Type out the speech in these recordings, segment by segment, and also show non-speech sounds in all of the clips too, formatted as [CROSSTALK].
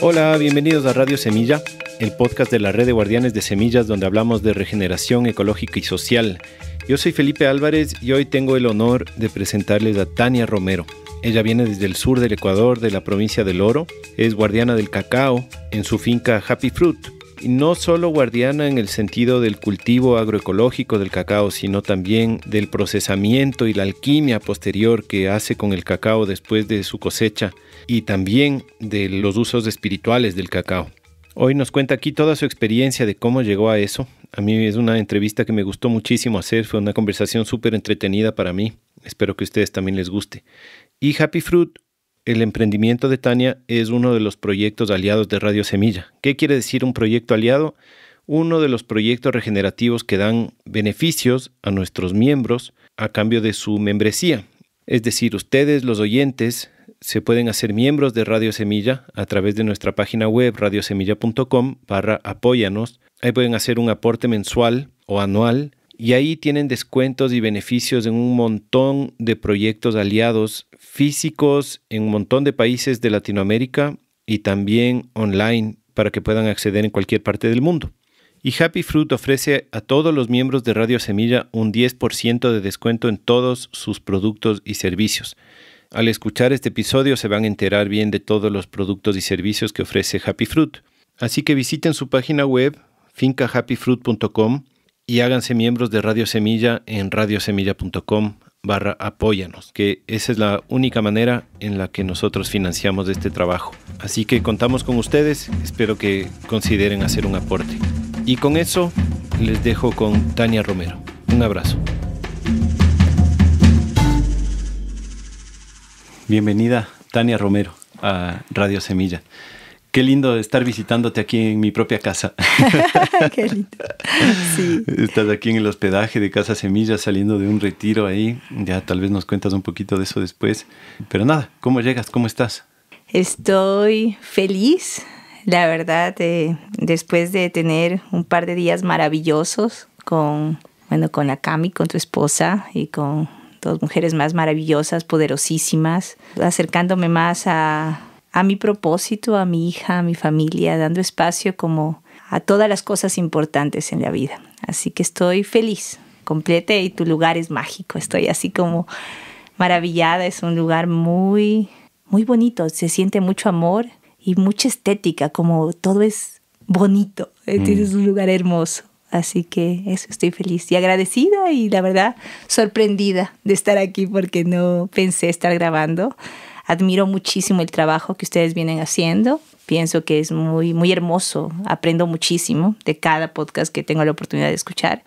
Hola, bienvenidos a Radio Semilla, el podcast de la red de guardianes de semillas donde hablamos de regeneración ecológica y social. Yo soy Felipe Álvarez y hoy tengo el honor de presentarles a Tania Romero. Ella viene desde el sur del Ecuador, de la provincia del Oro, es guardiana del cacao en su finca Happy Fruit, no solo guardiana en el sentido del cultivo agroecológico del cacao, sino también del procesamiento y la alquimia posterior que hace con el cacao después de su cosecha y también de los usos espirituales del cacao. Hoy nos cuenta aquí toda su experiencia de cómo llegó a eso. A mí es una entrevista que me gustó muchísimo hacer, fue una conversación súper entretenida para mí. Espero que a ustedes también les guste. Y Happy Fruit el emprendimiento de Tania es uno de los proyectos aliados de Radio Semilla. ¿Qué quiere decir un proyecto aliado? Uno de los proyectos regenerativos que dan beneficios a nuestros miembros a cambio de su membresía. Es decir, ustedes, los oyentes, se pueden hacer miembros de Radio Semilla a través de nuestra página web radiosemilla.com barra apóyanos. Ahí pueden hacer un aporte mensual o anual y ahí tienen descuentos y beneficios en un montón de proyectos aliados físicos en un montón de países de Latinoamérica y también online para que puedan acceder en cualquier parte del mundo. Y Happy Fruit ofrece a todos los miembros de Radio Semilla un 10% de descuento en todos sus productos y servicios. Al escuchar este episodio se van a enterar bien de todos los productos y servicios que ofrece Happy Fruit. Así que visiten su página web fincahappyfruit.com y háganse miembros de Radio Semilla en radiosemilla.com barra apóyanos, que esa es la única manera en la que nosotros financiamos este trabajo. Así que contamos con ustedes, espero que consideren hacer un aporte. Y con eso les dejo con Tania Romero. Un abrazo. Bienvenida, Tania Romero, a Radio Semilla. Qué lindo estar visitándote aquí en mi propia casa. [LAUGHS] Qué lindo. Estás aquí en el hospedaje de Casa Semilla, saliendo de un retiro ahí. Ya tal vez nos cuentas un poquito de eso después. Pero nada, ¿cómo llegas? ¿Cómo estás? Estoy feliz, la verdad, eh, después de tener un par de días maravillosos con, bueno, con la Cami, con tu esposa y con dos mujeres más maravillosas, poderosísimas, acercándome más a a mi propósito, a mi hija, a mi familia, dando espacio como a todas las cosas importantes en la vida. Así que estoy feliz, completa y tu lugar es mágico. Estoy así como maravillada, es un lugar muy, muy bonito, se siente mucho amor y mucha estética, como todo es bonito, es mm. un lugar hermoso. Así que eso, estoy feliz y agradecida y la verdad sorprendida de estar aquí porque no pensé estar grabando admiro muchísimo el trabajo que ustedes vienen haciendo. Pienso que es muy, muy hermoso. Aprendo muchísimo de cada podcast que tengo la oportunidad de escuchar.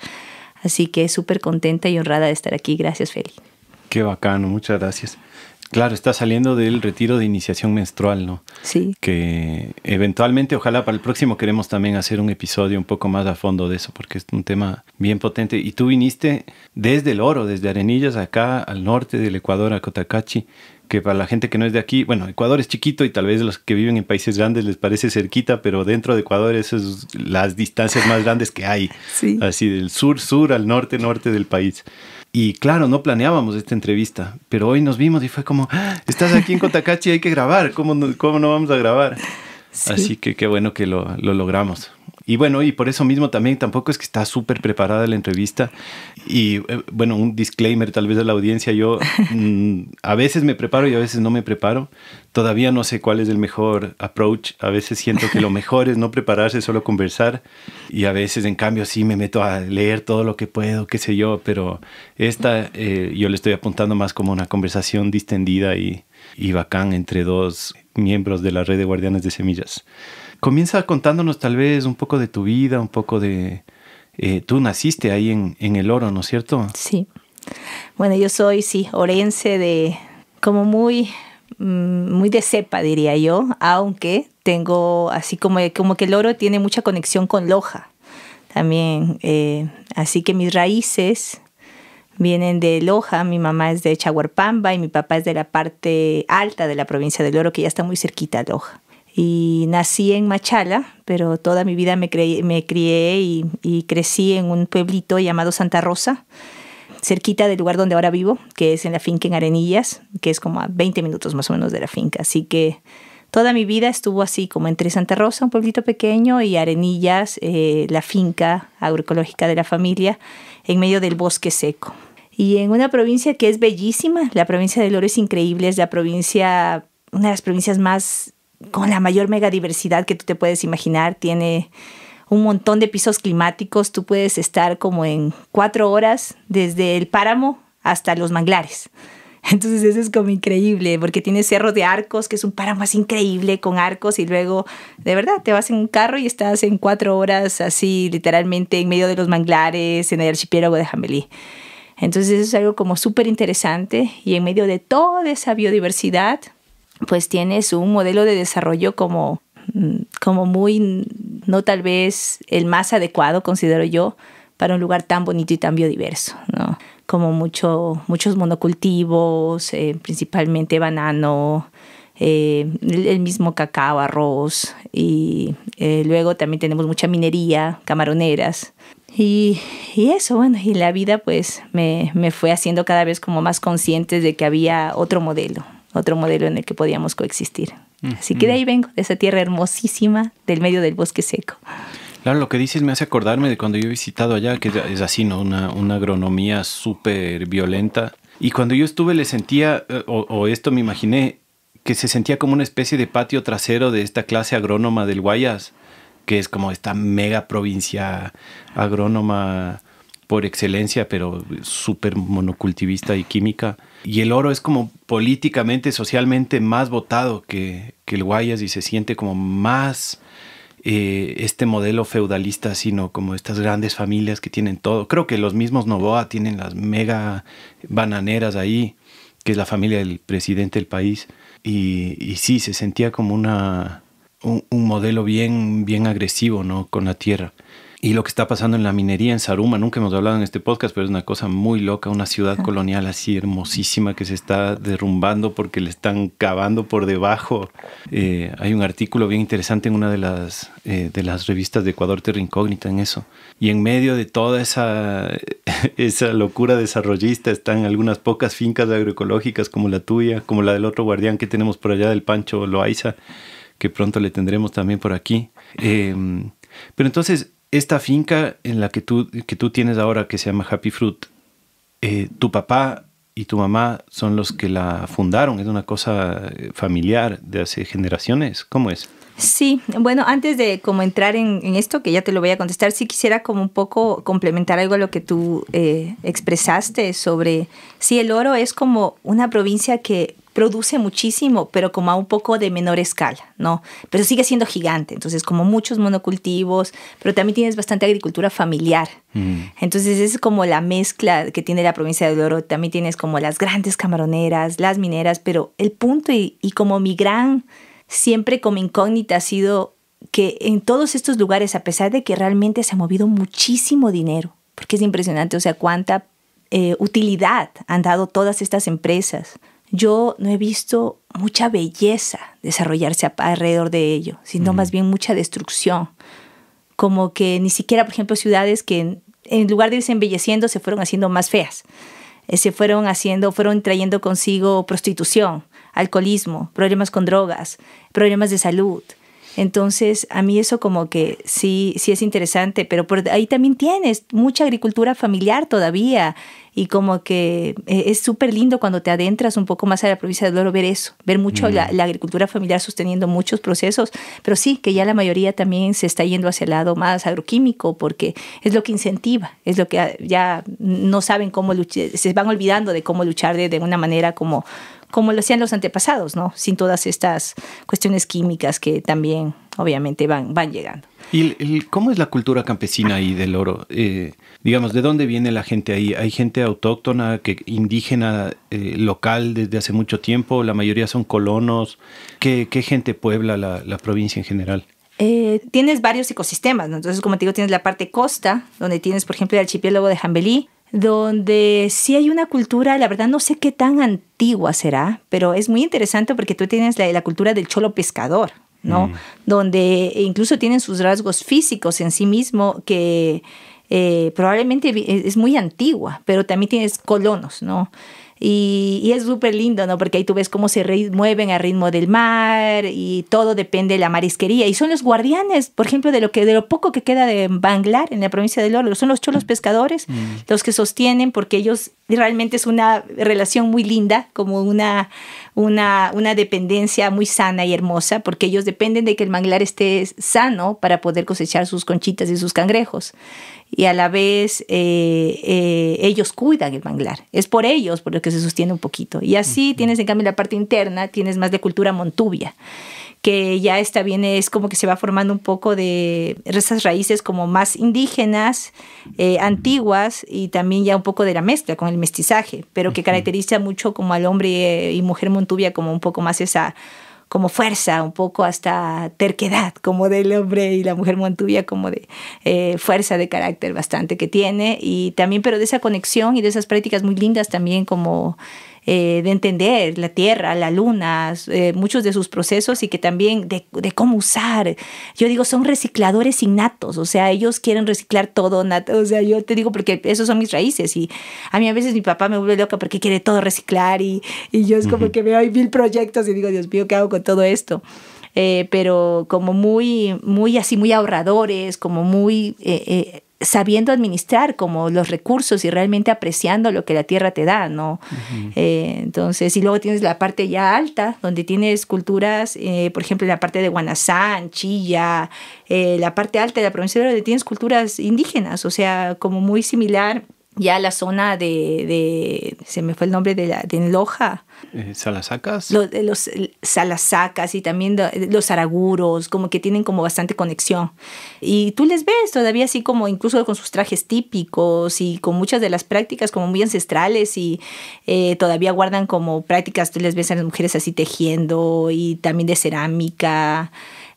Así que súper contenta y honrada de estar aquí. Gracias, Feli. Qué bacano, muchas gracias. Claro, está saliendo del retiro de iniciación menstrual, ¿no? Sí. Que eventualmente, ojalá para el próximo queremos también hacer un episodio un poco más a fondo de eso, porque es un tema bien potente. Y tú viniste desde el oro, desde Arenillas, acá al norte del Ecuador, a Cotacachi que para la gente que no es de aquí, bueno, Ecuador es chiquito y tal vez los que viven en países grandes les parece cerquita, pero dentro de Ecuador esas son las distancias más grandes que hay, [LAUGHS] así del sur, sur al norte, norte del país. Y claro, no planeábamos esta entrevista, pero hoy nos vimos y fue como, ah, estás aquí en Cotacachi, hay que grabar, ¿cómo no, cómo no vamos a grabar? [LAUGHS] Así que qué bueno que lo, lo logramos. Y bueno, y por eso mismo también tampoco es que está súper preparada la entrevista. Y eh, bueno, un disclaimer tal vez de la audiencia, yo [LAUGHS] mm, a veces me preparo y a veces no me preparo. Todavía no sé cuál es el mejor approach. A veces siento que lo [LAUGHS] mejor es no prepararse, solo conversar. Y a veces, en cambio, sí me meto a leer todo lo que puedo, qué sé yo. Pero esta eh, yo le estoy apuntando más como una conversación distendida y, y bacán entre dos miembros de la red de guardianes de semillas. Comienza contándonos tal vez un poco de tu vida, un poco de... Eh, tú naciste ahí en, en, El Oro, ¿no es cierto? Sí. Bueno, yo soy, sí, orense de... como muy mm, muy de cepa, diría yo, aunque tengo, así como, como que el oro tiene mucha conexión con Loja también. Eh, así que mis raíces vienen de Loja, mi mamá es de Chahuarpamba y mi papá es de la parte alta de la provincia del oro, que ya está muy cerquita a Loja y nací en Machala, pero toda mi vida me, me crié y, crecí en un pueblito llamado Santa Rosa, cerquita del lugar donde ahora vivo, que es en la finca en Arenillas, que es como a 20 minutos más o menos de la finca. Así que toda mi vida estuvo así, como entre Santa Rosa, un pueblito pequeño, y Arenillas, eh, la finca agroecológica de la familia, en medio del bosque seco. Y en una provincia que es bellísima, la provincia de Lores, es increíble, es la provincia, una de las provincias más con la mayor megadiversidad que tú te puedes imaginar, tiene un montón de pisos climáticos, tú puedes estar como en cuatro horas desde el páramo hasta los manglares. [LAUGHS] Entonces eso es como increíble, porque tiene cerro de arcos, que es un páramo así increíble con arcos, y luego de verdad te vas en un carro y estás en cuatro horas así literalmente en medio de los manglares, en el archipiélago de Jambelí. Entonces eso es algo como súper interesante y en medio de toda esa biodiversidad pues tienes un modelo de desarrollo mm, como, muy, no tal vez el más adecuado, considero yo, para un lugar tan bonito y tan biodiverso, ¿no? Como muchos monocultivos, eh, principalmente banano, eh, el mismo cacao, arroz, y eh, luego también tenemos mucha minería, camaroneras. Y, eso, bueno, y la vida pues me, me fue haciendo cada vez como más consciente de que había otro modelo, otro modelo en el que podíamos coexistir. Así que de ahí vengo, de esa tierra hermosísima del medio del bosque seco. Claro, lo que dices me hace acordarme de cuando yo he visitado allá, que es así, ¿no? Una, agronomía súper violenta. Y cuando yo estuve le sentía, eh, o, esto me imaginé, que se sentía como una especie de patio trasero de esta clase agrónoma del Guayas, que es como esta mega provincia agrónoma por excelencia, pero súper monocultivista y química. Y el oro es como políticamente, socialmente más votado que, el guayas y se siente como más eh, este modelo feudalista, sino como estas grandes familias que tienen todo. Creo que los mismos Novoa tienen las mega bananeras ahí, que es la familia del presidente del país. Y, sí, se sentía como una, un, modelo bien, bien agresivo ¿no? con la tierra. Y lo que está pasando en la minería en Saruma, nunca hemos hablado en este podcast, pero es una cosa muy loca, una ciudad colonial así hermosísima que se está derrumbando porque le están cavando por debajo. Eh, hay un artículo bien interesante en una de las, eh, de las revistas de Ecuador Terra Incógnita en eso. Y en medio de toda esa, [LAUGHS] esa locura desarrollista están algunas pocas fincas agroecológicas como la tuya, como la del otro guardián que tenemos por allá del Pancho Loaiza, que pronto le tendremos también por aquí. Em, pero entonces esta finca en la que tú, que tú tienes ahora, que se llama Happy Fruit, eh, tu papá y tu mamá son los que la fundaron, es una cosa eh, familiar de hace generaciones, ¿cómo es? Sí, bueno, antes de como entrar en, esto, que ya te lo voy a contestar, sí quisiera como un poco complementar algo a lo que tú eh, expresaste sobre, si el oro es como una provincia que produce muchísimo, pero como a un poco de menor escala, ¿no? Pero sigue siendo gigante, entonces como muchos monocultivos, pero también tienes bastante agricultura familiar. Mm. Entonces es como la mezcla que tiene la provincia de Oro, también tienes como las grandes camaroneras, las mineras, pero el punto y, como mi gran, siempre como incógnita ha sido que en todos estos lugares, a pesar de que realmente se ha movido muchísimo dinero, porque es impresionante, o sea, cuánta eh, utilidad han dado todas estas empresas yo no he visto mucha belleza desarrollarse alrededor de ello, sino más bien mucha destrucción. Como que ni siquiera, por ejemplo, ciudades que en, lugar de irse embelleciendo se fueron haciendo más feas. Eh, se fueron haciendo, fueron trayendo consigo prostitución, alcoholismo, problemas con drogas, problemas de salud. Entonces, a mí eso como que sí, sí es interesante, pero por ahí también tienes mucha agricultura familiar todavía y como que eh, es súper lindo cuando te adentras un poco más a la provincia de Oro ver eso, ver mucho mm. la, agricultura familiar sosteniendo muchos procesos, pero sí, que ya la mayoría también se está yendo hacia el lado más agroquímico porque es lo que incentiva, es lo que ah, ya no saben cómo luchar, se van olvidando de cómo luchar de una manera como como lo hacían los antepasados, ¿no? Sin todas estas cuestiones químicas que también obviamente van, van llegando. ¿Y cómo es la cultura campesina ahí del oro? Eh, digamos, ¿de dónde viene la gente ahí? ¿Hay gente autóctona, que, indígena, eh, local desde hace mucho tiempo? ¿La mayoría son colonos? ¿Qué, gente puebla la, provincia en general? Eh, tienes varios ecosistemas, Entonces, como te digo, tienes la parte costa, donde tienes, por ejemplo, el archipiélago de Jambelí, donde sí hay una cultura, la verdad no sé qué tan antigua será, pero es muy interesante porque tú tienes la, cultura del cholo pescador, ¿no? Mm. Donde incluso tienen sus rasgos físicos en sí mismo que eh, probablemente es muy antigua, pero también tienes colonos, ¿no? Y, es súper lindo, ¿no? Porque ahí tú ves cómo se mueven al ritmo del mar y todo depende de la marisquería. Y son los guardianes, por ejemplo, de lo, que, de lo poco que queda de Banglar, en la provincia del Oro. Son los cholos pescadores mm. los que sostienen, porque ellos realmente es una relación muy linda, como una, una, dependencia muy sana y hermosa, porque ellos dependen de que el manglar esté sano para poder cosechar sus conchitas y sus cangrejos. Y a la vez eh, eh, ellos cuidan el manglar. Es por ellos por lo que se sostiene un poquito. Y así tienes, en cambio, la parte interna, tienes más de cultura montubia que ya esta viene, es como que se va formando un poco de esas raíces como más indígenas, eh, antiguas y también ya un poco de la mezcla con el mestizaje, pero que caracteriza mucho como al hombre eh, y mujer montubia como un poco más esa como fuerza, un poco hasta terquedad, como del hombre y la mujer montubia, como de eh, fuerza de carácter bastante que tiene, y también, pero de esa conexión y de esas prácticas muy lindas también como eh, de entender la Tierra, la Luna, eh, muchos de sus procesos y que también de, cómo usar. Yo digo, son recicladores innatos, o sea, ellos quieren reciclar todo, o sea, yo te digo porque esos son mis raíces y a mí a veces mi papá me vuelve loca porque quiere todo reciclar y, y yo es como que veo hay mil proyectos y digo, Dios mío, ¿qué hago con todo esto? Eh, pero como muy, muy así, muy ahorradores, como muy sabiendo administrar como los recursos y realmente apreciando lo que la tierra te da, ¿no? Eh, entonces, y luego tienes la parte ya alta, donde tienes culturas, eh, por ejemplo, la parte de Guanazán, Chilla, eh, la parte alta de la provincia de donde tienes culturas indígenas, o sea, como muy similar ya la zona de, se me fue el nombre de, la, de Loja. Eh, ¿Salasacas? Eh, los, salasacas y también eh, los araguros, como que tienen como bastante conexión. Y tú les ves todavía así como incluso con sus trajes típicos y con muchas de las prácticas como muy ancestrales y todavía guardan como prácticas, tú les ves a las mujeres así tejiendo y también de cerámica.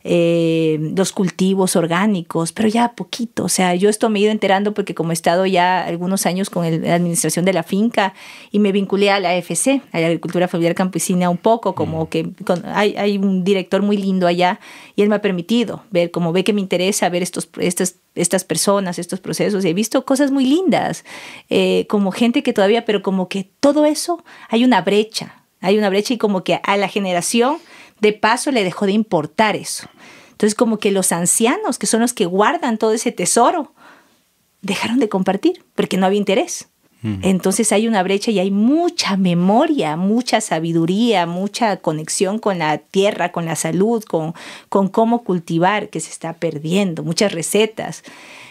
Eh, los cultivos orgánicos, pero ya poquito. O sea, yo esto me he ido enterando porque como he estado ya algunos años con la administración de la finca y me vinculé a la AFC, a la Agricultura Familiar Campesina, un poco, como mm. que hay, un director muy lindo allá y él me ha permitido ver, como ve que me interesa ver estos, estas, estas personas, estos procesos, y he visto cosas muy lindas, eh, como gente que todavía, pero como que todo eso, hay una brecha, hay una brecha y como que a la generación de paso, le dejó de importar eso. Entonces, como que los ancianos, que son los que guardan todo ese tesoro, dejaron de compartir porque no había interés. Entonces hay una brecha y hay mucha memoria, mucha sabiduría, mucha conexión con la tierra, con la salud, con, con cómo cultivar que se está perdiendo, muchas recetas.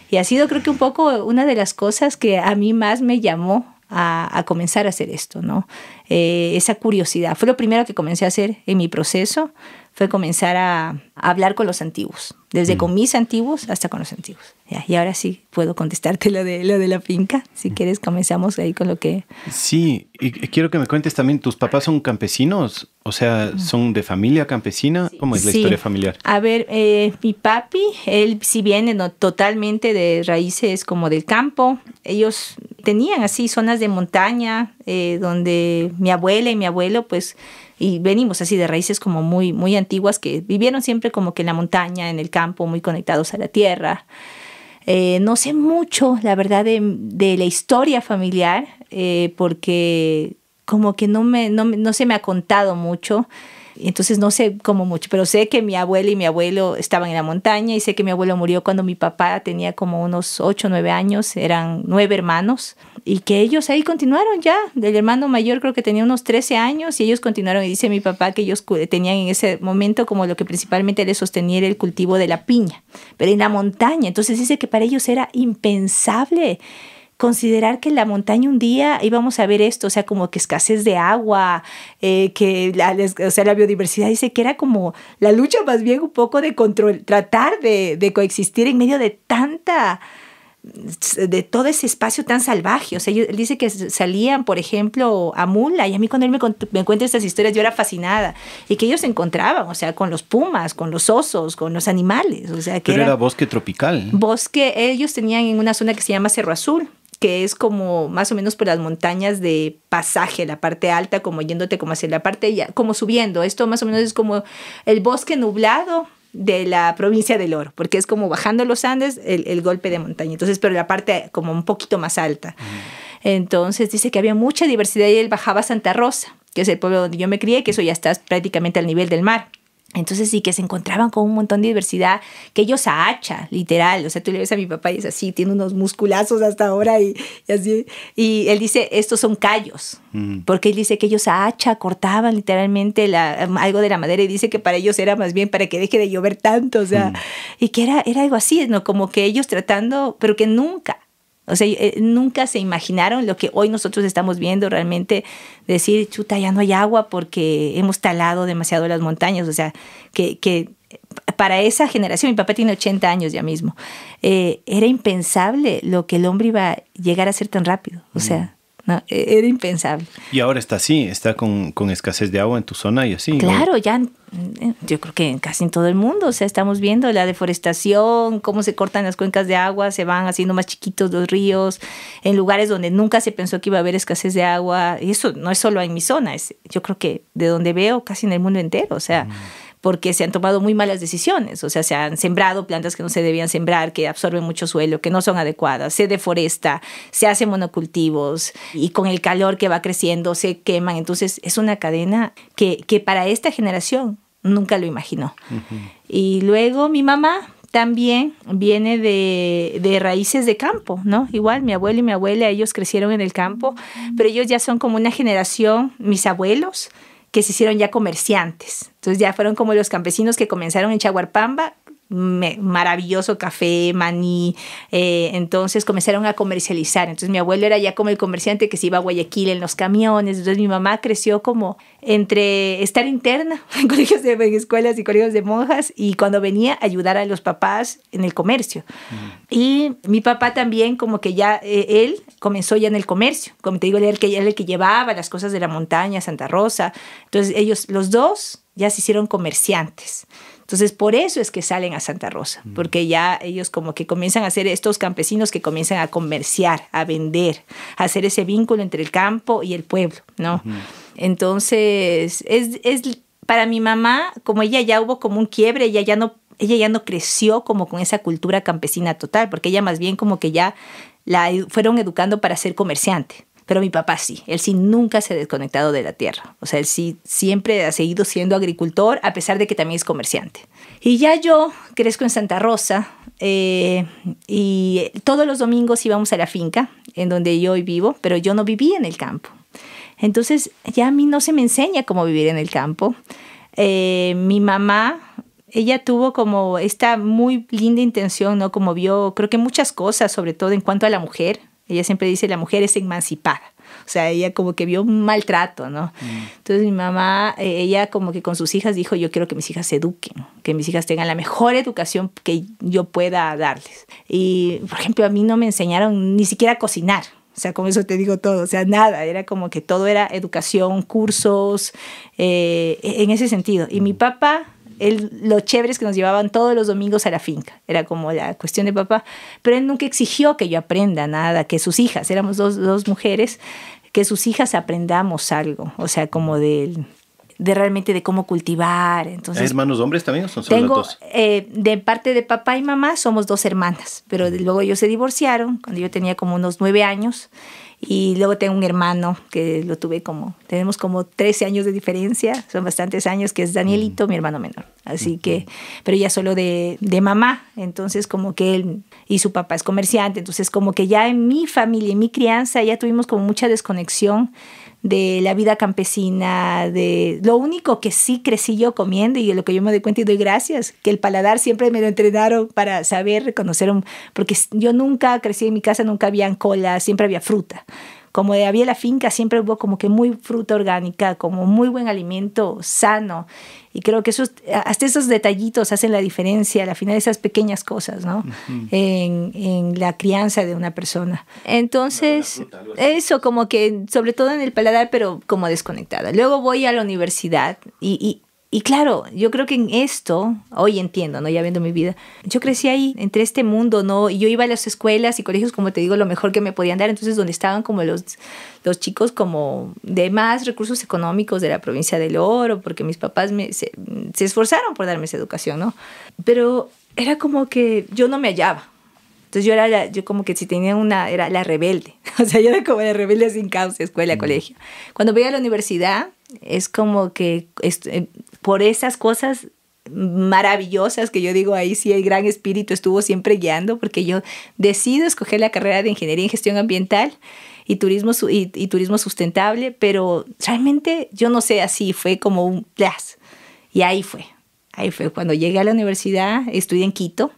Y ha sido creo que un poco una de las cosas que a mí más me llamó a, a comenzar a hacer esto, ¿no? Eh, esa curiosidad. Fue lo primero que comencé a hacer en mi proceso, fue comenzar a, hablar con los antiguos, desde mm. con mis antiguos hasta con los antiguos y ahora sí puedo contestarte lo de, de la finca. Si quieres, comenzamos ahí con lo que... Sí, y quiero que me cuentes también, ¿tus papás son campesinos? O sea, ¿son de familia campesina? ¿Cómo es la historia familiar? A ver, eh, mi papi, él si viene no, totalmente de raíces como del campo, ellos tenían así zonas de montaña eh, donde mi abuela y mi abuelo pues y venimos así de raíces como muy muy antiguas que vivieron siempre como que en la montaña en el campo muy conectados a la tierra eh, no sé mucho, la verdad, de, la historia familiar, eh, porque como que no, me, no se me ha contado mucho. Entonces no sé cómo mucho, pero sé que mi abuela y mi abuelo estaban en la montaña y sé que mi abuelo murió cuando mi papá tenía como unos 8 o 9 años, eran nueve hermanos y que ellos ahí continuaron ya. Del hermano mayor creo que tenía unos 13 años y ellos continuaron y dice mi papá que ellos tenían en ese momento como lo que principalmente les sostenía el cultivo de la piña, pero en la montaña. Entonces dice que para ellos era impensable considerar que en la montaña un día íbamos a ver esto, o sea, como que escasez de agua, eh, que la, o sea, la biodiversidad dice que era como la lucha más bien un poco de control, tratar de, coexistir en medio de tanta de todo ese espacio tan salvaje. O sea, él dice que salían, por ejemplo, a Mula, y a mí cuando él me, me cuenta estas historias yo era fascinada, y que ellos se encontraban, o sea, con los pumas, con los osos, con los animales. O sea, que Pero era, era bosque tropical. Bosque, ellos tenían en una zona que se llama Cerro Azul, que es como más o menos por las montañas de pasaje, la parte alta, como yéndote como hacia la parte, ya, como subiendo. Esto más o menos es como el bosque nublado de la provincia del Oro, porque es como bajando los Andes el, el golpe de montaña. Entonces, pero la parte como un poquito más alta. Mm. Entonces dice que había mucha diversidad y él bajaba a Santa Rosa, que es el pueblo donde yo me crié, que eso ya está prácticamente al nivel del mar. Entonces sí que se encontraban con un montón de diversidad que ellos a hacha, literal. O sea, tú le ves a mi papá y es así, tiene unos musculazos hasta ahora y, así. Y él dice, estos son callos, mm. porque él dice que ellos a hacha cortaban literalmente um, algo de la madera y dice que para ellos era más bien para que deje de llover tanto, o sea, mm. y que era, era algo así, ¿no? como que ellos tratando, pero que nunca o sea, eh, nunca se imaginaron lo que hoy nosotros estamos viendo realmente, decir, chuta, ya no hay agua porque hemos talado demasiado las montañas. O sea, que, para esa generación, mi papá tiene 80 años ya mismo, eh, era impensable lo que el hombre iba a llegar a ser tan rápido. O sea, no, e-, era impensable. Y ahora está así, está con, con, escasez de agua en tu zona y así. Claro, ya eh, yo creo que casi en todo el mundo, o sea, estamos viendo la deforestación, cómo se cortan las cuencas de agua, se van haciendo más chiquitos los ríos, en lugares donde nunca se pensó que iba a haber escasez de agua, y eso no es solo en mi zona, es, yo creo que de donde veo casi en el mundo entero, o sea... Mm porque se han tomado muy malas decisiones, o sea, se han sembrado plantas que no se debían sembrar, que absorben mucho suelo, que no son adecuadas, se deforesta, se hacen monocultivos y con el calor que va creciendo se queman. Entonces es una cadena que, para esta generación nunca lo imaginó. Y luego mi mamá también viene de, de, raíces de campo, ¿no? Igual mi abuelo y mi abuela, ellos crecieron en el campo, pero ellos ya son como una generación, mis abuelos, que se hicieron ya comerciantes. Entonces ya fueron como los campesinos que comenzaron en Chaguarpamba maravilloso café, maní. Eh, entonces comenzaron a comercializar. Entonces mi abuelo era ya como el comerciante que se iba a Guayaquil en los camiones. Entonces mi mamá creció como entre estar interna [LAUGHS] en colegios de escuelas y colegios de monjas y cuando venía ayudar a los papás en el comercio. Mm. Y mi papá también como que ya eh, él comenzó ya en el comercio. Como te digo, él que, era el que llevaba las cosas de la montaña, Santa Rosa. Entonces ellos los dos ya se hicieron comerciantes. Entonces, por eso es que salen a Santa Rosa, mm. porque ya ellos como que comienzan a ser estos campesinos que comienzan a comerciar, a vender, a hacer ese vínculo entre el campo y el pueblo, ¿no? Entonces, es, es para mi mamá, como ella ya hubo como un quiebre, ella ya no ella ya no creció como con esa cultura campesina total, porque ella más bien como que ya la fueron educando para ser comerciante. Pero mi papá sí, él sí nunca se ha desconectado de la tierra. O sea, él sí siempre ha seguido siendo agricultor, a pesar de que también es comerciante. Y ya yo crezco en Santa Rosa eh, y todos los domingos íbamos a la finca en donde yo hoy vivo, pero yo no viví en el campo. Entonces ya a mí no se me enseña cómo vivir en el campo. Eh, mi mamá, ella tuvo como esta muy linda intención, ¿no? Como vio, creo que muchas cosas, sobre todo en cuanto a la mujer, ella siempre dice, la mujer es emancipada. O sea, ella como que vio un maltrato, ¿no? Mm. Entonces mi mamá, eh, ella como que con sus hijas dijo, yo quiero que mis hijas se eduquen, que mis hijas tengan la mejor educación que yo pueda darles. Y, por ejemplo, a mí no me enseñaron ni siquiera a cocinar. O sea, con eso te digo todo, o sea, nada, era como que todo era educación, cursos, eh, en ese sentido. Y mi mm. papá él, lo chévere que nos llevaban todos los domingos a la finca, era como la cuestión de papá, pero él nunca exigió que yo aprenda nada, que sus hijas, éramos dos, dos mujeres, que sus hijas aprendamos algo, o sea, como del de realmente de cómo cultivar. Entonces, ¿Hermanos hombres también son solo dos? Eh, de parte de papá y mamá somos dos hermanas, pero luego ellos se divorciaron cuando yo tenía como unos nueve años y luego tengo un hermano que lo tuve como, tenemos como 13 años de diferencia, son bastantes años, que es Danielito, mi hermano menor. Así que, pero ya solo de, de, mamá, entonces como que él y su papá es comerciante, entonces como que ya en mi familia, en mi crianza, ya tuvimos como mucha desconexión de la vida campesina, de lo único que sí crecí yo comiendo y de lo que yo me doy cuenta y doy gracias, que el paladar siempre me lo entrenaron para saber reconocer, un, porque yo nunca crecí en mi casa, nunca había cola, siempre había fruta como de había la finca, siempre hubo como que muy fruta orgánica, como muy buen alimento sano. Y creo que esos, hasta esos detallitos hacen la diferencia, al final esas pequeñas cosas, ¿no? en, la crianza de una persona. Entonces, eso como que, sobre todo en el paladar, pero como desconectada. Luego voy a la universidad y y claro, yo creo que en esto, hoy entiendo, ¿no? Ya viendo mi vida, yo crecí ahí, entre este mundo, ¿no? yo iba a las escuelas y colegios, como te digo, lo mejor que me podían dar, entonces donde estaban como los, los chicos como de más recursos económicos de la provincia del Oro, porque mis papás se, esforzaron por darme esa educación, ¿no? Pero era como que yo no me hallaba. Entonces yo era, yo como que si tenía una, era la rebelde. [LAUGHS] O sea, yo era como la rebelde sin causa, escuela, mm. colegio. Cuando veía a la universidad, es como que eh, por esas cosas maravillosas que yo digo ahí sí el gran espíritu estuvo siempre guiando porque yo decido escoger la carrera de ingeniería en gestión ambiental y turismo y, turismo sustentable pero realmente yo no sé así fue como un plas y ahí fue ahí fue cuando llegué a la universidad estudié en Quito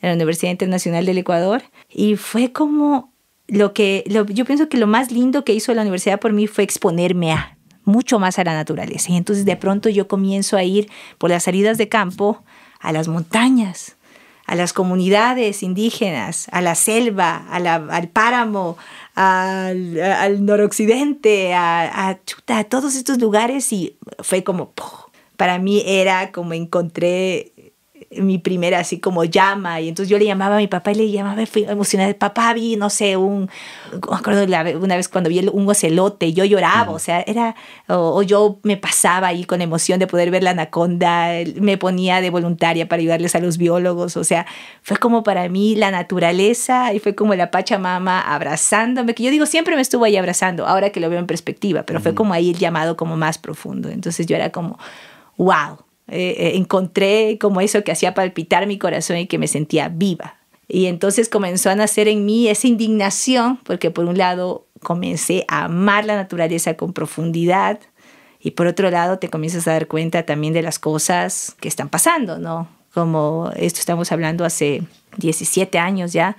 en la Universidad Internacional del Ecuador y fue como lo que yo pienso que lo más lindo que hizo la universidad por mí fue exponerme a mucho más a la naturaleza. Y entonces de pronto yo comienzo a ir por las salidas de campo a las montañas, a las comunidades indígenas, a la selva, al páramo, al, noroccidente, a, todos estos lugares y fue como, para mí era como encontré mi primera así como llama. Y entonces yo le llamaba a mi papá y le llamaba, fui emocionada, papá, vi, no sé, un, me acuerdo una vez cuando vi un ocelote, yo lloraba, o mm. sea, era, o, yo me pasaba ahí con emoción de poder ver la anaconda, me ponía de voluntaria para ayudarles a los biólogos, o sea, fue como para mí la naturaleza y fue como la Pachamama abrazándome, que yo digo, siempre me estuvo ahí abrazando, ahora que lo veo en perspectiva, pero fue como ahí el llamado como más profundo. Entonces yo era como, wow, eh, eh, encontré como eso que hacía palpitar mi corazón y que me sentía viva. Y entonces comenzó a nacer en mí esa indignación, porque por un lado comencé a amar la naturaleza con profundidad y por otro lado te comienzas a dar cuenta también de las cosas que están pasando, ¿no? Como esto estamos hablando hace 17 años ya,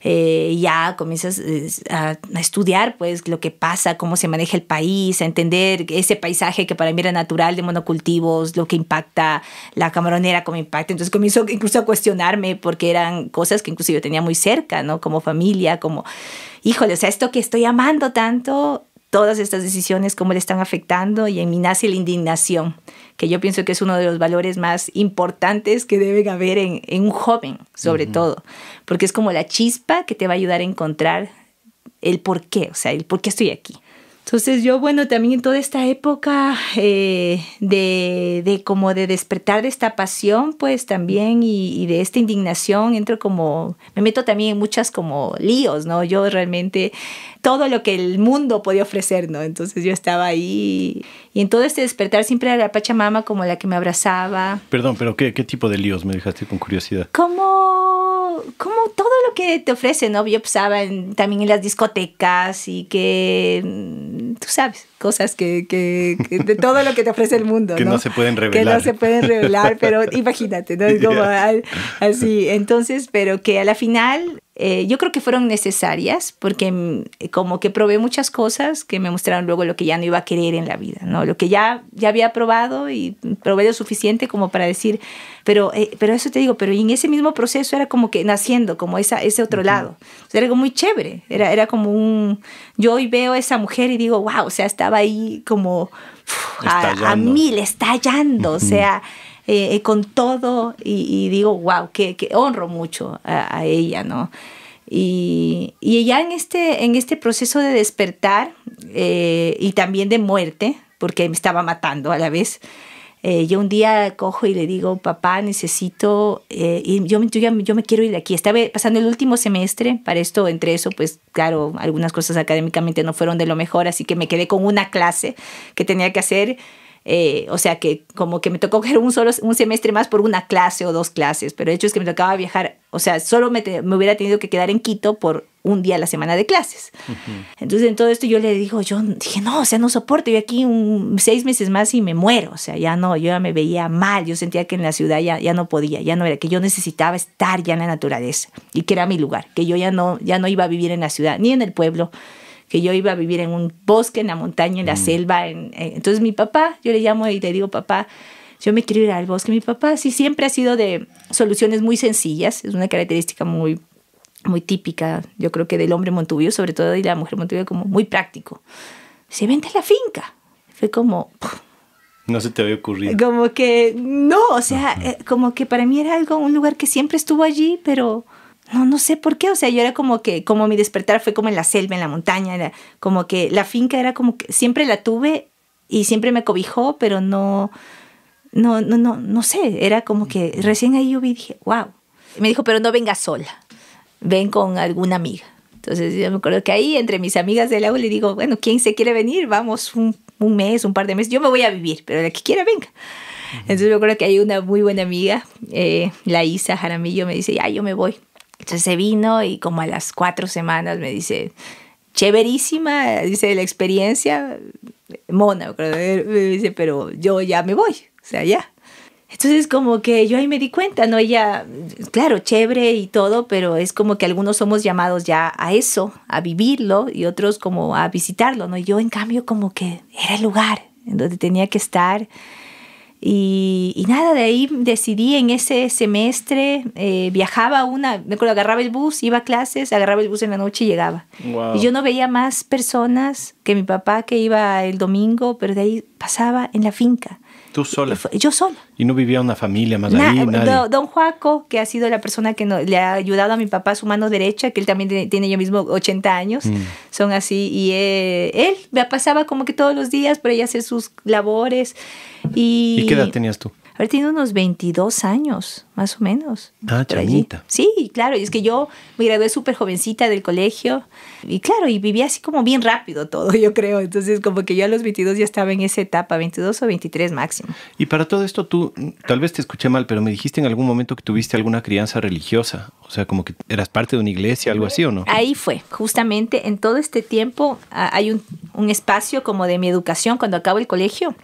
eh, ya comienzas eh, a, estudiar pues lo que pasa, cómo se maneja el país, a entender ese paisaje que para mí era natural de monocultivos, lo que impacta la camaronera, cómo impacta. Entonces comienzo incluso a cuestionarme porque eran cosas que incluso yo tenía muy cerca, ¿no? Como familia, como, híjole, o sea, esto que estoy amando tanto todas estas decisiones, cómo le están afectando y en mí nace la indignación, que yo pienso que es uno de los valores más importantes que deben haber en, un joven, sobre todo, porque es como la chispa que te va a ayudar a encontrar el por qué, o sea, el por qué estoy aquí. Entonces yo, bueno, también en toda esta época eh, de, como de despertar de esta pasión, pues también y, de esta indignación, entro como, me meto también en muchas como líos, ¿no? Yo realmente todo lo que el mundo podía ofrecer, ¿no? Entonces yo estaba ahí y, en todo este despertar siempre era la Pachamama como la que me abrazaba. Perdón, pero ¿qué, tipo de líos me dejaste con curiosidad? Como, como todo lo que te ofrece, ¿no? Yo pensaba en, también en las discotecas y que tú sabes, cosas que, que, de todo lo que te ofrece el mundo. que ¿no? se pueden revelar. Que no se pueden revelar, pero [LAUGHS] imagínate, ¿no? Es como así. Entonces, pero que a la final eh, yo creo que fueron necesarias porque mm, como que probé muchas cosas que me mostraron luego lo que ya no iba a querer en la vida, ¿no? Lo que ya, ya había probado y probé lo suficiente como para decir, pero, eh, pero eso te digo, pero en ese mismo proceso era como que naciendo, como esa, ese otro lado. era algo muy chévere, era, era como un... Yo hoy veo a esa mujer y digo, wow, o sea, estaba ahí como... a, a, mil, estallando, o sea, eh, eh, con todo y, digo, wow, que, honro mucho a, ella, ¿no? Y, y, ya en este, en este proceso de despertar eh, y también de muerte, porque me estaba matando a la vez, yo un día cojo y le digo, papá, necesito, y yo, yo, yo, me quiero ir de aquí. Estaba pasando el último semestre, para esto, entre eso, pues claro, algunas cosas académicamente no fueron de lo mejor, así que me quedé con una clase que tenía que hacer eh, o sea que como que me tocó [LAUGHS] un solo un semestre más por una clase o dos clases, pero el hecho es que me tocaba viajar, o sea, solo me, hubiera tenido que quedar en Quito por un día a la semana de clases. Entonces en todo esto yo le digo, yo dije, no, o sea, no soporto, yo aquí seis meses más y me muero, o sea, ya no, yo ya me veía mal, yo sentía que en la ciudad ya, ya no podía, ya no era, que yo necesitaba estar ya en la naturaleza y que era mi lugar, que yo ya no, ya no iba a vivir en la ciudad ni en el pueblo que yo iba a vivir en un bosque, en la montaña, en la mm. selva. En, eh, entonces mi papá, yo le llamo y le digo, papá, yo me quiero ir al bosque. Mi papá sí siempre ha sido de soluciones muy sencillas, es una característica muy muy típica, yo creo que del hombre Montubio, sobre todo, y la mujer Montubio, como muy práctico. Se vende la finca. Fue como... No se te había ocurrido. Como que, no, o sea, eh, como que para mí era algo, un lugar que siempre estuvo allí, pero no, no sé por qué, o sea, yo era como que, como mi despertar fue como en la selva, en la montaña, como que la finca era como que siempre la tuve y siempre me cobijó, pero no, no, no, no, no sé, era como que recién ahí yo vi dije, wow. me dijo, pero no venga sola, ven con alguna amiga. Entonces yo me acuerdo que ahí entre mis amigas del agua le digo, bueno, ¿quién se quiere venir? Vamos un, mes, un par de meses, yo me voy a vivir, pero la que quiera venga. Entonces me acuerdo que hay una muy buena amiga, eh, la Isa Jaramillo, me dice, ya, yo me voy. Entonces se vino y como a las cuatro semanas me dice, chéverísima, dice la experiencia, mona, me dice, pero yo ya me voy, o sea, ya. Entonces como que yo ahí me di cuenta, ¿no? Ella, claro, chévere y todo, pero es como que algunos somos llamados ya a eso, a vivirlo y otros como a visitarlo, ¿no? Yo en cambio como que era el lugar en donde tenía que estar y, nada, de ahí decidí en ese semestre, eh, viajaba una, me acuerdo, agarraba el bus, iba a clases, agarraba el bus en la noche y llegaba. Y yo no veía más personas que mi papá que iba el domingo, pero de ahí pasaba en la finca. Tú sola. Yo sola. Y no vivía una familia más ahí, nadie. Don Juaco, que ha sido la persona que le ha ayudado a mi papá, su mano derecha, que él también tiene, yo mismo 80 años, mm. son así. Y eh, él me pasaba como que todos los días por ahí hacer sus labores. Y, ¿Y qué edad tenías tú? ver, tiene unos 22 años, más o menos. Ah, chamita. Sí, claro, y es que yo me gradué súper jovencita del colegio y claro, y vivía así como bien rápido todo, [LAUGHS] yo creo. Entonces, como que yo a los 22 ya estaba en esa etapa, 22 o 23 máximo. Y para todo esto, tú, tal vez te escuché mal, pero me dijiste en algún momento que tuviste alguna crianza religiosa, o sea, como que eras parte de una iglesia, algo así, ¿o no? Ahí fue, justamente en todo este tiempo ah, hay un, un espacio como de mi educación cuando acabo el colegio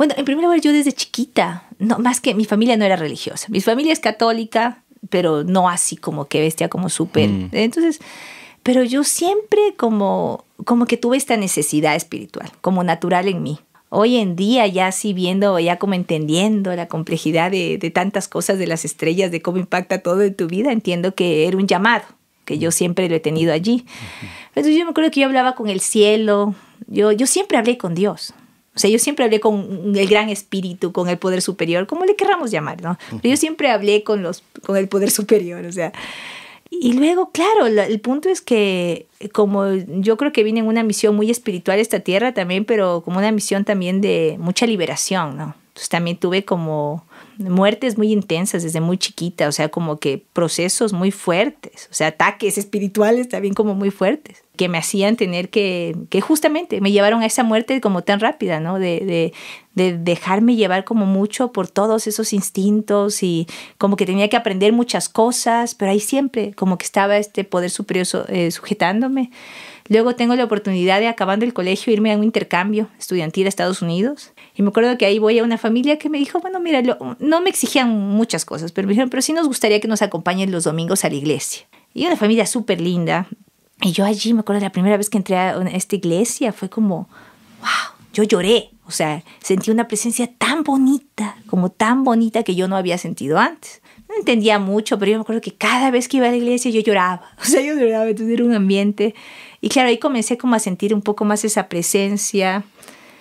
bueno, en primer lugar, yo desde chiquita, no, más que mi familia no era religiosa. Mi familia es católica, pero no así como que bestia, como súper. Mm. Entonces, pero yo siempre como, como que tuve esta necesidad espiritual, como natural en mí. Hoy en día ya así viendo, ya como entendiendo la complejidad de, tantas cosas de las estrellas, de cómo impacta todo en tu vida, entiendo que era un llamado, que yo mm. siempre lo he tenido allí. Entonces yo me acuerdo que yo hablaba con el cielo, yo, yo siempre hablé con Dios. O sea, yo siempre hablé con el gran espíritu, con el poder superior, como le querramos llamar, ¿no? Pero yo siempre hablé con, los, con el poder superior, o sea. Y luego, claro, el punto es que como yo creo que vine en una misión muy espiritual esta tierra también, pero como una misión también de mucha liberación, ¿no? Entonces también tuve como muertes muy intensas desde muy chiquita, o sea, como que procesos muy fuertes, o sea, ataques espirituales también como muy fuertes, que me hacían tener que, que justamente me llevaron a esa muerte como tan rápida, ¿no? De, dejarme llevar como mucho por todos esos instintos y como que tenía que aprender muchas cosas, pero ahí siempre como que estaba este poder superior eh, sujetándome. Luego tengo la oportunidad de, acabando el colegio, irme a un intercambio estudiantil a Estados Unidos. Y me acuerdo que ahí voy a una familia que me dijo, bueno, mira, no me exigían muchas cosas, pero me dijeron, pero sí nos gustaría que nos acompañen los domingos a la iglesia. Y una familia súper linda. Y yo allí, me acuerdo, la primera vez que entré a esta iglesia fue como, wow, yo lloré. O sea, sentí una presencia tan bonita, como tan bonita que yo no había sentido antes no entendía mucho, pero yo me acuerdo que cada vez que iba a la iglesia yo lloraba. [LAUGHS] O sea, yo lloraba, entonces era un ambiente y claro, ahí comencé como a sentir un poco más esa presencia.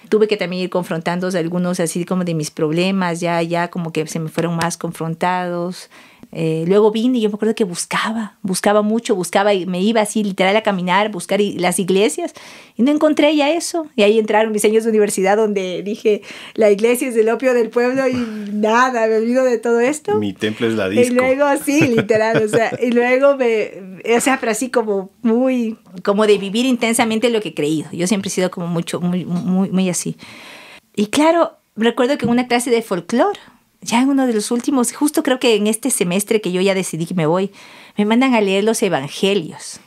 Tuve que también ir confrontando algunos así como de mis problemas, ya, ya como que se me fueron más confrontados. Eh, luego vine y yo me acuerdo que buscaba, buscaba mucho, buscaba y me iba así literal a caminar, buscar las iglesias y no encontré ya eso. Y ahí entraron mis años de universidad donde dije, la iglesia es el opio del pueblo y [LAUGHS] nada, me olvido de todo esto. Mi templo es la disco. Y luego, así [LAUGHS] literal, o sea, y luego me, o sea, pero así como muy, como de vivir intensamente lo que he creído. Yo siempre he sido como mucho, muy, muy, muy así. Y claro, recuerdo que en una clase de folclore, ya en uno de los últimos, justo creo que en este semestre que yo ya decidí que me voy, me mandan a leer los evangelios.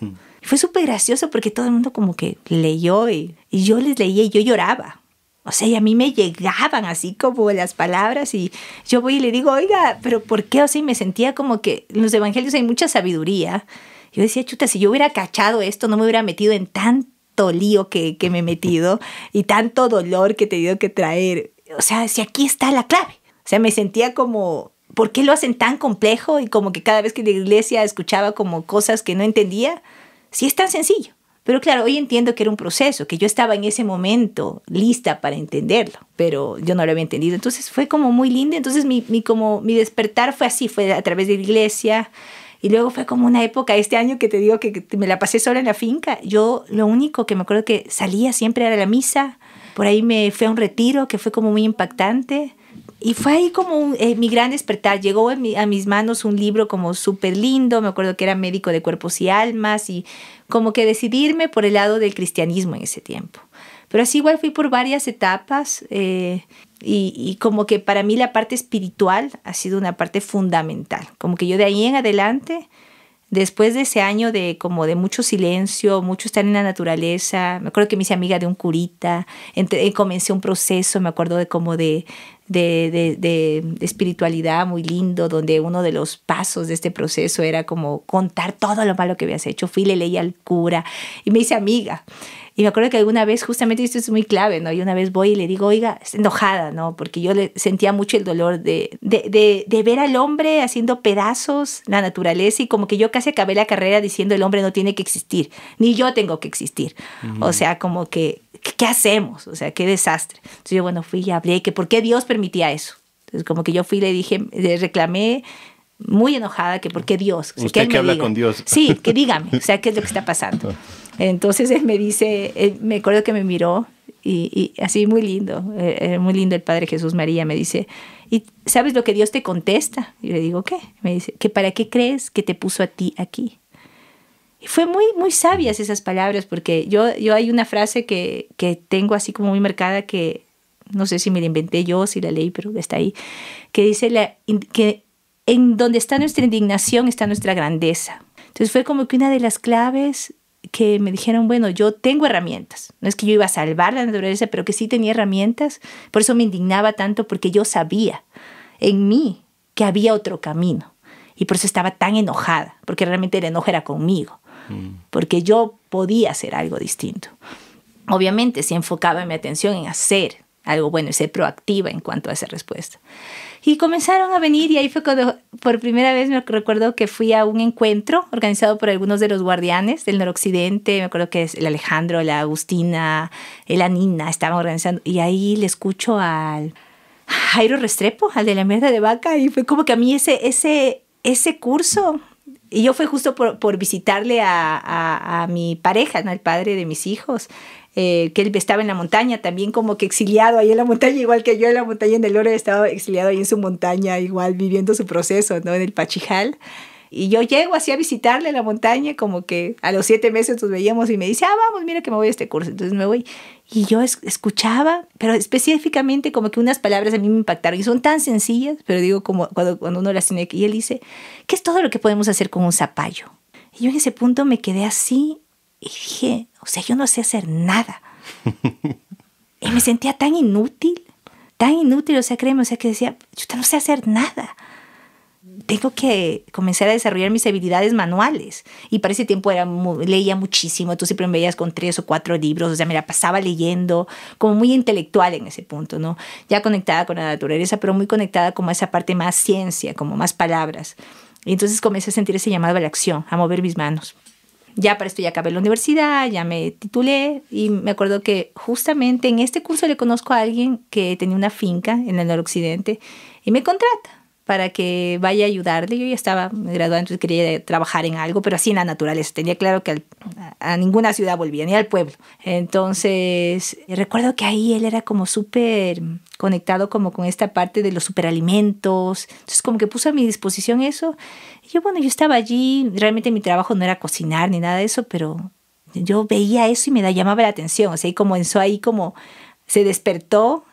fue súper gracioso porque todo el mundo como que leyó y, yo les leía y yo lloraba. O sea, y a mí me llegaban así como las palabras y yo voy y le digo, oiga, pero ¿por qué? O sea, y me sentía como que en los evangelios hay mucha sabiduría. Yo decía, chuta, si yo hubiera cachado esto, no me hubiera metido en tanto lío que, que me he metido y tanto dolor que he tenido que traer. O sea, si aquí está la clave sea, me sentía como, ¿por qué lo hacen tan complejo? Y como que cada vez que la iglesia escuchaba como cosas que no entendía, sí es tan sencillo. Pero claro, hoy entiendo que era un proceso, que yo estaba en ese momento lista para entenderlo, pero yo no lo había entendido. Entonces fue como muy lindo. Entonces mi, mi, como, mi despertar fue así, fue a través de la iglesia. Y luego fue como una época, este año que te digo que me la pasé sola en la finca. Yo lo único que me acuerdo que salía siempre era la misa. Por ahí me fue a un retiro que fue como muy impactante. Y fue ahí como eh, mi gran despertar. Llegó a, mis manos un libro como súper lindo, me acuerdo que era médico de cuerpos y almas, y como que decidirme por el lado del cristianismo en ese tiempo. Pero así igual fui por varias etapas eh, y, como que para mí la parte espiritual ha sido una parte fundamental. Como que yo de ahí en adelante, después de ese año de como de mucho silencio, mucho estar en la naturaleza, me acuerdo que me hice amiga de un curita, comencé un proceso, me acuerdo de como de, de, espiritualidad muy lindo, donde uno de los pasos de este proceso era como contar todo lo malo que habías hecho. Fui, le leí al cura y me hice amiga. Y me acuerdo que alguna vez, justamente esto es muy clave, ¿no? Y una vez voy y le digo, oiga, está enojada, ¿no? Porque yo le sentía mucho el dolor de, de, de, ver al hombre haciendo pedazos la naturaleza y como que yo casi acabé la carrera diciendo el hombre no tiene que existir, ni yo tengo que existir. O sea, como que, ¿qué hacemos? O sea, qué desastre. Entonces yo, bueno, fui y hablé, que por qué Dios permitía eso. Entonces como que yo fui y le dije, le reclamé muy enojada que por qué Dios. Usted que, habla con Dios. Sí, que dígame, o sea, qué es lo que está pasando. [LAUGHS] Entonces él me dice, me acuerdo que me miró y, así muy lindo, eh, eh, muy lindo el Padre Jesús María me dice, ¿y sabes lo que Dios te contesta? Y le digo, ¿qué? Me dice, que para qué crees que te puso a ti aquí. Y fue muy, muy sabias esas palabras porque yo, yo hay una frase que, tengo así como muy marcada que no sé si me la inventé yo, si la leí, pero está ahí, que dice la, que en donde está nuestra indignación está nuestra grandeza. Entonces fue como que una de las claves que me dijeron, bueno, yo tengo herramientas. No es que yo iba a salvar la naturaleza, pero que sí tenía herramientas. Por eso me indignaba tanto, porque yo sabía en mí que había otro camino. Y por eso estaba tan enojada, porque realmente el enojo era conmigo, mm. porque yo podía hacer algo distinto. Obviamente, se enfocaba mi atención en hacer algo bueno y ser proactiva en cuanto a esa respuesta. Y comenzaron a venir y ahí fue cuando por primera vez me recuerdo que fui a un encuentro organizado por algunos de los guardianes del noroccidente, me acuerdo que el Alejandro, la Agustina, la Nina, estaban organizando y ahí le escucho al Jairo Restrepo, al de la mierda de vaca y fue como que a mí ese, ese, ese curso y yo fue justo por, por visitarle a, mi pareja, al padre de mis hijos. Eh, que él estaba en la montaña, también como que exiliado ahí en la montaña, igual que yo en la montaña en el oro, estaba exiliado ahí en su montaña, igual viviendo su proceso, ¿no? En el Pachijal. Y yo llego así a visitarle la montaña, como que a los siete meses nos veíamos y me dice, ah, vamos, mira que me voy a este curso. Entonces me voy. Y yo escuchaba, pero específicamente como que unas palabras a mí me impactaron y son tan sencillas, pero digo como cuando, cuando uno las tiene. Y él dice, ¿qué es todo lo que podemos hacer con un zapallo? Y yo en ese punto me quedé así y dije, o sea, yo no sé hacer nada. y me sentía tan inútil, tan inútil, o sea, créeme, o sea, que decía, yo no sé hacer nada. Tengo que comenzar a desarrollar mis habilidades manuales. Y para ese tiempo era leía muchísimo, tú siempre me veías con tres o cuatro libros, o sea, me la pasaba leyendo, como muy intelectual en ese punto, ¿no? Ya conectada con la naturaleza, pero muy conectada como a esa parte más ciencia, como más palabras. Y entonces comencé a sentir ese llamado a la acción, a mover mis manos ya para esto ya acabé la universidad, ya me titulé y me acuerdo que justamente en este curso le conozco a alguien que tenía una finca en el noroccidente y me contrata para que vaya a ayudarle. Yo ya estaba graduada, entonces quería trabajar en algo, pero así en la naturaleza. Tenía claro que a ninguna ciudad volvía, ni al pueblo. Entonces, eh, recuerdo que ahí él era como súper conectado como con esta parte de los superalimentos. Entonces, como que puso a mi disposición eso. yo, bueno, yo estaba allí, realmente mi trabajo no era cocinar ni nada de eso, pero yo veía eso y me llamaba la atención. O sea, y comenzó ahí como se despertó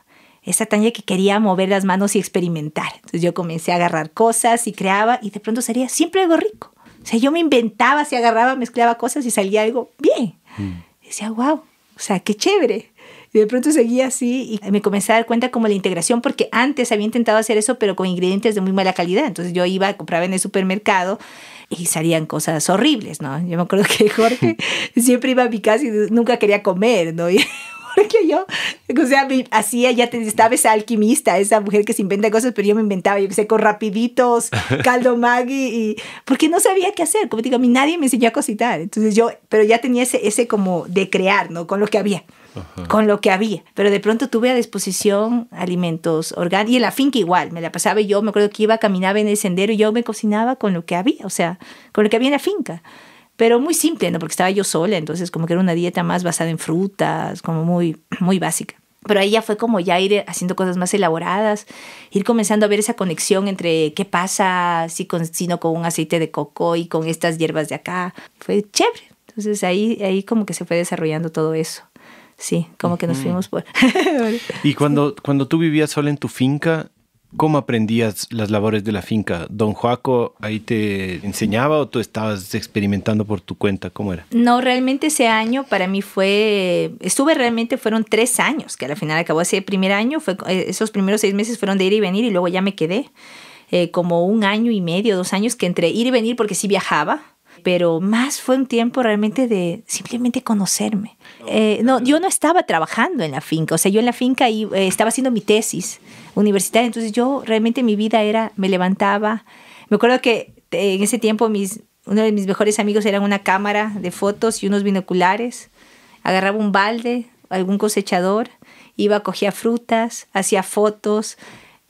esa Tania que quería mover las manos y experimentar. Entonces yo comencé a agarrar cosas y creaba y de pronto salía siempre algo rico. O sea, yo me inventaba, se agarraba, mezclaba cosas y salía algo bien. Mm. decía, wow, o sea, qué chévere. Y de pronto seguía así y me comencé a dar cuenta como la integración, porque antes había intentado hacer eso, pero con ingredientes de muy mala calidad. Entonces yo iba, a comprar en el supermercado y salían cosas horribles, ¿no? Yo me acuerdo que Jorge [LAUGHS] siempre iba a mi casa y nunca quería comer, ¿no? [LAUGHS] porque yo, o sea, hacía, ya estaba esa alquimista, esa mujer que se inventa cosas, pero yo me inventaba, yo que sé, con rapiditos, [LAUGHS] caldo Maggi, y, porque no sabía qué hacer, como digo, a mí nadie me enseñó a cositar, entonces yo, pero ya tenía ese, ese como de crear, ¿no? Con lo que había. con lo que había. Pero de pronto tuve a disposición alimentos orgánicos. Y en la finca igual, me la pasaba yo, me acuerdo que iba, caminaba en el sendero y yo me cocinaba con lo que había, o sea, con lo que había en la finca pero muy simple, ¿no? Porque estaba yo sola, entonces como que era una dieta más basada en frutas, como muy, muy básica. Pero ahí ya fue como ya ir haciendo cosas más elaboradas, ir comenzando a ver esa conexión entre qué pasa si cocino con un aceite de coco y con estas hierbas de acá. Fue chévere. Entonces ahí, ahí como que se fue desarrollando todo eso. Sí, como que nos fuimos por... [LAUGHS] [LAUGHS] y cuando, cuando tú vivías sola en tu finca, ¿Cómo aprendías las labores de la finca? ¿Don Joaco ahí te enseñaba o tú estabas experimentando por tu cuenta? ¿Cómo era? No, realmente ese año para mí fue, estuve realmente, fueron tres años, que al final acabó ese primer año, fue, eh, esos primeros seis meses fueron de ir y venir y luego ya me quedé eh, como un año y medio, dos años que entre ir y venir porque sí viajaba, pero más fue un tiempo realmente de simplemente conocerme. Eh, no, yo no estaba trabajando en la finca, o sea, yo en la finca estaba haciendo mi tesis universitaria. Entonces yo realmente mi vida era, me levantaba. Me acuerdo que eh, en ese tiempo mis, uno de mis mejores amigos era una cámara de fotos y unos binoculares. Agarraba un balde, algún cosechador, iba, cogía frutas, hacía fotos,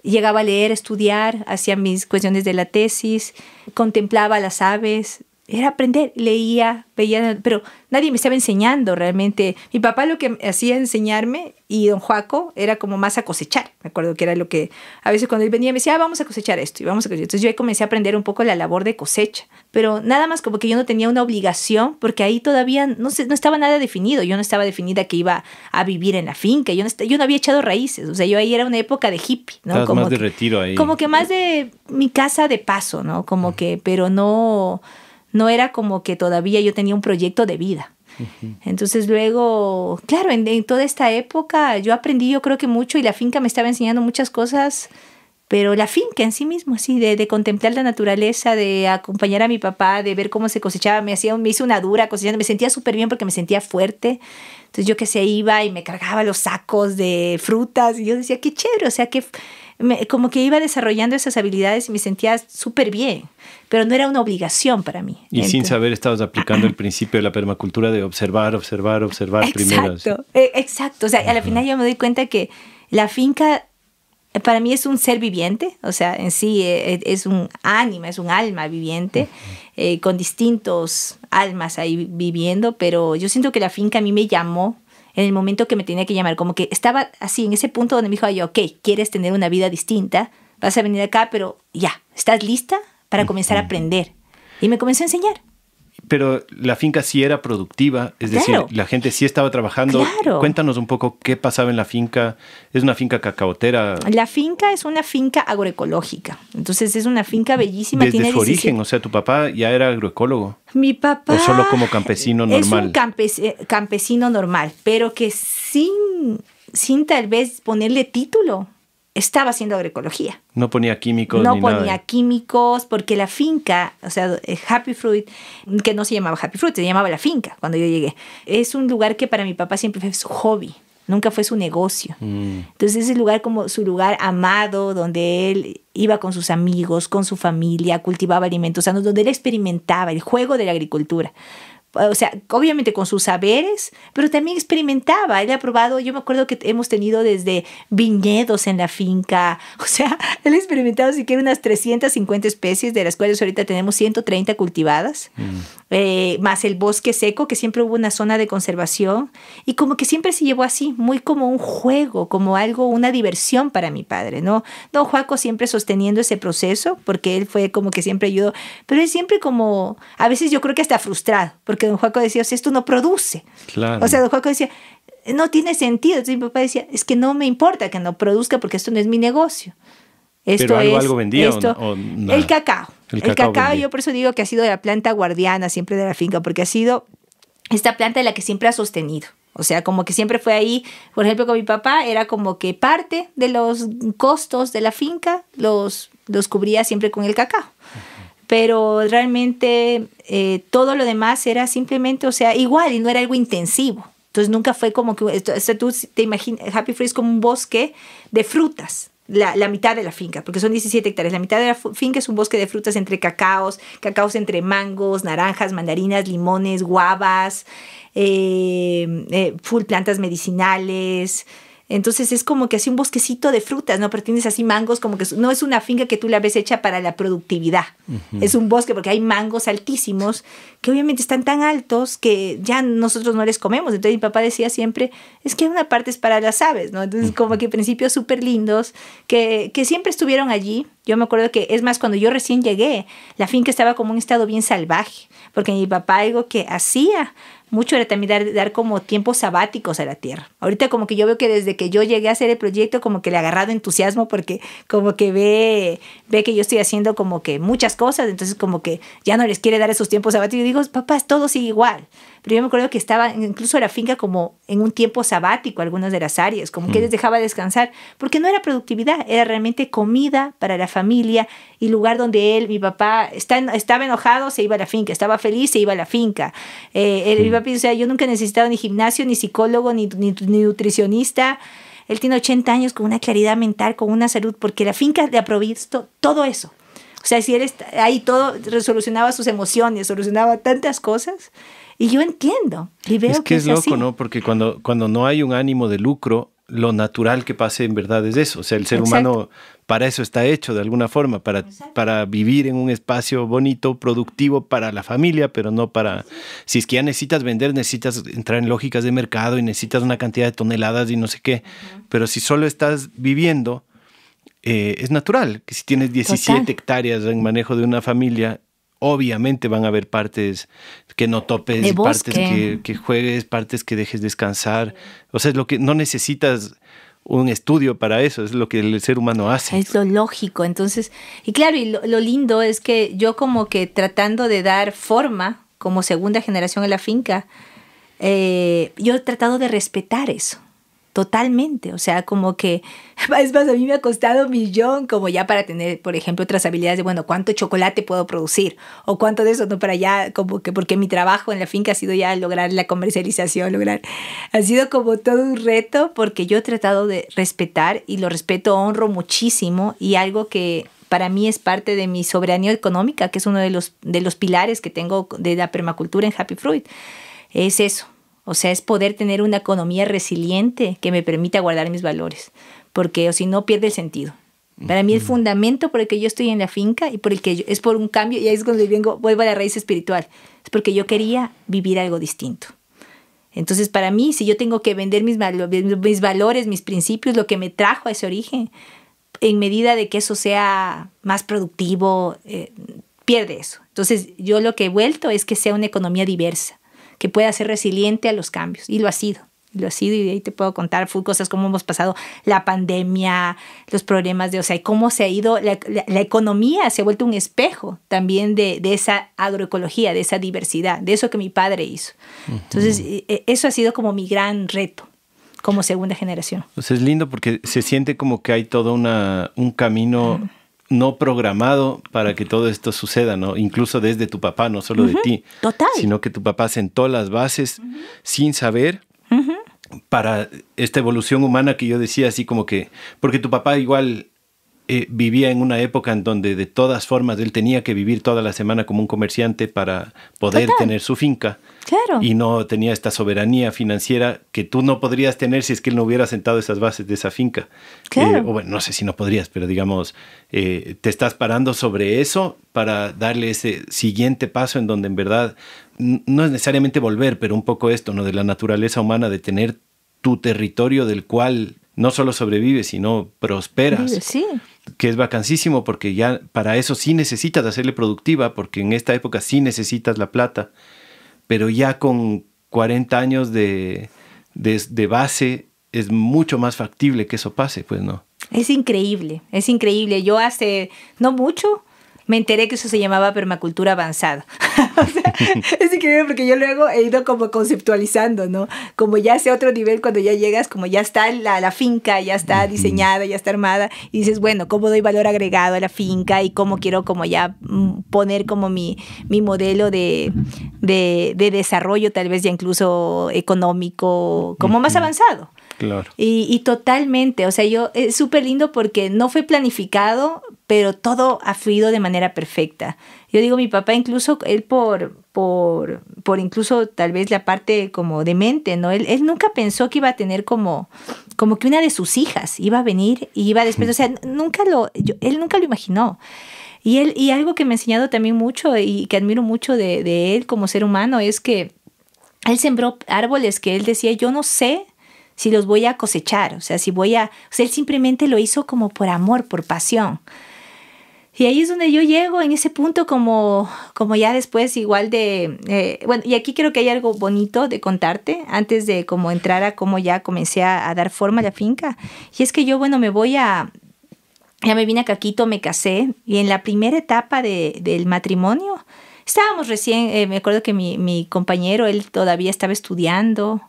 llegaba a leer, estudiar, hacía mis cuestiones de la tesis, contemplaba las aves, era aprender, leía, veía, pero nadie me estaba enseñando realmente. Mi papá lo que hacía enseñarme y don Juaco era como más a cosechar. Me acuerdo que era lo que a veces cuando él venía me decía, ah, vamos a cosechar esto y vamos a cosechar. Entonces yo ahí comencé a aprender un poco la labor de cosecha, pero nada más como que yo no tenía una obligación porque ahí todavía no, no estaba nada definido. Yo no estaba definida que iba a vivir en la finca, yo no, yo no había echado raíces. O sea, yo ahí era una época de hippie, ¿no? como más de retiro ahí. Como que más de mi casa de paso, ¿no? Como que, pero no no era como que todavía yo tenía un proyecto de vida. Entonces luego, claro, en, toda esta época yo aprendí yo creo que mucho y la finca me estaba enseñando muchas cosas, pero la finca en sí mismo, así, de, contemplar la naturaleza, de acompañar a mi papá, de ver cómo se cosechaba, me, hacía, me hizo una dura cosechando, me sentía súper bien porque me sentía fuerte. Entonces yo que se iba y me cargaba los sacos de frutas y yo decía, qué chévere, o sea, que me, como que iba desarrollando esas habilidades y me sentía súper bien, pero no era una obligación para mí. Y sin saber estabas aplicando el principio de la permacultura de observar, observar, observar primero. Exacto, eh, exacto. O sea, a la final yo me doy cuenta que la finca eh, para mí es un ser viviente, o sea, en sí eh, es un ánima, es un alma viviente, con distintos almas ahí viviendo, pero yo siento que la finca a mí me llamó en el momento que me tenía que llamar, como que estaba así en ese punto donde me dijo, yo, ok, quieres tener una vida distinta, vas a venir acá, pero ya, ¿estás lista para comenzar a aprender? Y me comenzó a enseñar pero la finca sí era productiva, es decir, la gente sí estaba trabajando. Cuéntanos un poco qué pasaba en la finca. Es una finca cacaotera. La finca es una finca agroecológica, entonces es una finca bellísima. Desde tiene su origen, o sea, tu papá ya era agroecólogo. Mi papá. O solo como campesino normal. Es un eh, campesino normal, pero que sin, sin tal vez ponerle título estaba haciendo agroecología. No ponía químicos. No ponía químicos porque la finca, o sea, eh, Happy Fruit, que no se llamaba Happy Fruit, se llamaba la finca cuando yo llegué. Es un lugar que para mi papá siempre fue su hobby, nunca fue su negocio. Entonces mm. Entonces ese lugar como su lugar amado, donde él iba con sus amigos, con su familia, cultivaba alimentos sanos, donde él experimentaba el juego de la agricultura o sea, obviamente con sus saberes, pero también experimentaba. Él ha probado, yo me acuerdo que hemos tenido desde viñedos en la finca, [LAUGHS] o sea, él ha experimentado siquiera unas 350 especies, de las cuales ahorita tenemos 130 cultivadas. Mm. Eh, más el bosque seco, que siempre hubo una zona de conservación, y como que siempre se llevó así, muy como un juego, como algo, una diversión para mi padre, ¿no? Don Juaco siempre sosteniendo ese proceso, porque él fue como que siempre ayudó, pero él siempre como, a veces yo creo que hasta frustrado, porque don Juaco decía, o sea, esto no produce. O sea, don Juaco decía, no tiene sentido. Entonces mi papá decía, es que no me importa que no produzca porque esto no es mi negocio. Esto Pero algo, es, El cacao. El, cacao, yo por eso digo que ha sido la planta guardiana siempre de la finca, porque ha sido esta planta de la que siempre ha sostenido. O sea, como que siempre fue ahí, por ejemplo, con mi papá, era como que parte de los costos de la finca los, los cubría siempre con el cacao. Pero realmente eh, todo lo demás era simplemente, o sea, igual y no era algo intensivo. Entonces nunca fue como que, esto, tú te imaginas, Happy Fruit como un bosque de frutas la, la, mitad de la finca, porque son 17 hectáreas. La mitad de la finca es un bosque de frutas entre cacaos, cacaos entre mangos, naranjas, mandarinas, limones, guavas, eh, eh, full plantas medicinales, entonces es como que así un bosquecito de frutas, ¿no? Pero tienes así mangos, como que no es una finca que tú la ves hecha para la productividad. Es un bosque porque hay mangos altísimos que obviamente están tan altos que ya nosotros no les comemos. Entonces mi papá decía siempre, es que una parte es para las aves, ¿no? Entonces como que principios súper lindos que, que siempre estuvieron allí. Yo me acuerdo que, es más, cuando yo recién llegué, la finca estaba como en un estado bien salvaje, porque mi papá algo que hacía mucho era también dar, como tiempos sabáticos a la tierra. Ahorita como que yo veo que desde que yo llegué a hacer el proyecto como que le ha agarrado entusiasmo porque como que ve, ve que yo estoy haciendo como que muchas cosas, entonces como que ya no les quiere dar esos tiempos sabáticos. Y digo, papás, todo sigue igual pero yo me acuerdo que estaba, incluso la finca como en un tiempo sabático, algunas de las áreas, como que mm. les dejaba descansar, porque no era productividad, era realmente comida para la familia y lugar donde él, mi papá, estaba enojado, se iba a la finca, estaba feliz, se iba a la finca. Eh, él, mi papá, o yo nunca he necesitado ni gimnasio, ni psicólogo, ni, nutricionista. Él tiene 80 años con una claridad mental, con una salud, porque la finca le ha provisto todo eso. O sea, si él ahí todo resolucionaba sus emociones, solucionaba tantas cosas y yo entiendo. Y veo es que, que es, loco, ¿no? Porque cuando, cuando no hay un ánimo de lucro, lo natural que pase en verdad es eso. O sea, el ser humano para eso está hecho de alguna forma, para, para, vivir en un espacio bonito, productivo para la familia, pero no para... Si es que ya necesitas vender, necesitas entrar en lógicas de mercado y necesitas una cantidad de toneladas y no sé qué. Pero si solo estás viviendo, eh, es natural que si tienes 17 hectáreas en manejo de una familia obviamente van a haber partes que no topes, partes que, juegues, partes que dejes descansar. O sea, lo que no necesitas un estudio para eso, es lo que el ser humano hace. Es lo lógico, entonces, y claro, y lo, lindo es que yo como que tratando de dar forma como segunda generación en la finca, eh, yo he tratado de respetar eso totalmente. O sea, como que, [LAUGHS] es más, a mí me ha costado un millón, como ya para tener, por ejemplo, otras habilidades de, bueno, cuánto chocolate puedo producir o cuánto de eso, no para ya, como que, porque mi trabajo en la finca ha sido ya lograr la comercialización, lograr, ha sido como todo un reto porque yo he tratado de respetar y lo respeto, honro muchísimo y algo que para mí es parte de mi soberanía económica, que es uno de los, de los pilares que tengo de la permacultura en Happy Fruit. Es eso, o sea, es poder tener una economía resiliente que me permita guardar mis valores, porque o si no pierde el sentido. Para mí el fundamento por el que yo estoy en la finca y por el que es por un cambio, y ahí es cuando vengo, vuelvo a la raíz espiritual, es porque yo quería vivir algo distinto. Entonces, para mí, si yo tengo que vender mis, valores, mis principios, lo que me trajo a ese origen, en medida de que eso sea más productivo, eh, pierde eso. Entonces, yo lo que he vuelto es que sea una economía diversa, que pueda ser resiliente a los cambios. Y lo ha sido, lo ha sido. Y de ahí te puedo contar cosas como hemos pasado la pandemia, los problemas de, o sea, cómo se ha ido, la, economía se ha vuelto un espejo también de, esa agroecología, de esa diversidad, de eso que mi padre hizo. Entonces, e, e, eso ha sido como mi gran reto como segunda generación. Pues es lindo porque se siente como que hay todo un camino no programado para que todo esto suceda, ¿no? Incluso desde tu papá, no solo de ti. Sino que tu papá sentó las bases sin saber para esta evolución humana que yo decía, así como que. Porque tu papá igual. Eh, vivía en una época en donde de todas formas él tenía que vivir toda la semana como un comerciante para poder tener su finca. Y no tenía esta soberanía financiera que tú no podrías tener si es que él no hubiera sentado esas bases de esa finca. Eh, o bueno, no sé si no podrías, pero digamos, eh, te estás parando sobre eso para darle ese siguiente paso en donde en verdad no es necesariamente volver, pero un poco esto, ¿no? De la naturaleza humana, de tener tu territorio del cual no solo sobrevives, sino prosperas. Que es vacancísimo porque ya para eso sí necesitas hacerle productiva, porque en esta época sí necesitas la plata pero ya con 40 años de, de base es mucho más factible que eso pase, pues no. Es increíble, es increíble. Yo hace no mucho me enteré que eso se llamaba permacultura avanzada. [LAUGHS] [LAUGHS] es increíble porque yo luego he ido como conceptualizando, ¿no? Como ya hace otro nivel cuando ya llegas, como ya está la, finca, ya está diseñada, ya está armada, y dices, bueno, ¿cómo doy valor agregado a la finca y cómo quiero como ya mm, poner como mi, modelo de, desarrollo, tal vez ya incluso económico, como más avanzado? Claro. Y, y, totalmente, o sea, yo, es súper lindo porque no fue planificado, pero todo ha fluido de manera perfecta. Yo digo, mi papá incluso, él por, por, por incluso tal vez la parte como de mente, ¿no? Él, nunca pensó que iba a tener como, como que una de sus hijas iba a venir y iba después, o sea, nunca lo, él nunca lo imaginó. Y, él, y algo que me ha enseñado también mucho y que admiro mucho de, de él como ser humano es que él sembró árboles que él decía, yo no sé si los voy a cosechar, o sea, si voy a, o sea, él simplemente lo hizo como por amor, por pasión. Y ahí es donde yo llego en ese punto como, como ya después igual de, eh, bueno, y aquí creo que hay algo bonito de contarte antes de como entrar a cómo ya comencé a, dar forma a la finca. Y es que yo, bueno, me voy a, ya me vine a Caquito, me casé y en la primera etapa de, del matrimonio estábamos recién, eh, me acuerdo que mi, mi compañero, él todavía estaba estudiando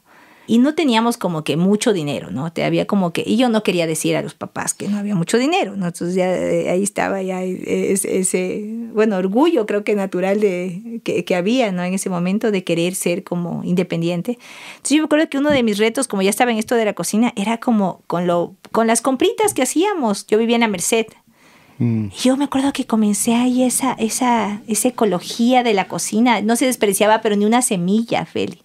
y no teníamos como que mucho dinero, ¿no? Te había como que, y yo no quería decir a los papás que no había mucho dinero, ¿no? Entonces ya eh, ahí estaba ya eh, ese, bueno, orgullo creo que natural de, que, había, ¿no? En ese momento de querer ser como independiente. Entonces yo me acuerdo que uno de mis retos, como ya estaba en esto de la cocina, era como con, lo, con las compritas que hacíamos. Yo vivía en la Merced, mm. yo me acuerdo que comencé ahí esa, esa, esa ecología de la cocina. No se despreciaba, pero ni una semilla, Feli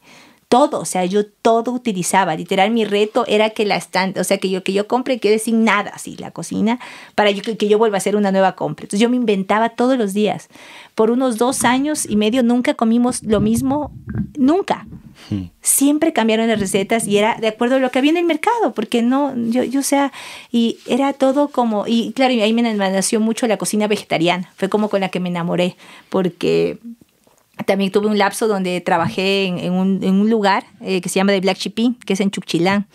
todo, o sea, yo todo utilizaba, literal mi reto era que la estante, o sea, que yo, que yo compre y quede sin nada, así, la cocina, para que, yo vuelva a hacer una nueva compra. Entonces yo me inventaba todos los días. Por unos dos años y medio nunca comimos lo mismo, nunca. Hmm. Siempre cambiaron las recetas y era de acuerdo a lo que había en el mercado, porque no, yo, yo o sea, y era todo como, y claro, y ahí me nació mucho la cocina vegetariana, fue como con la que me enamoré, porque también tuve un lapso donde trabajé en, un, lugar eh, que se llama The Black Chipí, que es en Chuchilán.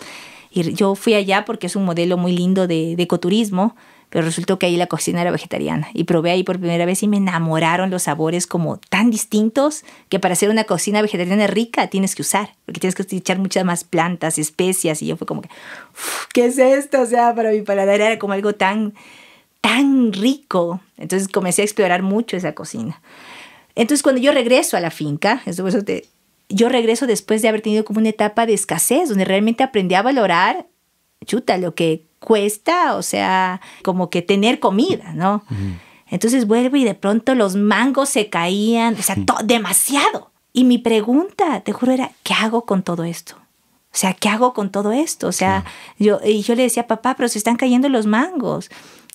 Y yo fui allá porque es un modelo muy lindo de, ecoturismo pero resultó que ahí la cocina era vegetariana y probé ahí por primera vez y me enamoraron los sabores como tan distintos que para hacer una cocina vegetariana rica tienes que usar, porque tienes que echar muchas más plantas, especias y yo fue como que, ¿qué es esto? O sea, para mi paladar era como algo tan, tan rico. Entonces comencé a explorar mucho esa cocina. Entonces, cuando yo regreso a la finca, yo regreso después de haber tenido como una etapa de escasez, donde realmente aprendí a valorar, chuta, lo que cuesta, o sea, como que tener comida, ¿no? Entonces vuelvo y de pronto los mangos se caían, o sea, demasiado. Y mi pregunta, te juro, era, ¿qué hago con todo esto? O sea, ¿qué hago con todo esto? O sea, yo, y yo le decía, papá, pero se están cayendo los mangos.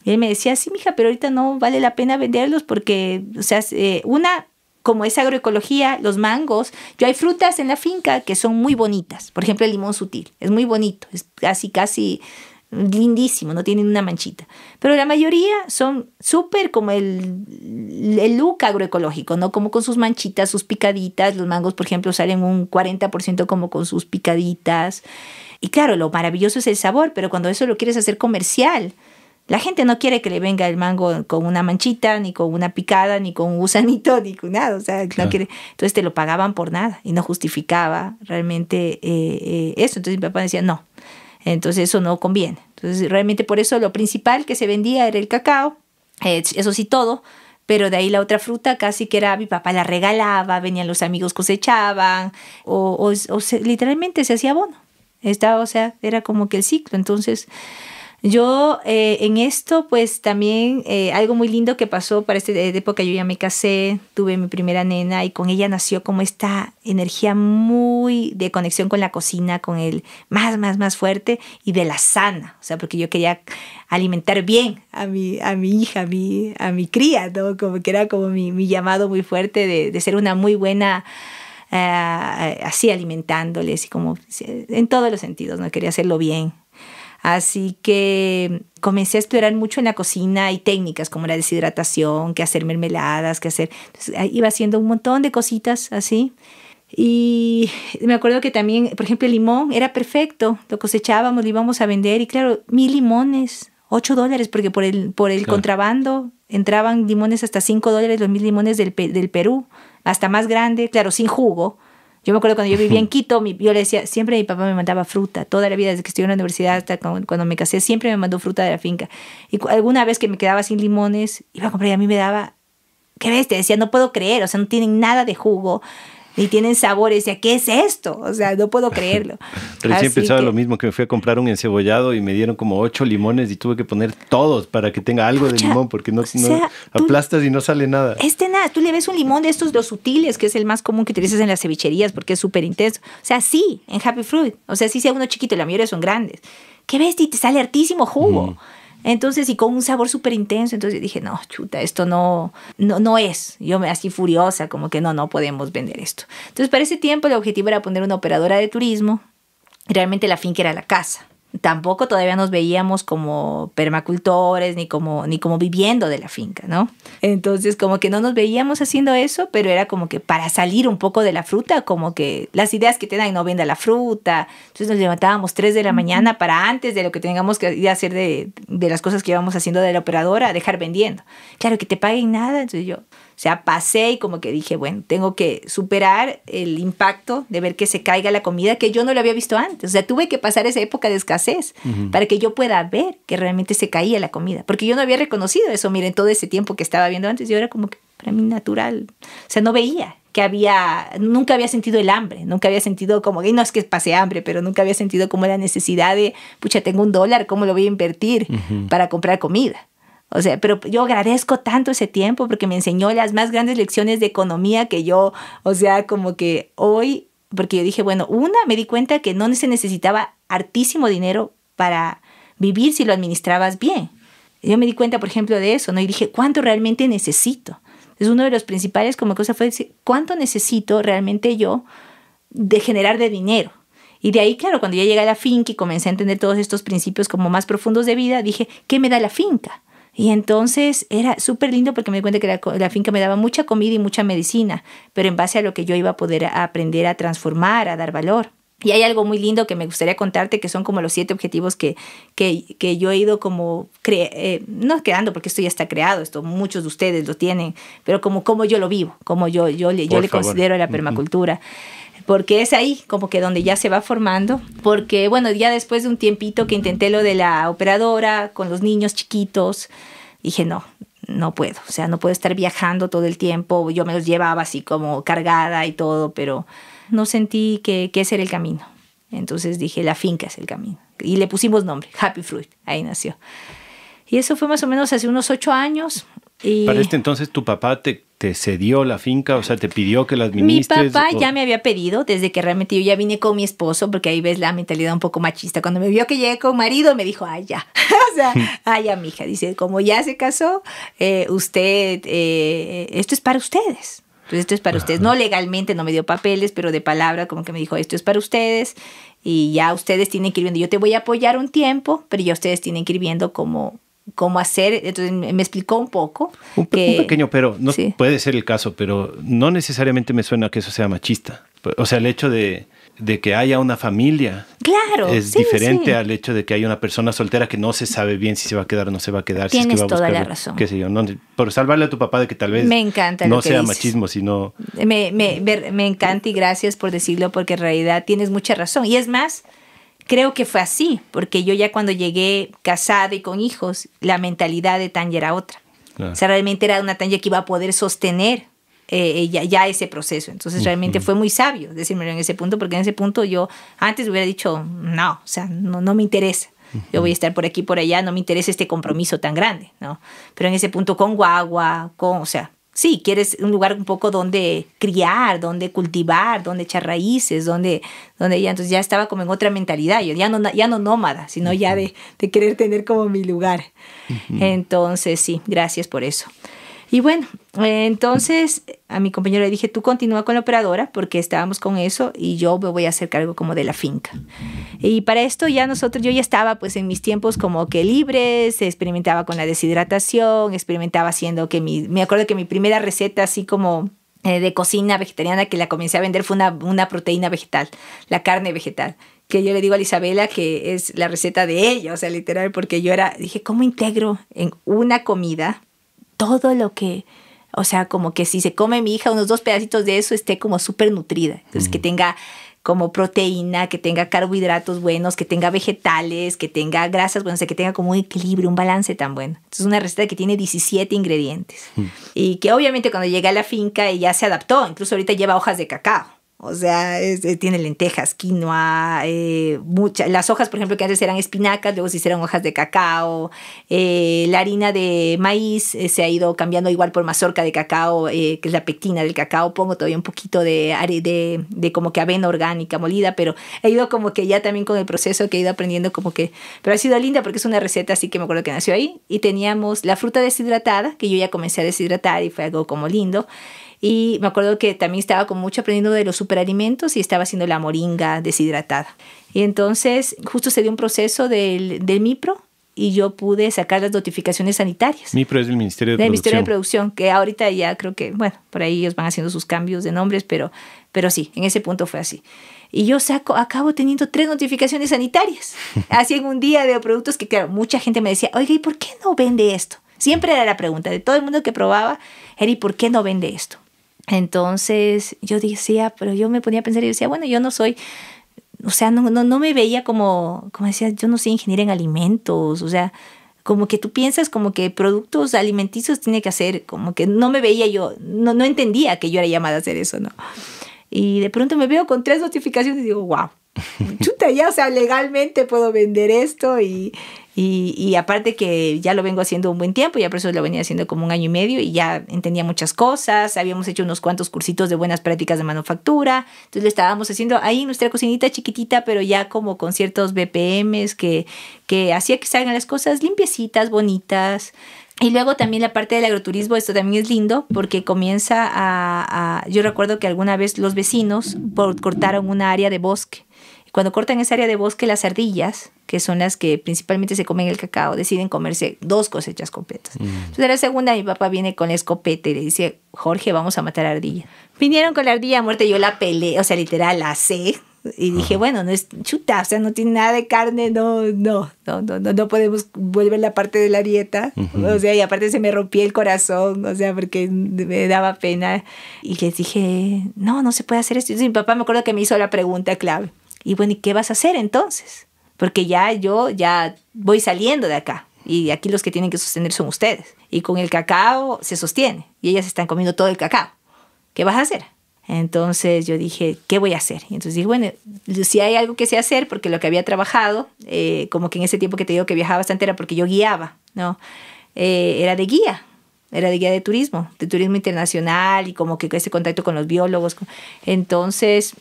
Y él me decía, sí, mija, pero ahorita no vale la pena venderlos porque, o sea, eh, una, como es agroecología, los mangos, yo hay frutas en la finca que son muy bonitas. Por ejemplo, el limón sutil, es muy bonito, es casi, casi lindísimo, no tienen una manchita. Pero la mayoría son súper como el, el look agroecológico, ¿no? Como con sus manchitas, sus picaditas. Los mangos, por ejemplo, salen un 40% como con sus picaditas. Y claro, lo maravilloso es el sabor, pero cuando eso lo quieres hacer comercial, la gente no quiere que le venga el mango con una manchita, ni con una picada, ni con un gusanito, [LAUGHS] ni con nada. O sea, no Entonces te lo pagaban por nada y no justificaba realmente eh, eh, eso. Entonces mi papá decía, no, entonces eso no conviene. Entonces realmente por eso lo principal que se vendía era el cacao, eh, eso sí todo, pero de ahí la otra fruta casi que era mi papá la regalaba, venían los amigos cosechaban, o, literalmente se hacía bono. o sea, era como que el ciclo. Entonces, yo eh, en esto, pues también eh, algo muy lindo que pasó para esta eh, época, yo ya me casé, tuve mi primera nena y con ella nació como esta energía muy de conexión con la cocina, con el más, más, más fuerte y de la sana, o sea, porque yo quería alimentar bien a mi, a mi hija, a mi, a mi cría, ¿no? Como que era como mi, mi llamado muy fuerte de, de ser una muy buena... así alimentándoles y como en todos los sentidos, no quería hacerlo bien, Así que comencé a estudiar mucho en la cocina y técnicas como la deshidratación, que hacer mermeladas, que hacer... iba haciendo un montón de cositas así. Y me acuerdo que también, por ejemplo, el limón era perfecto. Lo cosechábamos, lo íbamos a vender y claro, mil limones, ocho dólares, porque por el, contrabando entraban limones hasta cinco dólares, los mil limones del, del Perú, hasta más grande, claro, sin jugo. Yo me acuerdo cuando yo vivía en Quito, mi, yo le decía, siempre mi papá me mandaba fruta, toda la vida, desde que estuve en la universidad hasta cuando, me casé, siempre me mandó fruta de la finca. Y alguna vez que me quedaba sin limones, iba a comprar y a mí me daba, qué te decía, no puedo creer, o sea, no tienen nada de jugo ni tienen sabores. ¿qué es esto? O sea, no puedo creerlo. [LAUGHS] Recién pensaba lo mismo que me fui a comprar un encebollado y me dieron como ocho limones y tuve que poner todos para que tenga algo de limón porque no, aplastas y no sale nada. Este nada, tú le ves un limón de estos los sutiles, que es el más común que utilizas en las cevicherías porque es súper intenso. O sea, sí, en Happy Fruit. O sea, sí sea uno chiquito, la mayoría son grandes. ¿Qué ves? Y te sale hartísimo jugo. Entonces, y con un sabor súper intenso. Entonces dije, no, chuta, esto no, no, no es. Yo me así furiosa, como que no, no podemos vender esto. Entonces, para ese tiempo, el objetivo era poner una operadora de turismo. Realmente la finca era la casa tampoco todavía nos veíamos como permacultores ni como, ni como viviendo de la finca, ¿no? Entonces como que no nos veíamos haciendo eso, pero era como que para salir un poco de la fruta, como que las ideas que te dan, no venda la fruta. Entonces nos levantábamos 3 de la mañana para antes de lo que tengamos que hacer de, de las cosas que íbamos haciendo de la operadora, dejar vendiendo. Claro, que te paguen nada, entonces yo o sea, pasé y como que dije, bueno, tengo que superar el impacto de ver que se caiga la comida que yo no lo había visto antes. O sea, tuve que pasar esa época de escasez para que yo pueda ver que realmente se caía la comida. Porque yo no había reconocido eso, miren, todo ese tiempo que estaba viendo antes, yo era como que para mí natural. O sea, no veía que había, nunca había sentido el hambre, nunca había sentido como, y no es que pase hambre, pero nunca había sentido como la necesidad de, pucha, tengo un dólar, ¿cómo lo voy a invertir para comprar comida? O sea, pero yo agradezco tanto ese tiempo porque me enseñó las más grandes lecciones de economía que yo, o sea, como que hoy, porque yo dije, bueno, una, me di cuenta que no se necesitaba hartísimo dinero para vivir si lo administrabas bien. Yo me di cuenta, por ejemplo, de eso, ¿no? Y dije, ¿cuánto realmente necesito? Es uno de los principales como cosa fue decir, ¿cuánto necesito realmente yo de generar de dinero? Y de ahí, claro, cuando ya llegué a la finca y comencé a entender todos estos principios como más profundos de vida, dije, ¿qué me da la finca? Y entonces era súper lindo porque me di cuenta que la, finca me daba mucha comida y mucha medicina, pero en base a lo que yo iba a poder aprender a transformar, a dar valor. Y hay algo muy lindo que me gustaría contarte, que son como los siete objetivos que, que, que yo he ido como, cre eh, no creando, porque esto ya está creado, esto muchos de ustedes lo tienen, pero como, como yo lo vivo, como yo, yo, yo, le considero considero la permacultura porque es ahí como que donde ya se va formando, porque bueno, ya después de un tiempito que intenté lo de la operadora con los niños chiquitos, dije no. No puedo, o sea, no puedo estar viajando todo el tiempo. Yo me los llevaba así como cargada y todo, pero no sentí que, que ese era el camino. Entonces dije, la finca es el camino. Y le pusimos nombre, Happy Fruit, ahí nació. Y eso fue más o menos hace unos ocho años. Para este entonces tu papá te, cedió la finca, o sea, te pidió que la administres. Mi papá ya me había pedido desde que realmente yo ya vine con mi esposo, porque ahí ves la mentalidad un poco machista. Cuando me vio que llegué con marido, me dijo, ay, ya, [LAUGHS] o sea, [LAUGHS] ay, ya, mija, dice, como ya se casó, eh, usted, eh, esto es para ustedes. Entonces, esto es para ustedes. No legalmente, no me dio papeles, pero de palabra, como que me dijo, esto es para ustedes y ya ustedes tienen que ir viendo. Yo te voy a apoyar un tiempo, pero ya ustedes tienen que ir viendo como cómo hacer. Entonces me explicó un poco. Un, pequeño, pero puede ser el caso, pero no necesariamente me suena que eso sea machista. O sea, el hecho de, que haya una familia claro, es diferente al hecho de que haya una persona soltera que no se sabe bien si se va a quedar o no se va a quedar. Tienes toda la razón. por salvarle a tu papá de que tal vez no sea machismo, sino... me encanta y gracias por decirlo porque en realidad tienes mucha razón. Y es más, creo que fue así, porque yo ya cuando llegué casada y con hijos, la mentalidad de Tanya era otra. O sea, realmente era una Tanya que iba a poder sostener eh, ya, ese proceso. Entonces realmente fue muy sabio decírmelo en ese punto, porque en ese punto yo antes hubiera dicho, no, o sea, no, no me interesa. Yo voy a estar por aquí, por allá, no me interesa este compromiso tan grande, ¿no? Pero en ese punto con guagua, con, o sea, sí, quieres un lugar un poco donde criar, donde cultivar, donde echar raíces, donde, donde ya, entonces ya estaba como en otra mentalidad, yo ya no, ya no nómada, sino ya de, de, querer tener como mi lugar. Entonces, sí, gracias por eso. Y bueno, entonces a mi compañero le dije, tú continúa con la operadora porque estábamos con eso y yo me voy a hacer cargo como de la finca. Y para esto ya nosotros, yo ya estaba pues en mis tiempos como que libres, experimentaba con la deshidratación, experimentaba haciendo que mi, me acuerdo que mi primera receta así como eh, de cocina vegetariana que la comencé a vender fue una, una, proteína vegetal, la carne vegetal, que yo le digo a Isabela que es la receta de ella, o sea, literal, porque yo era, dije, ¿cómo integro en una comida todo lo que, o sea, como que si se come mi hija unos dos pedacitos de eso, esté como súper nutrida. Entonces, que mm. tenga como proteína, que tenga carbohidratos buenos, que tenga vegetales, que tenga grasas buenas, o que tenga como un equilibrio, un balance tan bueno. Entonces, es una receta que tiene 17 ingredientes mm. y que obviamente cuando llegué a la finca ya se adaptó, incluso ahorita lleva hojas de cacao. O sea, eh, tiene lentejas, quinoa, eh, muchas. Las hojas, por ejemplo, que antes eran espinacas, luego se hicieron hojas de cacao. Eh, la harina de maíz se ha ido cambiando igual por mazorca de cacao, que es la pectina del cacao. Pongo todavía un poquito de, de como que avena orgánica molida, pero he ido como que ya también con el proceso que he ido aprendiendo como que... Pero ha sido linda porque es una receta, así que me acuerdo que nació ahí. Y teníamos la fruta deshidratada, que yo ya comencé a deshidratar y fue algo como lindo. Y me acuerdo que también estaba con mucho aprendiendo de los superalimentos y estaba haciendo la moringa deshidratada. Y entonces justo se dio un proceso del, del MIPRO y yo pude sacar las notificaciones sanitarias. MIPRO es el Ministerio de Producción. Ministerio de Producción, que ahorita ya creo que, bueno, por ahí ellos van haciendo sus cambios de nombres, pero, pero sí, en ese punto fue así. Y yo saco, acabo teniendo tres notificaciones sanitarias, [LAUGHS] así en un día de productos que, claro, mucha gente me decía, oiga, ¿y por qué no vende esto? Siempre era la pregunta de todo el mundo que probaba, era ¿y por qué no vende esto? Entonces yo decía, pero yo me ponía a pensar y decía, bueno, yo no soy, o sea, no, no, me veía como, como decía, yo no soy ingeniera en alimentos, o sea, como que tú piensas como que productos alimenticios tiene que hacer, como que no me veía yo, no, no entendía que yo era llamada a hacer eso, ¿no? Y de pronto me veo con tres notificaciones y digo, wow, [LAUGHS] chuta, ya, o sea, legalmente puedo vender esto y, y, aparte que ya lo vengo haciendo un buen tiempo, ya por eso lo venía haciendo como un año y medio y ya entendía muchas cosas, habíamos hecho unos cuantos cursitos de buenas prácticas de manufactura, entonces lo estábamos haciendo ahí nuestra cocinita chiquitita, pero ya como con ciertos BPMs que, que hacía que salgan las cosas limpiecitas, bonitas, y luego también la parte del agroturismo, esto también es lindo porque comienza a, yo recuerdo que alguna vez los vecinos cortaron una área de bosque. Cuando cortan esa área de bosque, las ardillas, que son las que principalmente se comen el cacao, deciden comerse dos cosechas completas. Mm. Entonces, la segunda, mi papá viene con la escopeta y le dice, Jorge, vamos a matar a ardilla. Vinieron con la ardilla muerte, yo la peleé, o sea, literal, la sé, y dije, bueno, no es chuta, o sea, no tiene nada de carne, no, no, no, no, no podemos volver la parte de la dieta. O sea, y aparte se me rompía el corazón, o sea, porque me daba pena. Y les dije, no, no se puede hacer esto. Y mi papá me acuerdo que me hizo la pregunta clave. Y bueno, ¿y qué vas a hacer entonces? Porque ya yo ya voy saliendo de acá. Y aquí los que tienen que sostener son ustedes. Y con el cacao se sostiene. Y ellas están comiendo todo el cacao. ¿Qué vas a hacer? Entonces yo dije, ¿qué voy a hacer? Y entonces dije, bueno, si hay algo que sé hacer, porque lo que había trabajado, eh, como que en ese tiempo que te digo que viajaba bastante era porque yo guiaba, ¿no? Eh, era de guía, era de guía de turismo, de turismo internacional y como que ese contacto con los biólogos. Entonces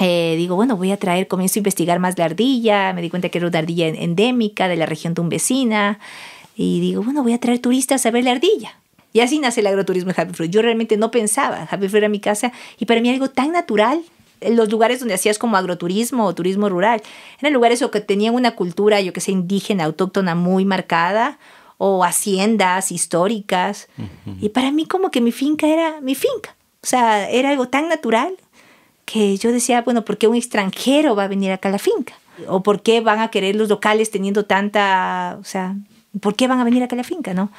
eh, digo, bueno, voy a traer, comienzo a investigar más la ardilla, me di cuenta que era una ardilla endémica de la región de vecina, y digo, bueno, voy a traer turistas a ver la ardilla. Y así nace el agroturismo en Happy Fruit. Yo realmente no pensaba, Happy Fruit era mi casa y para mí algo tan natural. Los lugares donde hacías como agroturismo o turismo rural eran lugares o que tenían una cultura, yo que sé, indígena, autóctona muy marcada o haciendas históricas. Y para mí como que mi finca era mi finca. O sea, era algo tan natural que yo decía, bueno, ¿por qué un extranjero va a venir acá a la finca? ¿O por qué van a querer los locales teniendo tanta, o sea, ¿por qué van a venir acá a la finca, no?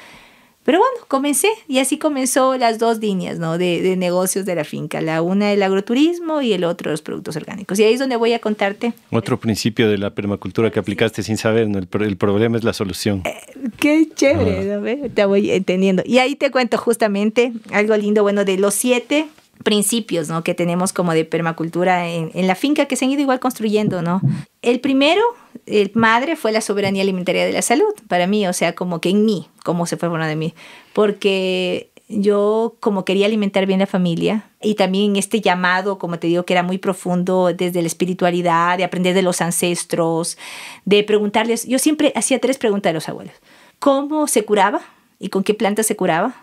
Pero bueno, comencé y así comenzó las dos líneas ¿no? de, negocios de la finca, la una el agroturismo y el otro los productos orgánicos. Y ahí es donde voy a contarte. Otro principio de la permacultura que aplicaste sin saber, el, problema es la solución. Eh, qué chévere, ah. te voy entendiendo. Y ahí te cuento justamente algo lindo, bueno, de los siete principios ¿no? que tenemos como de permacultura en, la finca que se han ido igual construyendo, ¿no? El primero, el madre, fue la soberanía alimentaria de la salud, para mí, o sea, como que en mí, como se fue una de mí, porque yo como quería alimentar bien la familia y también este llamado, como te digo, que era muy profundo desde la espiritualidad, de aprender de los ancestros, de preguntarles, yo siempre hacía tres preguntas a los abuelos, ¿cómo se curaba y con qué planta se curaba?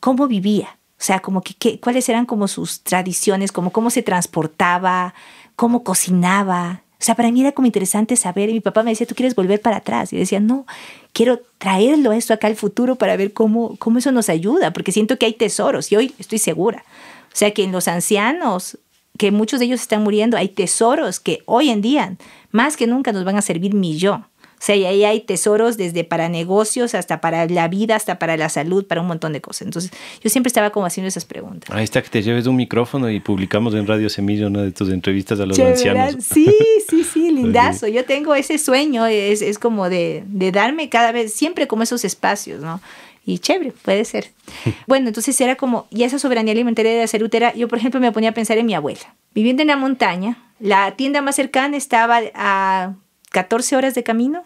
¿Cómo vivía? O sea, como que, cuáles eran como sus tradiciones, como cómo se transportaba, cómo cocinaba. O sea, para mí era como interesante saber. Y mi papá me decía, ¿tú quieres volver para atrás? Y decía, no, quiero traerlo esto acá al futuro para ver cómo, cómo eso nos ayuda, porque siento que hay tesoros y hoy estoy segura. O sea, que en los ancianos, que muchos de ellos están muriendo, hay tesoros que hoy en día, más que nunca, nos van a servir yo. O sea, y ahí hay tesoros desde para negocios hasta para la vida, hasta para la salud, para un montón de cosas. Entonces, yo siempre estaba como haciendo esas preguntas. Ahí está, que te lleves un micrófono y publicamos en Radio Semilla una de tus entrevistas a los ancianos. Sí, sí, sí, [LAUGHS] lindazo. Yo tengo ese sueño, es, como de, de darme cada vez, siempre como esos espacios, ¿no? y chévere, puede ser. [LAUGHS] Bueno, entonces era como, y esa soberanía alimentaria de la salud era, yo por ejemplo me ponía a pensar en mi abuela, viviendo en la montaña, la tienda más cercana estaba a 14 horas de camino,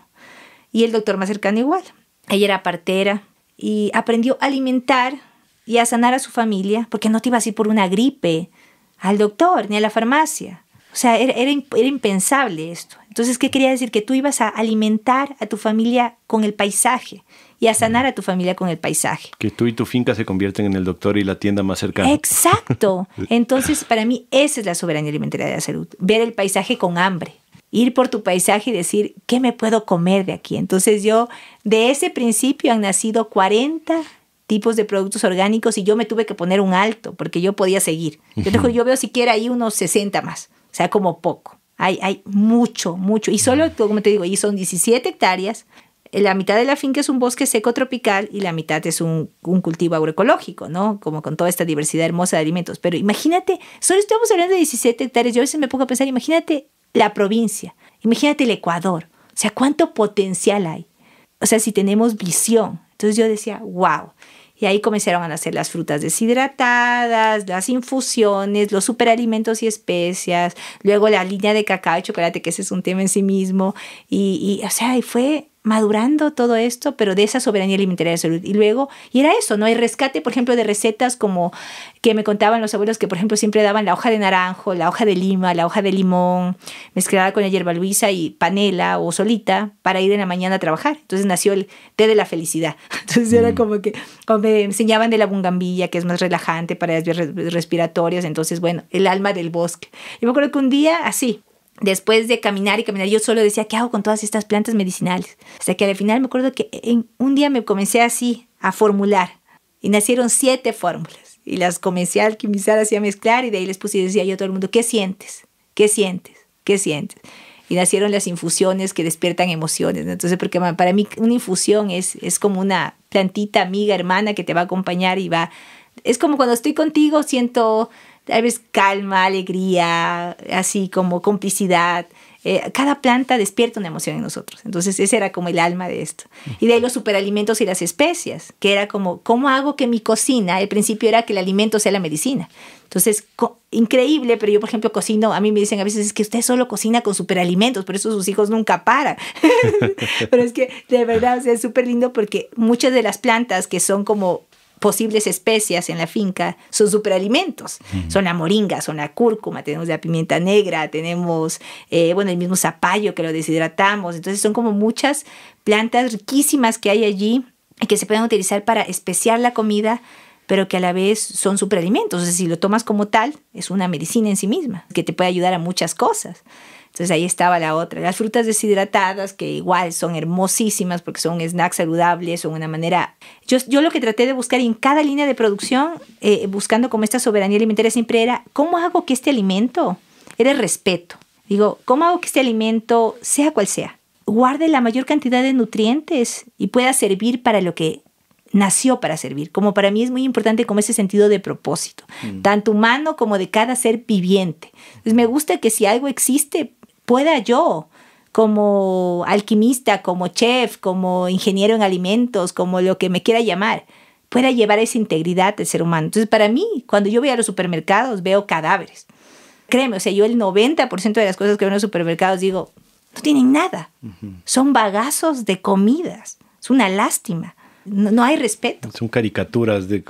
y el doctor más cercano igual. Ella era partera y aprendió a alimentar y a sanar a su familia porque no te ibas a ir por una gripe al doctor ni a la farmacia. O sea, era, impensable esto. Entonces, ¿qué quería decir? Que tú ibas a alimentar a tu familia con el paisaje y a sanar a tu familia con el paisaje. Que tú y tu finca se convierten en el doctor y la tienda más cercana. Exacto. [LAUGHS] Entonces, para mí, esa es la soberanía alimentaria de la salud. Ver el paisaje con hambre ir por tu paisaje y decir, ¿qué me puedo comer de aquí? Entonces yo, de ese principio han nacido 40 tipos de productos orgánicos y yo me tuve que poner un alto porque yo podía seguir. Yo, yo veo siquiera ahí unos 60 más, o sea, como poco. Hay, hay mucho, mucho. Y solo, como te digo, y son 17 hectáreas. Eh, la mitad de la finca es un bosque seco tropical y la mitad es un, un cultivo agroecológico, ¿no? Como con toda esta diversidad hermosa de alimentos. Pero imagínate, solo estamos hablando de 17 hectáreas. Yo a veces me pongo a pensar, imagínate la provincia. Imagínate el Ecuador. O sea, ¿cuánto potencial hay? O sea, si tenemos visión. Entonces yo decía, wow. Y ahí comenzaron a hacer las frutas deshidratadas, las infusiones, los superalimentos y especias, luego la línea de cacao y chocolate, que ese es un tema en sí mismo. Y, y o sea, y fue madurando todo esto, pero de esa soberanía alimentaria de salud. Y luego, y era eso, ¿no? El rescate, por ejemplo, de recetas como que me contaban los abuelos que, por ejemplo, siempre daban la hoja de naranjo, la hoja de lima, la hoja de limón, mezclada con la hierba luisa y panela o solita para ir en la mañana a trabajar. Entonces nació el té de la felicidad. [LAUGHS] Entonces era mm. como que, me enseñaban de la bungambilla, que es más relajante para las vías respiratorias. Entonces, bueno, el alma del bosque. Y me acuerdo que un día, así, después de caminar y caminar, yo solo decía, ¿qué hago con todas estas plantas medicinales? Hasta que al final me acuerdo que en un día me comencé así a formular y nacieron siete fórmulas y las comencé a alquimizar, así a mezclar y de ahí les puse y decía yo a todo el mundo, ¿qué sientes? ¿Qué sientes? ¿Qué sientes? Y nacieron las infusiones que despiertan emociones. Entonces, porque para mí una infusión es, es como una plantita amiga, hermana que te va a acompañar y va... Es como cuando estoy contigo, siento tal vez calma, alegría, así como complicidad. Eh, cada planta despierta una emoción en nosotros. Entonces ese era como el alma de esto. Y de ahí los superalimentos y las especias, que era como, ¿cómo hago que mi cocina, el principio era que el alimento sea la medicina? Entonces, increíble, pero yo por ejemplo cocino, a mí me dicen a veces es que usted solo cocina con superalimentos, por eso sus hijos nunca paran. [LAUGHS] pero es que de verdad, sea, es súper lindo porque muchas de las plantas que son como posibles especias en la finca son superalimentos. Son la moringa, son la cúrcuma, tenemos la pimienta negra, tenemos, eh, bueno, el mismo zapallo que lo deshidratamos. Entonces son como muchas plantas riquísimas que hay allí y que se pueden utilizar para especiar la comida pero que a la vez son superalimentos. si lo tomas como tal, es una medicina en sí misma, que te puede ayudar a muchas cosas. Entonces ahí estaba la otra. Las frutas deshidratadas, que igual son hermosísimas porque son snacks saludables, son una manera... Yo, yo lo que traté de buscar en cada línea de producción, eh, buscando como esta soberanía alimentaria, siempre era, ¿cómo hago que este alimento? Era el respeto. Digo, ¿cómo hago que este alimento, sea cual sea, guarde la mayor cantidad de nutrientes y pueda servir para lo que nació para servir, como para mí es muy importante como ese sentido de propósito, mm. tanto humano como de cada ser viviente. Entonces me gusta que si algo existe, pueda yo como alquimista, como chef, como ingeniero en alimentos, como lo que me quiera llamar, pueda llevar esa integridad del ser humano. Entonces, para mí, cuando yo voy a los supermercados, veo cadáveres. Créeme, o sea, yo el 90% de las cosas que veo en los supermercados digo, no tienen nada. Son bagazos de comidas. Es una lástima no, hay respeto. Son caricaturas de,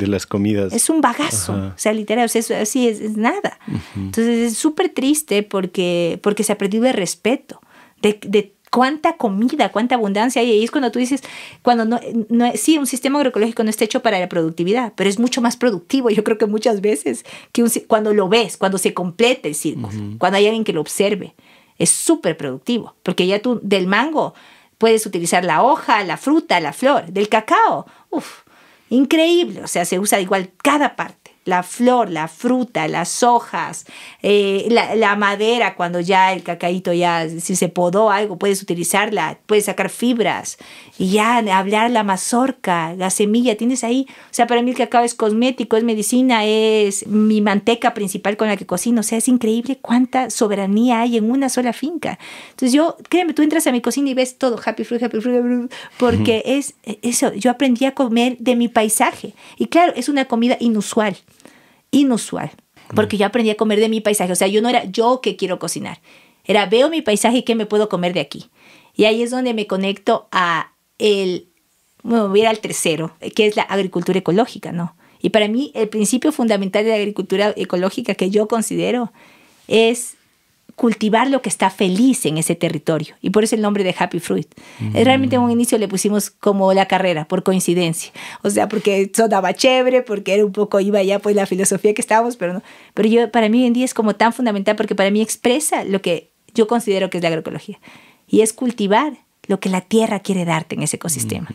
las comidas. Es un bagazo, o sea, literal, o así es, nada. Entonces es súper triste porque, porque se ha perdido el respeto de, cuánta comida, cuánta abundancia hay. Y es cuando tú dices, cuando no, no, sí, un sistema agroecológico no está hecho para la productividad, pero es mucho más productivo, yo creo que muchas veces, que cuando lo ves, cuando se complete el círculo, cuando hay alguien que lo observe, es súper productivo, porque ya tú del mango Puedes utilizar la hoja, la fruta, la flor, del cacao. Uf, increíble. O sea, se usa igual cada parte la flor, la fruta, las hojas, eh, la, madera, cuando ya el cacaíto ya, si se podó algo, puedes utilizarla, puedes sacar fibras, y ya hablar la mazorca, la semilla, tienes ahí. O sea, para mí el cacao es cosmético, es medicina, es mi manteca principal con la que cocino. O sea, es increíble cuánta soberanía hay en una sola finca. Entonces yo, créeme, tú entras a mi cocina y ves todo, happy fruit, happy fruit porque es eso, yo aprendí a comer de mi paisaje. Y claro, es una comida inusual inusual, porque mm. yo aprendí a comer de mi paisaje, o sea, yo no era yo que quiero cocinar, era veo mi paisaje y qué me puedo comer de aquí. Y ahí es donde me conecto a el, bueno, voy a al tercero, que es la agricultura ecológica, ¿no? Y para mí el principio fundamental de la agricultura ecológica que yo considero es cultivar lo que está feliz en ese territorio. Y por eso el nombre de Happy Fruit. Realmente en un mm. inicio le pusimos como la carrera, por coincidencia. O sea, porque sonaba chévere, porque era un poco, iba ya pues la filosofía que estábamos, pero no. Pero yo, para mí hoy en día es como tan fundamental porque para mí expresa lo que yo considero que es la agroecología. Y es cultivar lo que la tierra quiere darte en ese ecosistema.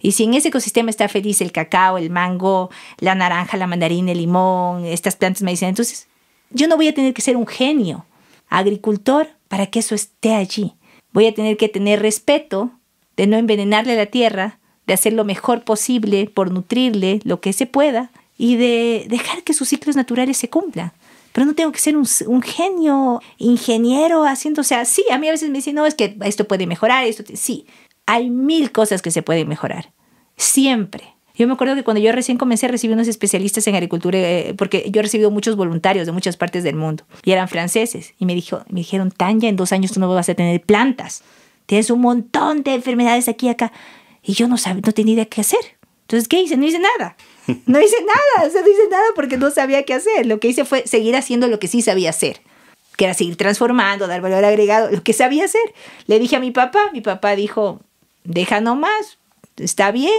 Y si en ese ecosistema está feliz el cacao, el mango, la naranja, la mandarina, el limón, estas plantas medicinales, entonces yo no voy a tener que ser un genio agricultor para que eso esté allí. Voy a tener que tener respeto de no envenenarle la tierra, de hacer lo mejor posible por nutrirle lo que se pueda y de dejar que sus ciclos naturales se cumplan. Pero no tengo que ser un, genio, ingeniero, haciéndose o sí, A mí a veces me dicen, no, es que esto puede mejorar, esto sí. Hay mil cosas que se pueden mejorar, siempre. Yo me acuerdo que cuando yo recién comencé recibí unos especialistas en agricultura, eh, porque yo he recibido muchos voluntarios de muchas partes del mundo y eran franceses. Y me, dijo, me dijeron, Tanya, en dos años tú no vas a tener plantas. Tienes un montón de enfermedades aquí y acá. Y yo no, sabía, no tenía idea qué hacer. Entonces, ¿qué hice? No hice nada. [LAUGHS] No hice nada, o sea, no hice nada porque no sabía qué hacer. Lo que hice fue seguir haciendo lo que sí sabía hacer, que era seguir transformando, dar valor agregado, lo que sabía hacer. Le dije a mi papá, mi papá dijo, deja más, está bien.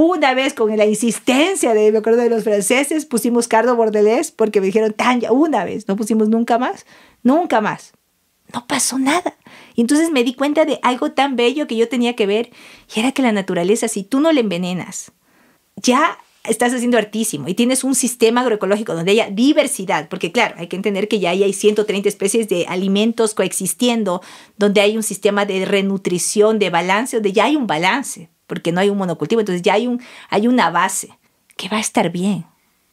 Una vez con la insistencia de, me acuerdo de los franceses, pusimos Cardo Bordelés porque me dijeron, tan ya una vez, no pusimos nunca más, nunca más. No pasó nada. Y entonces me di cuenta de algo tan bello que yo tenía que ver y era que la naturaleza, si tú no la envenenas, ya estás haciendo artísimo y tienes un sistema agroecológico donde haya diversidad, porque claro, hay que entender que ya hay 130 especies de alimentos coexistiendo, donde hay un sistema de renutrición, de balance, donde ya hay un balance, porque no hay un monocultivo, entonces ya hay, un, hay una base que va a estar bien.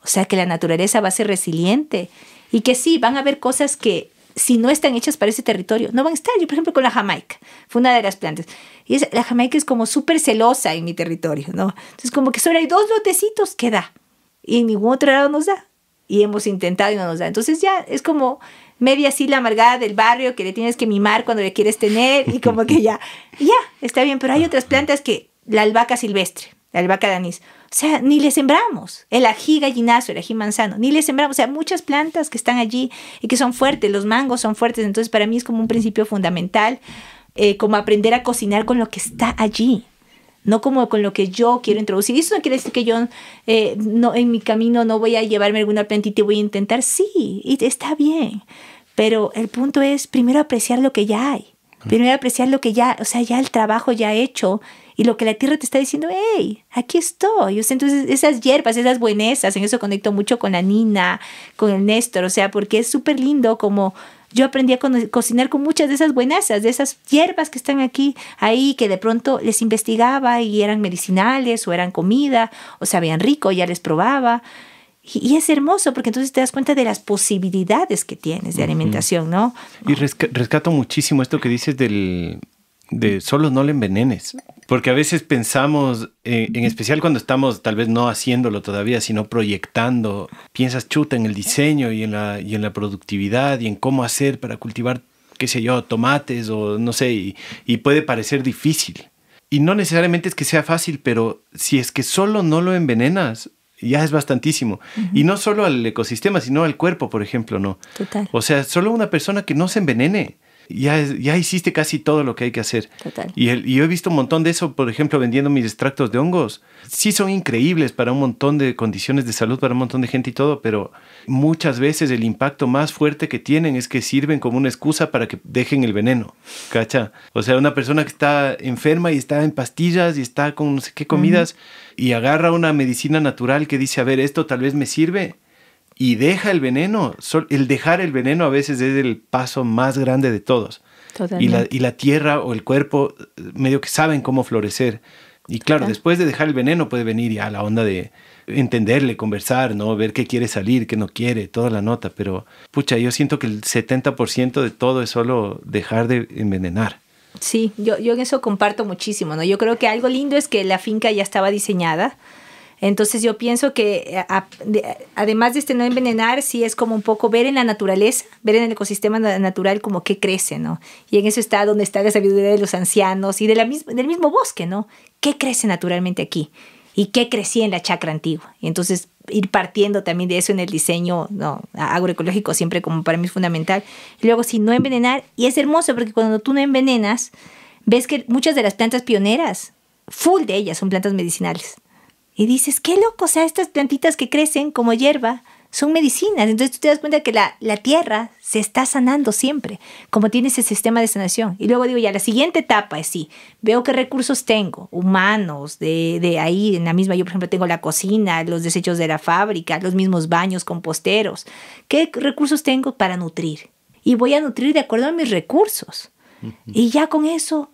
O sea, que la naturaleza va a ser resiliente y que sí, van a haber cosas que si no están hechas para ese territorio, no van a estar. Yo, por ejemplo, con la jamaica, fue una de las plantas. Y la jamaica es como súper celosa en mi territorio, ¿no? Entonces, como que solo hay dos lotecitos que da y ningún otro lado nos da. Y hemos intentado y no nos da. Entonces ya es como media así la amargada del barrio que le tienes que mimar cuando le quieres tener y como que ya, ya, está bien. Pero hay otras plantas que la albahaca silvestre, la albahaca de anís. O sea, ni le sembramos. El ají gallinazo, el ají manzano, ni le sembramos. O sea, muchas plantas que están allí y que son fuertes, los mangos son fuertes. Entonces, para mí es como un principio fundamental, eh, como aprender a cocinar con lo que está allí. No como con lo que yo quiero introducir. eso no quiere decir que yo eh, no, en mi camino no voy a llevarme alguna plantita y voy a intentar. Sí, está bien. Pero el punto es primero apreciar lo que ya hay. Primero apreciar lo que ya, o sea, ya el trabajo ya hecho y lo que la tierra te está diciendo, hey, aquí estoy. entonces esas hierbas, esas buenezas, en eso conecto mucho con la Nina, con el Néstor, o sea, porque es súper lindo como yo aprendí a cocinar con muchas de esas buenasas, de esas hierbas que están aquí, ahí, que de pronto les investigaba y eran medicinales o eran comida o sabían rico, ya les probaba. Y, es hermoso porque entonces te das cuenta de las posibilidades que tienes de alimentación, ¿no? Y rescato muchísimo esto que dices del, de solo no le envenenes. Porque a veces pensamos, eh, en especial cuando estamos tal vez no haciéndolo todavía, sino proyectando, piensas chuta en el diseño y en la, en la productividad y en cómo hacer para cultivar, qué sé yo, tomates o no sé, y, puede parecer difícil. Y no necesariamente es que sea fácil, pero si es que solo no lo envenenas, ya es bastantísimo. Y no solo al ecosistema, sino al cuerpo, por ejemplo, ¿no? Total. O sea, solo una persona que no se envenene ya, ya hiciste casi todo lo que hay que hacer. Y, yo he visto un montón de eso, por ejemplo, vendiendo mis extractos de hongos. Sí son increíbles para un montón de condiciones de salud, para un montón de gente y todo, pero muchas veces el impacto más fuerte que tienen es que sirven como una excusa para que dejen el veneno, ¿cacha? O sea, una persona que está enferma y está en pastillas y está con no sé qué comidas y agarra una medicina natural que dice, a ver, esto tal vez me sirve y deja el veneno. El dejar el veneno a veces es el paso más grande de todos. Y la, y la, tierra o el cuerpo medio que saben cómo florecer. Y claro, después de dejar el veneno puede venir ya la onda de entenderle, conversar, ¿no? Ver qué quiere salir, qué no quiere, toda la nota. Pero, pucha, yo siento que el 70% de todo es solo dejar de envenenar. Sí, yo, yo en eso comparto muchísimo, ¿no? Yo creo que algo lindo es que la finca ya estaba diseñada entonces yo pienso que eh, además de este no envenenar, sí es como un poco ver en la naturaleza, ver en el ecosistema natural como que crece, ¿no? Y en eso está donde está la sabiduría de los ancianos y de del mismo bosque, ¿no? ¿Qué crece naturalmente aquí? ¿Y qué crecía en la chacra antigua? Y entonces ir partiendo también de eso en el diseño agroecológico siempre como para mí es fundamental. Y luego sí, no envenenar. Y es hermoso porque cuando tú no envenenas, ves que muchas de las plantas pioneras, full de ellas son plantas medicinales. Y dices, qué loco, o sea, estas plantitas que crecen como hierba son medicinas. Entonces tú te das cuenta que la, tierra se está sanando siempre, como tiene ese sistema de sanación. Y luego digo, ya, la siguiente etapa es sí, veo qué recursos tengo, humanos, de, de ahí, en la misma, yo por ejemplo tengo la cocina, los desechos de la fábrica, los mismos baños composteros. ¿Qué recursos tengo para nutrir? Y voy a nutrir de acuerdo a mis recursos. Y ya con eso,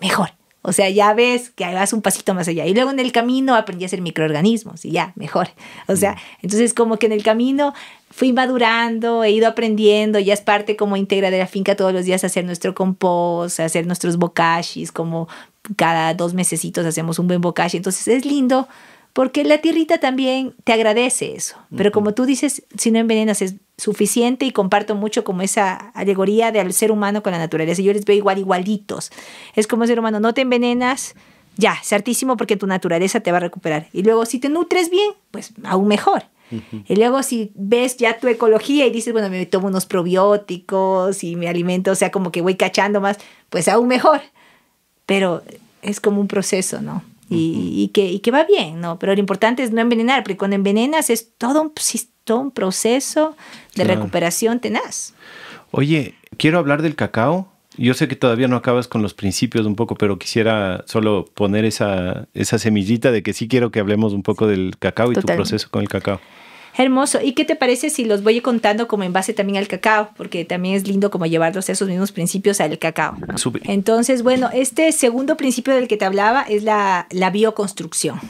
mejor. O sea, ya ves que vas un pasito más allá. Y luego en el camino aprendí a hacer microorganismos y ya, mejor. O sea, mm. entonces como que en el camino fui madurando, he ido aprendiendo, ya es parte como íntegra de la finca todos los días hacer nuestro compost, hacer nuestros bocashis, como cada dos mesecitos hacemos un buen bocashi. Entonces es lindo porque la tierrita también te agradece eso. Pero como tú dices, si no envenenas es suficiente y comparto mucho como esa alegoría del ser humano con la naturaleza. Y Yo les veo igual, igualitos. Es como ser humano, no te envenenas, ya, certísimo porque tu naturaleza te va a recuperar. Y luego si te nutres bien, pues aún mejor. Y luego si ves ya tu ecología y dices, bueno, me tomo unos probióticos y me alimento, o sea, como que voy cachando más, pues aún mejor. Pero es como un proceso, ¿no? y, que, que va bien, ¿no? Pero lo importante es no envenenar, porque cuando envenenas es todo un, proceso de recuperación tenaz. Oye, quiero hablar del cacao. Yo sé que todavía no acabas con los principios un poco, pero quisiera solo poner esa, esa semillita de que sí quiero que hablemos un poco del cacao y tu proceso con el cacao. Hermoso. ¿Y qué te parece si los voy contando como en base también al cacao? Porque también es lindo como llevarlos a esos mismos principios al cacao. Entonces, bueno, este segundo principio del que te hablaba es la, la bioconstrucción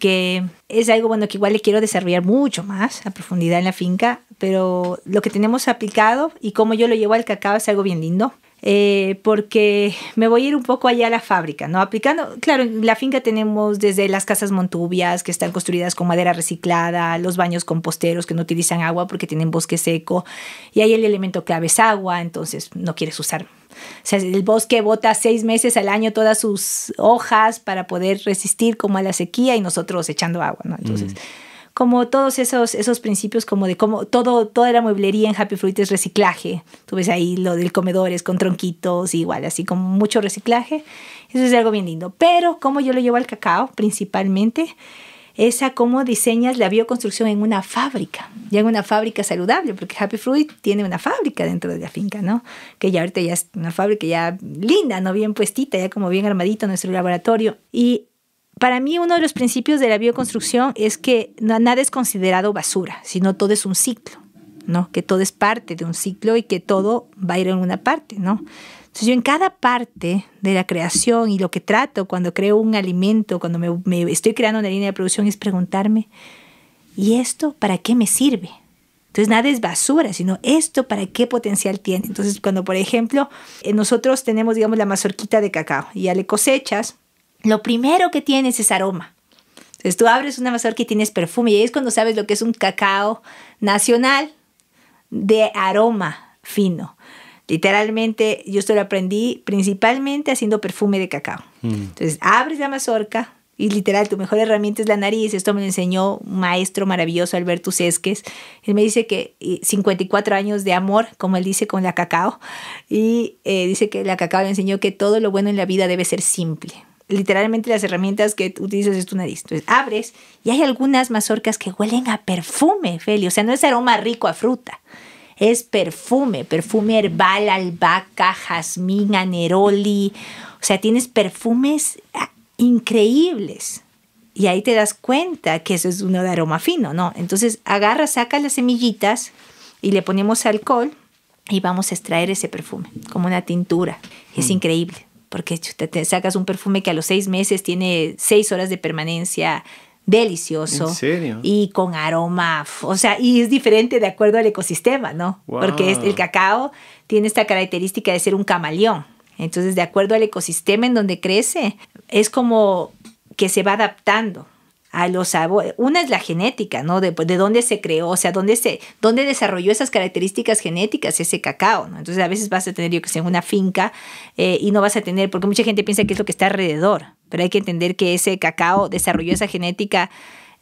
que es algo bueno que igual le quiero desarrollar mucho más a profundidad en la finca, pero lo que tenemos aplicado y cómo yo lo llevo al cacao es algo bien lindo. Eh, porque me voy a ir un poco allá a la fábrica, ¿no? Aplicando, claro, en la finca tenemos desde las casas montubias que están construidas con madera reciclada, los baños composteros que no utilizan agua porque tienen bosque seco, y ahí el elemento clave es agua, entonces no quieres usar. O sea, el bosque bota seis meses al año todas sus hojas para poder resistir como a la sequía y nosotros echando agua, ¿no? Entonces... Mm como todos esos, esos principios como de cómo todo, toda la mueblería en Happy Fruit es reciclaje. Tú ves ahí lo del comedor es con tronquitos, igual, así como mucho reciclaje. Eso es algo bien lindo. Pero como yo lo llevo al cacao principalmente, es a cómo diseñas la bioconstrucción en una fábrica, ya en una fábrica saludable, porque Happy Fruit tiene una fábrica dentro de la finca, ¿no? Que ya ahorita ya es una fábrica ya linda, ¿no? Bien puestita, ya como bien armadito nuestro laboratorio. Y para mí uno de los principios de la bioconstrucción es que nada es considerado basura, sino todo es un ciclo, ¿no? Que todo es parte de un ciclo y que todo va a ir en una parte, ¿no? Entonces yo en cada parte de la creación y lo que trato cuando creo un alimento, cuando me, me estoy creando una línea de producción es preguntarme, ¿y esto para qué me sirve? Entonces nada es basura, sino esto para qué potencial tiene. Entonces cuando, por ejemplo, eh, nosotros tenemos, digamos, la mazorquita de cacao y ya le cosechas, lo primero que tienes es aroma. Entonces tú abres una mazorca y tienes perfume y ahí es cuando sabes lo que es un cacao nacional de aroma fino. Literalmente yo esto lo aprendí principalmente haciendo perfume de cacao. Mm. Entonces abres la mazorca y literal tu mejor herramienta es la nariz. Esto me lo enseñó un maestro maravilloso Alberto Sesques. Él me dice que 54 años de amor, como él dice, con la cacao. Y eh, dice que la cacao le enseñó que todo lo bueno en la vida debe ser simple literalmente las herramientas que utilizas es tu nariz. Entonces abres y hay algunas mazorcas que huelen a perfume, Feli. O sea, no es aroma rico a fruta. Es perfume, perfume herbal, albahaca, jazmín, aneroli. O sea, tienes perfumes ah, increíbles. Y ahí te das cuenta que eso es uno de aroma fino, ¿no? Entonces agarra, saca las semillitas y le ponemos alcohol y vamos a extraer ese perfume como una tintura. Es mm. increíble porque te, sacas un perfume que a los seis meses tiene seis horas de permanencia delicioso. Y con aroma, o sea, y es diferente de acuerdo al ecosistema, ¿no? Porque es, el cacao tiene esta característica de ser un camaleón. Entonces, de acuerdo al ecosistema en donde crece, es como que se va adaptando a los sabores. Una es la genética, ¿no? De, de, dónde se creó, o sea, dónde, se, dónde desarrolló esas características genéticas ese cacao, ¿no? Entonces a veces vas a tener, yo que sé, una finca eh, y no vas a tener, porque mucha gente piensa que es lo que está alrededor, pero hay que entender que ese cacao desarrolló esa genética.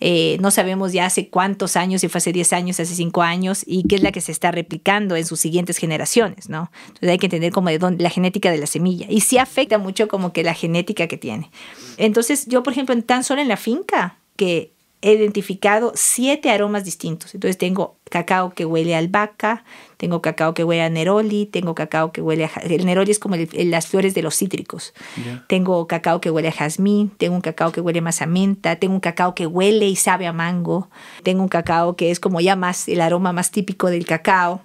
Eh, no sabemos ya hace cuántos años, si fue hace 10 años, hace 5 años, y qué es la que se está replicando en sus siguientes generaciones, ¿no? Entonces hay que entender como de dónde, la genética de la semilla, y sí afecta mucho como que la genética que tiene. Entonces yo, por ejemplo, tan solo en la finca, que he identificado siete aromas distintos. Entonces tengo cacao que huele a albahaca, tengo cacao que huele a neroli, tengo cacao que huele a... El neroli es como las flores de los cítricos. Tengo cacao que huele a jazmín, tengo un cacao que huele más a menta, tengo un cacao que huele y sabe a mango, tengo un cacao que es como ya más el aroma más típico del cacao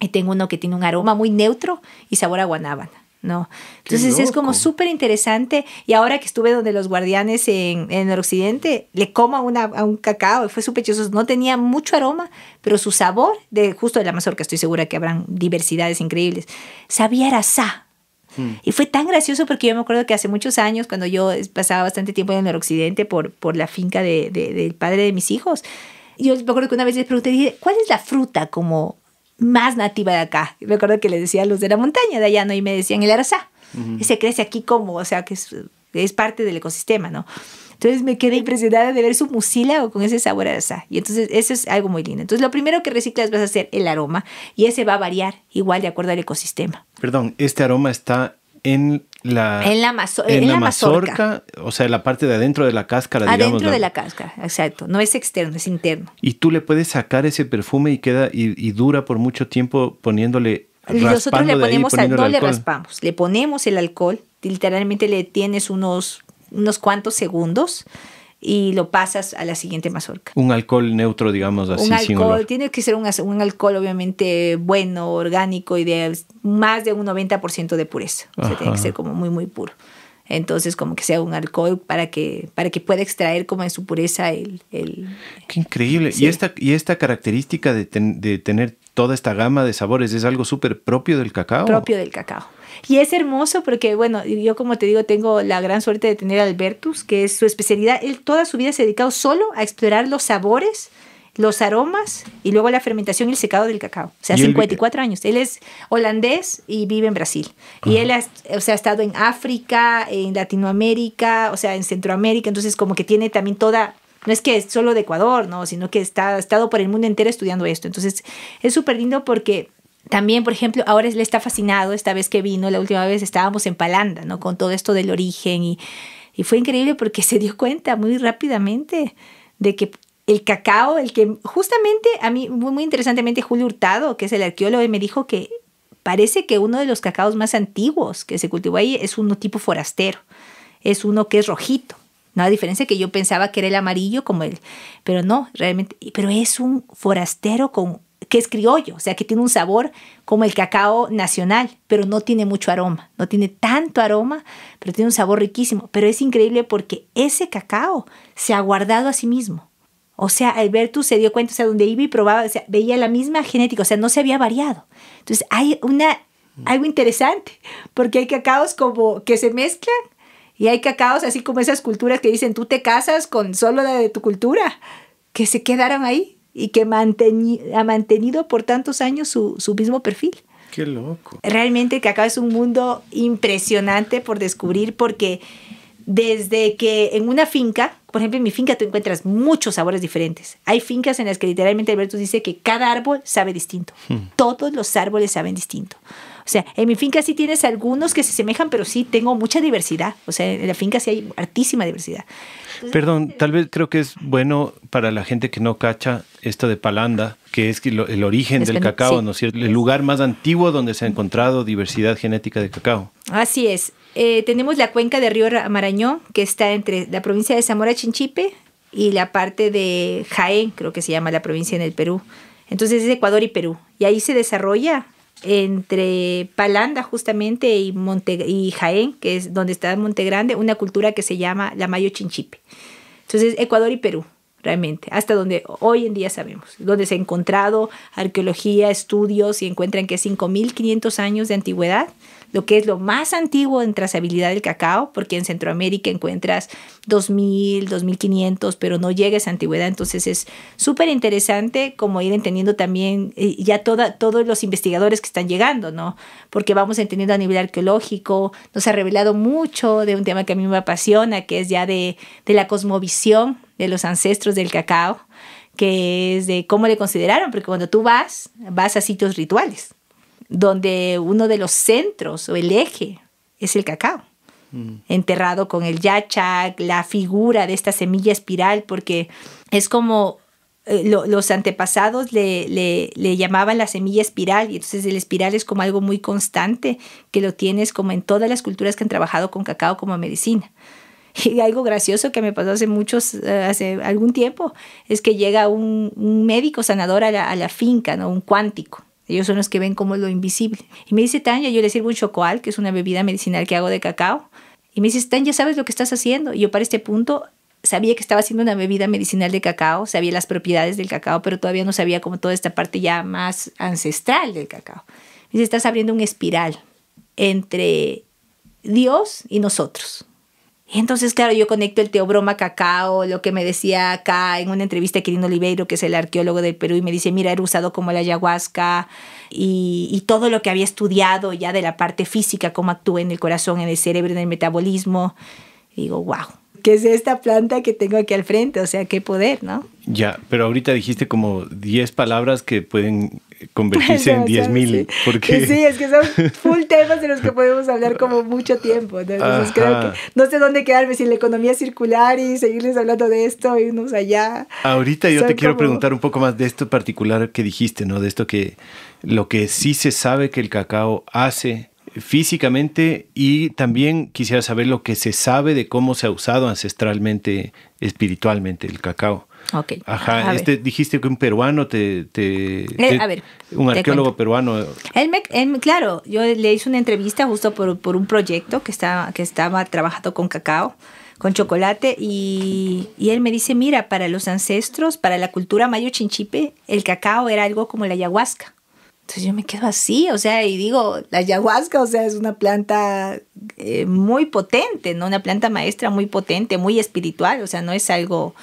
y tengo uno que tiene un aroma muy neutro y sabor a guanábana. ¿no? Entonces es como súper interesante. Y ahora que estuve donde los guardianes en, el occidente, le como a, una, a un cacao, fue súper chistoso. No tenía mucho aroma, pero su sabor, de justo de la mazorca, estoy segura que habrán diversidades increíbles, sabía arasá. Hmm. Y fue tan gracioso porque yo me acuerdo que hace muchos años, cuando yo pasaba bastante tiempo en el occidente por, por la finca del padre de mis hijos, yo me acuerdo que una vez les pregunté, ¿cuál es la fruta como más nativa de acá. Me acuerdo que le decía a los de la Montaña, de allá, ¿no? Y me decían el arasá. Ese crece aquí como, o sea, que es, parte del ecosistema, ¿no? Entonces me quedé impresionada de ver su musílago con ese sabor arasá. Y entonces eso es algo muy lindo. Entonces lo primero que reciclas vas a hacer el aroma y ese va a variar igual de acuerdo al ecosistema. Perdón, ¿este aroma está en la, en la, mazorca, o sea, la parte de adentro de la cáscara, adentro de la cáscara, exacto. No es externo, es interno. Y tú le puedes sacar ese perfume y queda y, dura por mucho tiempo poniéndole. Nosotros le ponemos, al, le raspamos, le ponemos el alcohol, literalmente le tienes unos, unos cuantos segundos y lo pasas a la siguiente mazorca. Un alcohol neutro, digamos así. tiene que ser un, alcohol obviamente bueno, orgánico y de más de un 90% de pureza. tiene que ser como muy, muy puro. Entonces, como que sea un alcohol para que, para que pueda extraer como en su pureza el... Qué increíble. Y, esta, y esta característica de, de tener toda esta gama de sabores es algo súper propio del cacao. Propio del cacao. Y es hermoso porque, bueno, yo como te digo, tengo la gran suerte de tener a Albertus, que es su especialidad. Él toda su vida se ha dedicado solo a explorar los sabores, los aromas y luego la fermentación y el secado del cacao. O sea, 54 años. Él es holandés y vive en Brasil. Y él ha, ha estado en África, en Latinoamérica, o sea, en Centroamérica. Entonces, como que tiene también toda no es que es solo de Ecuador, no, sino que está, ha estado por el mundo entero estudiando esto. Entonces, es súper lindo porque también, por ejemplo, ahora le está fascinado, esta vez que vino, la última vez estábamos en Palanda, ¿no? Con todo esto del origen y, fue increíble porque [LAUGHS] se dio cuenta muy rápidamente de que el cacao, el que justamente a mí, muy, interesantemente, Julio Hurtado, que es el arqueólogo, me dijo que parece que uno de los cacaos más antiguos que se cultivó ahí es uno tipo forastero, es uno que es rojito. ¿no? A diferencia que yo pensaba que era el amarillo como el, pero no, realmente, pero es un forastero con que es criollo, o sea, que tiene un sabor como el cacao nacional, pero no tiene mucho aroma, no tiene tanto aroma, pero tiene un sabor riquísimo. Pero es increíble porque ese cacao se ha guardado a sí mismo. O sea, Alberto se dio cuenta, o sea, donde iba y probaba, o veía la misma genética, o sea, no se había variado. Entonces, hay una, algo interesante, porque hay cacaos como que se mezclan y hay cacaos así como esas culturas que dicen, tú te casas con solo la de tu cultura, que se quedaron ahí y que ha mantenido por tantos años su, mismo perfil. Qué loco. Realmente acá es un mundo impresionante por descubrir porque desde que en una finca, por ejemplo, en mi finca tú encuentras muchos sabores diferentes. Hay fincas en las que literalmente Alberto dice que cada árbol sabe distinto. Hmm. Todos los árboles saben distinto. O sea, en mi finca sí tienes algunos que se semejan, pero sí tengo mucha diversidad. O sea, en la finca sí hay hartísima diversidad. Pues Perdón, tal vez creo que es bueno para la gente que no cacha esto de Palanda, que es el, origen del cacao, ¿no es cierto? El lugar más antiguo donde se ha encontrado diversidad genética de cacao. Así es. Eh, tenemos la cuenca de Río Marañón, que está entre la provincia de Zamora Chinchipe y la parte de Jaén, creo que se llama la provincia en el Perú. Entonces es Ecuador y Perú. Y ahí se desarrolla entre Palanda justamente y, Monte, y Jaén, que es donde está Monte Grande, una cultura que se llama la Mayo Chinchipe. Entonces, Ecuador y Perú, realmente, hasta donde hoy en día sabemos, donde se ha encontrado arqueología, estudios y encuentran que 5.500 años de antigüedad lo que es lo más antiguo en trazabilidad del cacao, porque en Centroamérica encuentras 2000, 2500, pero no llega esa antigüedad. Entonces es súper interesante como ir entendiendo también eh, ya toda, todos los investigadores que están llegando, ¿no? Porque vamos entendiendo a nivel arqueológico, nos ha revelado mucho de un tema que a mí me apasiona, que es ya de la cosmovisión de los ancestros del cacao que es de cómo le consideraron, porque cuando tú vas, vas a sitios rituales donde uno de los centros o el eje es el cacao, mm. enterrado con el yachak, la figura de esta semilla espiral, porque es como eh, los antepasados le, llamaban la semilla espiral, y entonces el espiral es como algo muy constante, que lo tienes como en todas las culturas que han trabajado con cacao como medicina. [LAUGHS] Y algo gracioso que me pasó hace muchos, eh, hace algún tiempo, es que llega un, médico sanador a la, a la finca, ¿no? un cuántico, ellos son los que ven como lo invisible. Y me dice Tanya, yo le sirvo un chocoal, que es una bebida medicinal que hago de cacao. Y me dice, Tania, ¿sabes lo que estás haciendo? Y yo para este punto sabía que estaba haciendo una bebida medicinal de cacao, sabía las propiedades del cacao, pero todavía no sabía como toda esta parte ya más ancestral del cacao. Me dice, estás abriendo un espiral entre Dios y nosotros. Y entonces, claro, yo conecto el teobroma cacao, lo que me decía acá en una entrevista a Quirino Oliveiro, que es el arqueólogo del Perú, y me dice, mira, era usado como la ayahuasca y, y todo lo que había estudiado ya de la parte física, cómo actúa en el corazón, en el cerebro, en el metabolismo. Y digo, wow. Y es esta planta que tengo aquí al frente, o sea, qué poder, ¿no? Ya, pero ahorita dijiste como 10 palabras que pueden convertirse en 10.000 [LAUGHS] mil. Sí. Porque... sí, es que son [LAUGHS] full temas de los que podemos hablar como mucho tiempo. ¿no? Entonces creo que no sé dónde quedarme, sin la economía circular y seguirles hablando de esto, irnos allá. Ahorita yo te quiero preguntar un poco más de esto particular que dijiste, ¿no? De esto que lo que sí se sabe que el cacao hace físicamente y también quisiera saber lo que se sabe de cómo se ha usado ancestralmente, espiritualmente el cacao. Ok. Ajá, este, dijiste que un peruano te... Eh, un arqueólogo peruano. Él claro, yo le hice una entrevista justo por, un proyecto que estaba, que estaba trabajando con cacao con chocolate y, él me dice, mira, para los ancestros, para la cultura mayo chinchipe, el cacao era algo como la ayahuasca. Entonces yo me quedo así, o sea, y digo, la ayahuasca, o sea, es una planta eh, muy potente, ¿no? Una planta maestra muy potente, muy espiritual, o sea, no es algo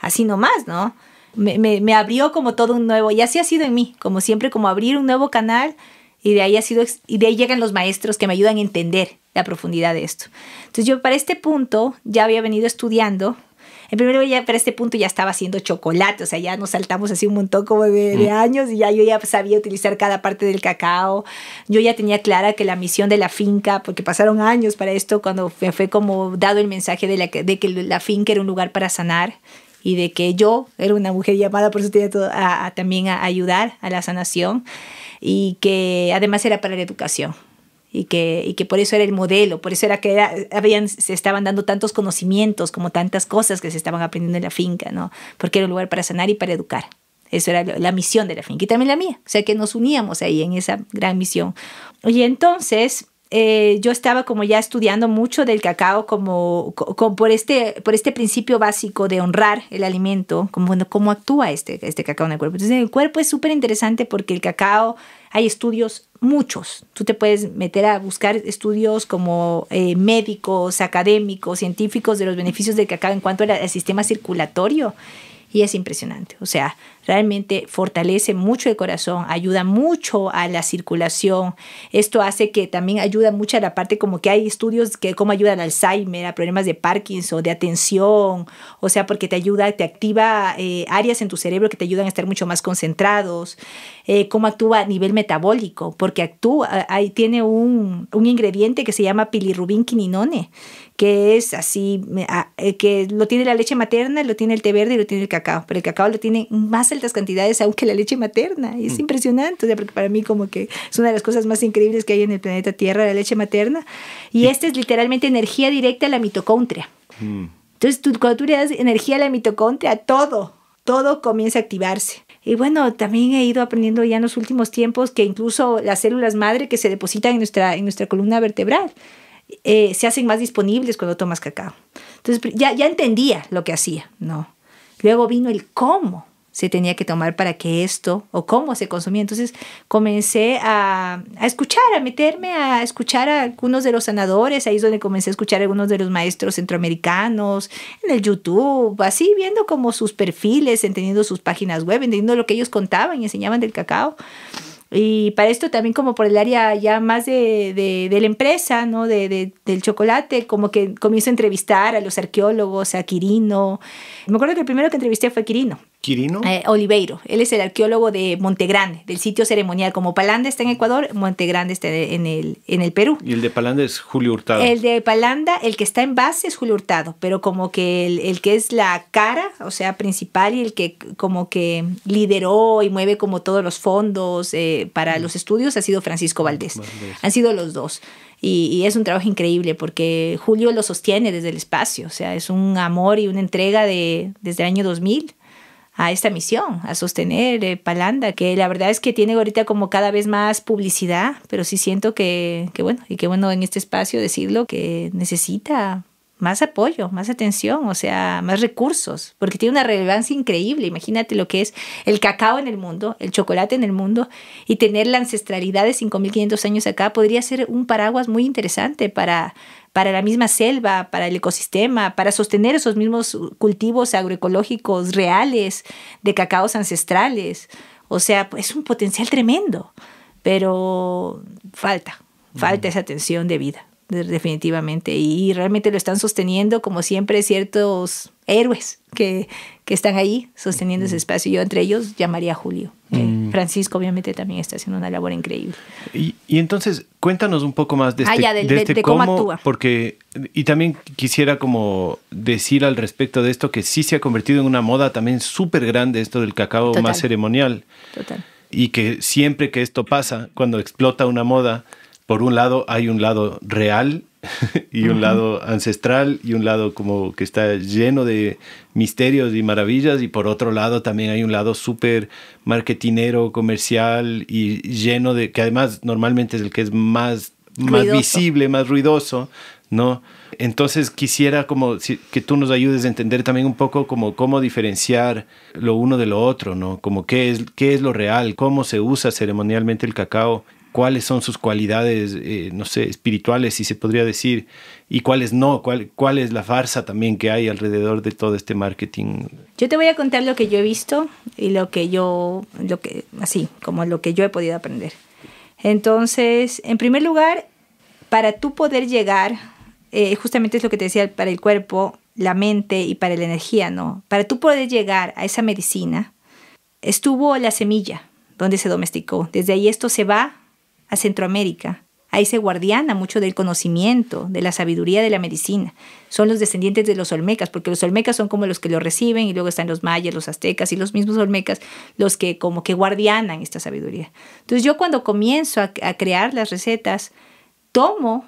así nomás, ¿no? Me, me, me, abrió como todo un nuevo, y así ha sido en mí, como siempre, como abrir un nuevo canal, y de ahí ha sido, y de ahí llegan los maestros que me ayudan a entender la profundidad de esto. Entonces yo para este punto ya había venido estudiando en primer ya para este punto ya estaba haciendo chocolate, o sea, ya nos saltamos así un montón como de, años y ya yo ya sabía utilizar cada parte del cacao. Yo ya tenía clara que la misión de la finca, porque pasaron años para esto, cuando fue, fue como dado el mensaje de, que la finca era un lugar para sanar y de que yo era una mujer llamada, por eso tenía también a ayudar a la sanación y que además era para la educación y que, y que por eso era el modelo, por eso era que habían, se estaban dando tantos conocimientos, como tantas cosas que se estaban aprendiendo en la finca, ¿no? Porque era un lugar para sanar y para educar. Eso era la misión de la finca y también la mía. O sea que nos uníamos ahí en esa gran misión. Y entonces eh, yo estaba como ya estudiando mucho del cacao como, por, este, por este principio básico de honrar el alimento, como bueno, cómo actúa este, este cacao en el cuerpo. Entonces el cuerpo es súper interesante porque el cacao hay estudios, muchos. Tú te puedes meter a buscar estudios como eh, médicos, académicos, científicos de los beneficios del cacao en cuanto al sistema circulatorio y es impresionante. O sea, realmente fortalece mucho el corazón, ayuda mucho a la circulación. Esto hace que también ayuda mucho a la parte como que hay estudios que cómo ayuda al Alzheimer, a problemas de Parkinson, de atención, o sea, porque te ayuda, te activa eh, áreas en tu cerebro que te ayudan a estar mucho más concentrados, eh, cómo actúa a nivel metabólico, porque actúa, ahí tiene un, ingrediente que se llama pilirubin quininone que es así, ah, eh, que lo tiene la leche materna, lo tiene el té verde y lo tiene el cacao, pero el cacao lo tiene en más altas cantidades aunque la leche materna, y es mm. impresionante, porque para mí como que es una de las cosas más increíbles que hay en el planeta Tierra, la leche materna, y esta es literalmente energía directa a la mitocondria. Mm. Entonces, cuando tú le das energía a la mitocondria, todo, todo comienza a activarse. Y bueno, también he ido aprendiendo ya en los últimos tiempos que incluso las células madre que se depositan en nuestra, en nuestra columna vertebral, eh, se hacen más disponibles cuando tomas cacao. Entonces ya, ya entendía lo que hacía, ¿no? Luego vino el cómo se tenía que tomar para que esto o cómo se consumía. Entonces comencé a, a, escuchar, a meterme a escuchar a algunos de los sanadores, ahí es donde comencé a escuchar a algunos de los maestros centroamericanos, en el YouTube, así viendo como sus perfiles, entendiendo sus páginas web, entendiendo lo que ellos contaban y enseñaban del cacao. Y para esto también como por el área ya más de, de, la empresa, ¿no? De, del chocolate, como que comienzo a entrevistar a los arqueólogos, a Quirino. Me acuerdo que el primero que entrevisté fue Quirino. Quirino. Eh, Oliveiro, él es el arqueólogo de Montegrande, del sitio ceremonial. Como Palanda está en Ecuador, Montegrande está en el, en el Perú. Y el de Palanda es Julio Hurtado. El de Palanda, el que está en base es Julio Hurtado, pero como que el, que es la cara, o sea, principal y el que como que lideró y mueve como todos los fondos eh, para mm. los estudios ha sido Francisco Valdés. Han sido los dos. Y, es un trabajo increíble porque Julio lo sostiene desde el espacio, o sea, es un amor y una entrega de, desde el año 2000 a esta misión, a sostener eh, Palanda, que la verdad es que tiene ahorita como cada vez más publicidad, pero sí siento que, que bueno, y que bueno en este espacio decirlo, que necesita más apoyo, más atención, o sea, más recursos, porque tiene una relevancia increíble. Imagínate lo que es el cacao en el mundo, el chocolate en el mundo, y tener la ancestralidad de 5.500 años acá podría ser un paraguas muy interesante para, para la misma selva, para el ecosistema, para sostener esos mismos cultivos agroecológicos reales de cacaos ancestrales. O sea, pues, es un potencial tremendo, pero falta, falta esa atención de vida definitivamente. Y realmente lo están sosteniendo, como siempre, ciertos héroes que, están ahí sosteniendo ese espacio. Yo entre ellos llamaría a Julio. Eh, mm. Francisco obviamente también está haciendo una labor increíble. Y, y entonces, cuéntanos un poco más de ah, este este cómo, actúa. Porque, y también quisiera como decir al respecto de esto que sí se ha convertido en una moda también súper grande esto del cacao más ceremonial. Total. Y que siempre que esto pasa, cuando explota una moda, por un lado hay un lado real [LAUGHS] y un lado ancestral y un lado como que está lleno de misterios y maravillas y por otro lado también hay un lado súper marketinero, comercial y lleno de, que además normalmente es el que es más, más visible, más ruidoso, ¿no? Entonces quisiera como que tú nos ayudes a entender también un poco como cómo diferenciar lo uno de lo otro, ¿no? Como qué es, qué es lo real, cómo se usa ceremonialmente el cacao cuáles son sus cualidades, eh, no sé, espirituales, si se podría decir, y cuáles no, cuál, cuál es la farsa también que hay alrededor de todo este marketing. Yo te voy a contar lo que yo he visto y lo que yo, lo que, así, como lo que yo he podido aprender. Entonces, en primer lugar, para tú poder llegar, eh, justamente es lo que te decía, para el cuerpo, la mente y para la energía, ¿no? Para tú poder llegar a esa medicina, estuvo la semilla donde se domesticó. Desde ahí esto se va a Centroamérica. Ahí se guardiana mucho del conocimiento, de la sabiduría de la medicina. Son los descendientes de los olmecas, porque los olmecas son como los que lo reciben y luego están los mayas, los aztecas y los mismos olmecas, los que como que guardianan esta sabiduría. Entonces yo cuando comienzo a, a crear las recetas, tomo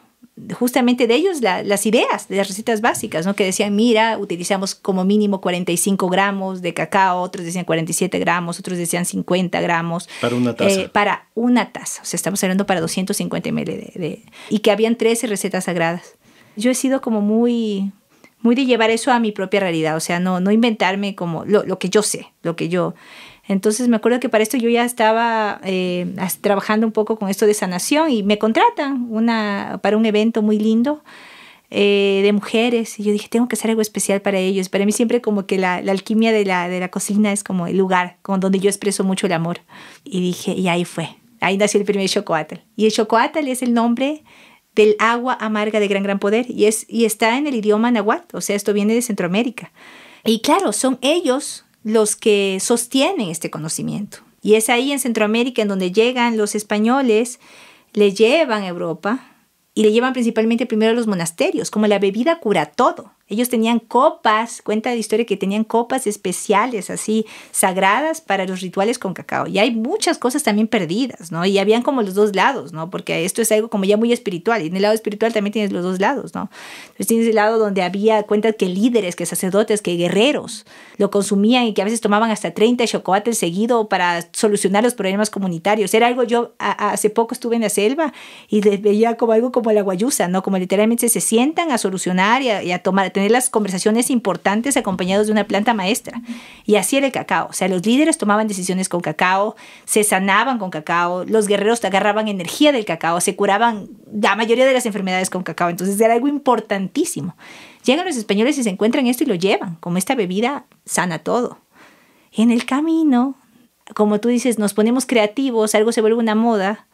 justamente de ellos las ideas de las recetas básicas, ¿no? Que decían, mira, utilizamos como mínimo 45 gramos de cacao, otros decían 47 gramos, otros decían 50 gramos. Para una taza. Eh, para una taza, o sea, estamos hablando para 250 ml. De, de, y que habían 13 recetas sagradas. Yo he sido como muy, muy de llevar eso a mi propia realidad, o sea, no, no inventarme como lo, lo que yo sé, lo que yo... Entonces me acuerdo que para esto yo ya estaba eh, trabajando un poco con esto de sanación y me contratan para un evento muy lindo eh, de mujeres. Y yo dije, tengo que hacer algo especial para ellos. Para mí siempre como que la, alquimia de la, de la, cocina es como el lugar con donde yo expreso mucho el amor. Y dije, y ahí fue. Ahí nació el primer chocoatl. Y el chocoatl es el nombre del agua amarga de gran gran poder y, es, y está en el idioma nahuatl. o sea, esto viene de Centroamérica. Y claro, son ellos los que sostienen este conocimiento. Y es ahí en Centroamérica en donde llegan los españoles, le llevan a Europa y le llevan principalmente primero a los monasterios, como la bebida cura todo. Ellos tenían copas, cuenta de historia que tenían copas especiales, así, sagradas para los rituales con cacao. Y hay muchas cosas también perdidas, ¿no? Y habían como los dos lados, ¿no? Porque esto es algo como ya muy espiritual. Y en el lado espiritual también tienes los dos lados, ¿no? Entonces tienes el lado donde había, cuentas que líderes, que sacerdotes, que guerreros lo consumían y que a veces tomaban hasta 30 chocolates seguido para solucionar los problemas comunitarios. Era algo, yo hace poco estuve en la selva y les veía como algo como la guayusa, ¿no? Como literalmente se sientan a solucionar y a, y a tomar tener las conversaciones importantes acompañados de una planta maestra. Y así era el cacao. O sea, los líderes tomaban decisiones con cacao, se sanaban con cacao, los guerreros agarraban energía del cacao, se curaban la mayoría de las enfermedades con cacao. Entonces era algo importantísimo. Llegan los españoles y se encuentran esto y lo llevan, como esta bebida sana todo. En el camino, como tú dices, nos ponemos creativos, algo se vuelve una moda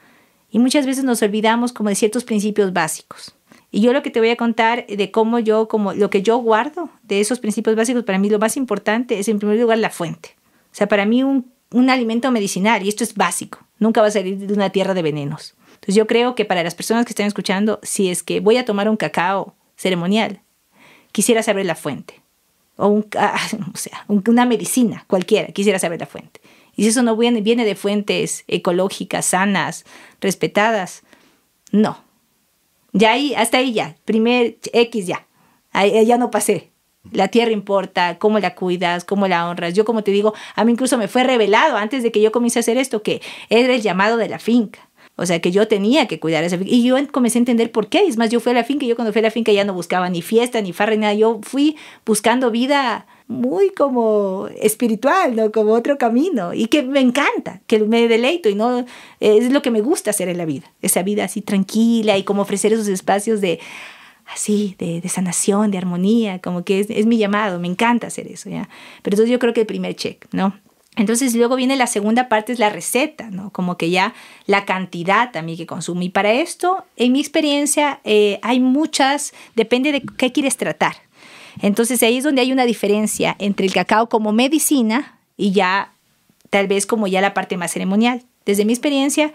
y muchas veces nos olvidamos como de ciertos principios básicos. Y yo lo que te voy a contar de cómo yo, como lo que yo guardo de esos principios básicos, para mí lo más importante es en primer lugar la fuente. O sea, para mí un, alimento medicinal, y esto es básico, nunca va a salir de una tierra de venenos. Entonces yo creo que para las personas que están escuchando, si es que voy a tomar un cacao ceremonial, quisiera saber la fuente. O, un, [LAUGHS] o sea, una medicina cualquiera, quisiera saber la fuente. Y si eso no viene de fuentes ecológicas, sanas, respetadas, no, ya ahí, hasta ahí ya. Primer X ya. Ahí, ya no pasé. La tierra importa, cómo la cuidas, cómo la honras. Yo, como te digo, a mí incluso me fue revelado antes de que yo comience a hacer esto que era el llamado de la finca. O sea, que yo tenía que cuidar esa finca. Y yo comencé a entender por qué. Es más, yo fui a la finca y yo cuando fui a la finca ya no buscaba ni fiesta, ni farra, ni nada. Yo fui buscando vida muy como espiritual, ¿no? Como otro camino y que me encanta, que me deleito y no es lo que me gusta hacer en la vida, esa vida así tranquila y como ofrecer esos espacios de así, de, sanación, de armonía, como que es, mi llamado, me encanta hacer eso, ¿ya? Pero entonces yo creo que el primer check, ¿no? Entonces luego viene la segunda parte, es la receta, ¿no? Como que ya la cantidad también que consumo. Y para esto, en mi experiencia, eh, hay muchas, depende de qué quieres tratar. Entonces ahí es donde hay una diferencia entre el cacao como medicina y ya tal vez como ya la parte más ceremonial. Desde mi experiencia,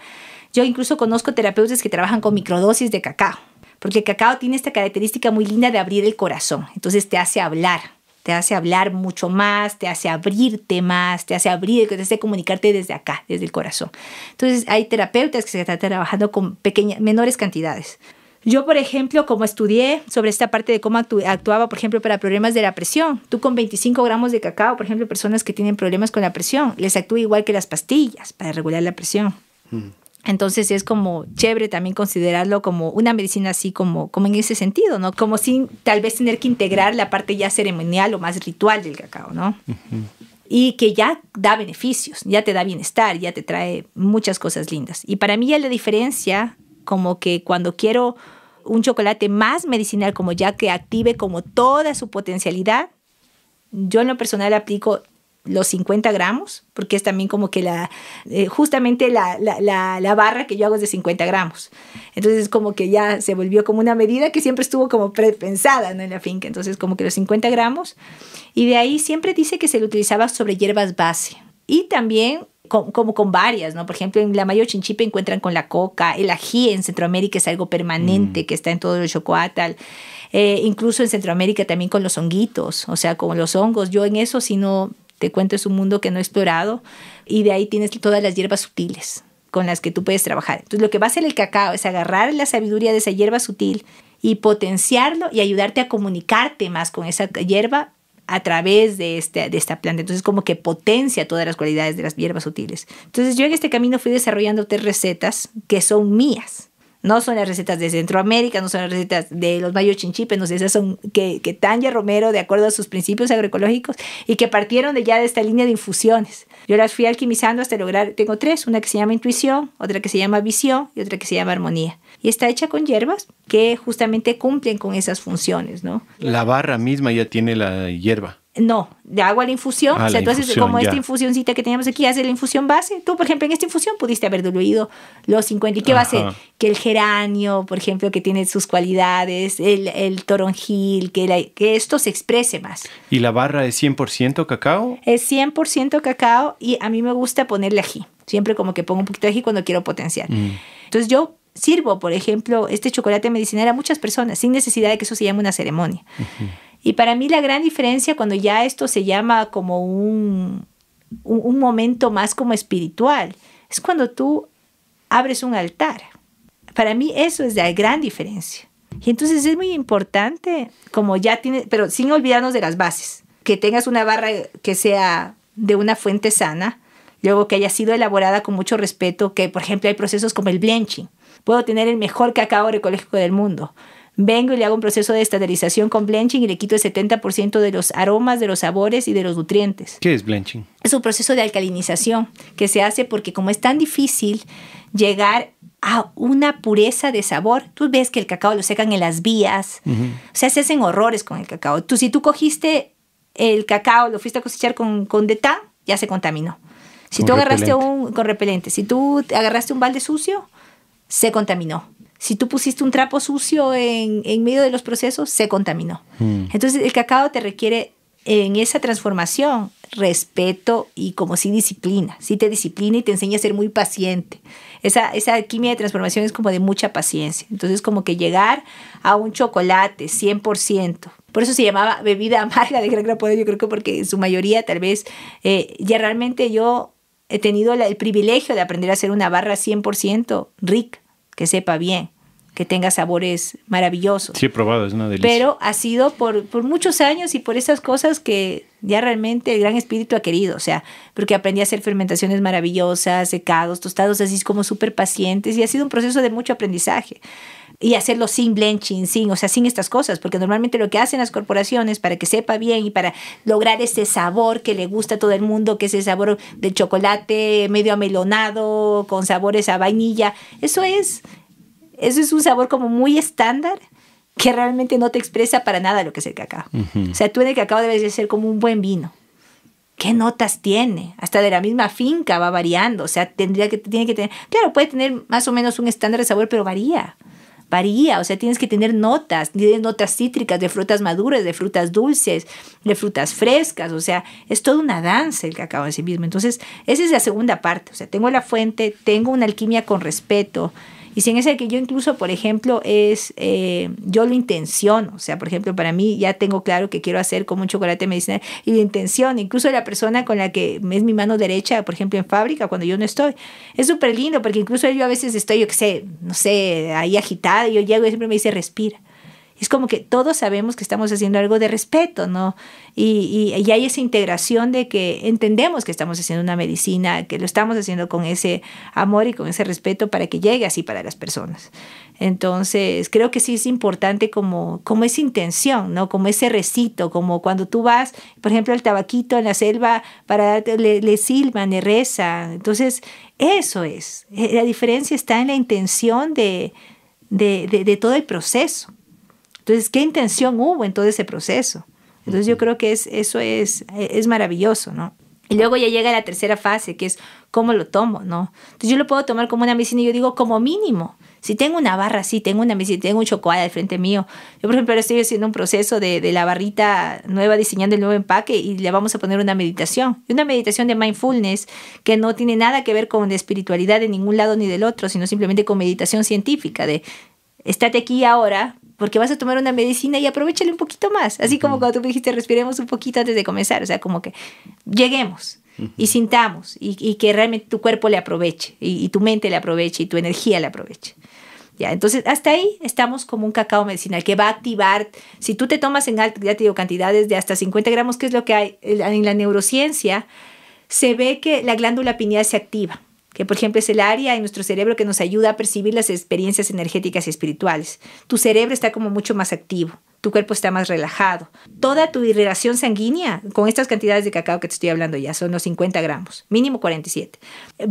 yo incluso conozco terapeutas que trabajan con microdosis de cacao, porque el cacao tiene esta característica muy linda de abrir el corazón, entonces te hace hablar. Te hace hablar mucho más, te hace abrirte más, te hace abrir, te hace comunicarte desde acá, desde el corazón. Entonces hay terapeutas que se están trabajando con pequeñas, menores cantidades. Yo, por ejemplo, como estudié sobre esta parte de cómo actuaba, por ejemplo, para problemas de la presión, tú con 25 gramos de cacao, por ejemplo, personas que tienen problemas con la presión, les actúa igual que las pastillas para regular la presión. Mm. Entonces es como chévere también considerarlo como una medicina así como, como en ese sentido, ¿no? Como sin tal vez tener que integrar la parte ya ceremonial o más ritual del cacao, ¿no? Y que ya da beneficios, ya te da bienestar, ya te trae muchas cosas lindas. Y para mí ya la diferencia como que cuando quiero un chocolate más medicinal, como ya que active como toda su potencialidad, yo en lo personal aplico los 50 gramos, porque es también como que la, eh, justamente la, barra que yo hago es de 50 gramos. Entonces como que ya se volvió como una medida que siempre estuvo como prepensada en la finca. Entonces como que los 50 gramos. Y de ahí siempre dice que se lo utilizaba sobre hierbas base. Y también como con varias, ¿no? Por ejemplo, en la mayo chinchipe encuentran con la coca, el ají en Centroamérica es algo permanente mm. que está en todo el chocoatal, eh, incluso en Centroamérica también con los honguitos, o sea, con los hongos. Yo en eso, si no te cuento, es un mundo que no he explorado y de ahí tienes todas las hierbas sutiles con las que tú puedes trabajar. Entonces, lo que va a hacer el cacao es agarrar la sabiduría de esa hierba sutil y potenciarlo y ayudarte a comunicarte más con esa hierba a través de, este, de esta planta. Entonces como que potencia todas las cualidades de las hierbas sutiles. Entonces yo en este camino fui desarrollando tres recetas que son mías no son las recetas de Centroamérica, no son las recetas de los mayos chinchipenos, esas son que, que Tanya Romero, de acuerdo a sus principios agroecológicos, y que partieron de ya de esta línea de infusiones. Yo las fui alquimizando hasta lograr, tengo tres, una que se llama intuición, otra que se llama visión y otra que se llama armonía. Y está hecha con hierbas que justamente cumplen con esas funciones, ¿no? La barra misma ya tiene la hierba. No, de agua a la infusión. Ah, o sea, entonces, haces como esta infusioncita que teníamos aquí, hace la infusión base. Tú, por ejemplo, en esta infusión pudiste haber diluido los 50. ¿Y qué va a hacer? Que el geranio, por ejemplo, que tiene sus cualidades, el, toronjil, que, que esto se exprese más. ¿Y la barra es 100% cacao? Es 100% cacao y a mí me gusta ponerle ají. Siempre como que pongo un poquito de ají cuando quiero potenciar. Mm. Entonces, yo sirvo, por ejemplo, este chocolate medicinal a muchas personas sin necesidad de que eso se llame una ceremonia. Y para mí la gran diferencia cuando ya esto se llama como un, momento más como espiritual, es cuando tú abres un altar. Para mí eso es la gran diferencia. Y entonces es muy importante, como ya tiene, pero sin olvidarnos de las bases, que tengas una barra que sea de una fuente sana, luego que haya sido elaborada con mucho respeto, que por ejemplo hay procesos como el blanching. Puedo tener el mejor cacao ecológico del mundo, vengo y le hago un proceso de esterilización con blanching y le quito el 70% de los aromas, de los sabores y de los nutrientes. ¿Qué es blanching? Es un proceso de alcalinización que se hace porque como es tan difícil llegar a una pureza de sabor. Tú ves que el cacao lo secan en las vías. O sea, se hacen horrores con el cacao. Tú, si tú cogiste el cacao, lo fuiste a cosechar con, con ya se contaminó. Si tú agarraste un. con repelente. Si tú agarraste un balde sucio, se contaminó. Si tú pusiste un trapo sucio en, medio de los procesos, se contaminó. Mm. Entonces el cacao te requiere en esa transformación respeto y como si disciplina, si te disciplina y te enseña a ser muy paciente. Esa, esa alquimia de transformación es como de mucha paciencia. Entonces como que llegar a un chocolate 100%, por eso se llamaba bebida [LAUGHS] amarga de gran gran poder, yo creo que porque en su mayoría tal vez eh, ya realmente yo he tenido el privilegio de aprender a hacer una barra 100% rica que sepa bien, que tenga sabores maravillosos. Sí, he probado, es una delicia. Pero ha sido por, por muchos años y por esas cosas que ya realmente el gran espíritu ha querido, o sea, porque aprendí a hacer fermentaciones maravillosas, secados, tostados, así como súper pacientes, y ha sido un proceso de mucho aprendizaje y hacerlo sin blanching, sin, o sea, sin estas cosas, porque normalmente lo que hacen las corporaciones para que sepa bien y para lograr ese sabor que le gusta a todo el mundo, que es el sabor de chocolate medio amelonado, con sabores a vainilla, eso es, eso es un sabor como muy estándar que realmente no te expresa para nada lo que es el cacao. O sea, tú en el cacao debes de ser como un buen vino. ¿Qué notas tiene? Hasta de la misma finca va variando. O sea, tendría que, tiene que tener. Claro, puede tener más o menos un estándar de sabor, pero varía varía, o sea, tienes que tener notas, tienes notas cítricas, de frutas maduras, de frutas dulces, de frutas frescas, o sea, es toda una danza el cacao de sí mismo. Entonces, esa es la segunda parte, o sea, tengo la fuente, tengo una alquimia con respeto, y si en ese que yo incluso, por ejemplo, es, eh, yo lo intenciono, o sea, por ejemplo, para mí ya tengo claro que quiero hacer como un chocolate medicinal y la intención, incluso la persona con la que es mi mano derecha, por ejemplo, en fábrica, cuando yo no estoy, es súper lindo porque incluso yo a veces estoy, yo qué sé, no sé, ahí agitada y yo llego y siempre me dice, respira es como que todos sabemos que estamos haciendo algo de respeto, ¿no? Y, hay esa integración de que entendemos que estamos haciendo una medicina, que lo estamos haciendo con ese amor y con ese respeto para que llegue así para las personas. Entonces, creo que sí es importante como, como esa intención, ¿no? Como ese recito, como cuando tú vas, por ejemplo, al tabaquito en la selva, para le, le silban, le rezan. Entonces, eso es. Eh, la diferencia está en la intención de, de todo el proceso. Entonces, ¿qué intención hubo en todo ese proceso? Entonces yo creo que es, eso es, es maravilloso, ¿no? Y luego ya llega la tercera fase, que es cómo lo tomo, ¿no? Entonces yo lo puedo tomar como una medicina y yo digo, como mínimo, si tengo una barra así, tengo una medicina, tengo un chocolate al frente mío. Yo, por ejemplo, ahora estoy haciendo un proceso de, de, la barrita nueva, diseñando el nuevo empaque y le vamos a poner una meditación. Una meditación de mindfulness que no tiene nada que ver con espiritualidad de ningún lado ni del otro, sino simplemente con meditación científica, de estate aquí ahora, porque vas a tomar una medicina y aprovechale un poquito más. Así como cuando tú dijiste, respiremos un poquito antes de comenzar, o sea, como que lleguemos y sintamos y, que realmente tu cuerpo le aproveche y, tu mente le aproveche y tu energía le aproveche. Ya, entonces hasta ahí estamos como un cacao medicinal que va a activar, si tú te tomas en alto, ya cantidades de hasta 50 gramos, que es lo que hay en la neurociencia, se ve que la glándula pineal se activa que por ejemplo es el área en nuestro cerebro que nos ayuda a percibir las experiencias energéticas y espirituales. Tu cerebro está como mucho más activo, tu cuerpo está más relajado. Toda tu irrigación sanguínea, con estas cantidades de cacao que te estoy hablando ya, son los 50 gramos, mínimo 47,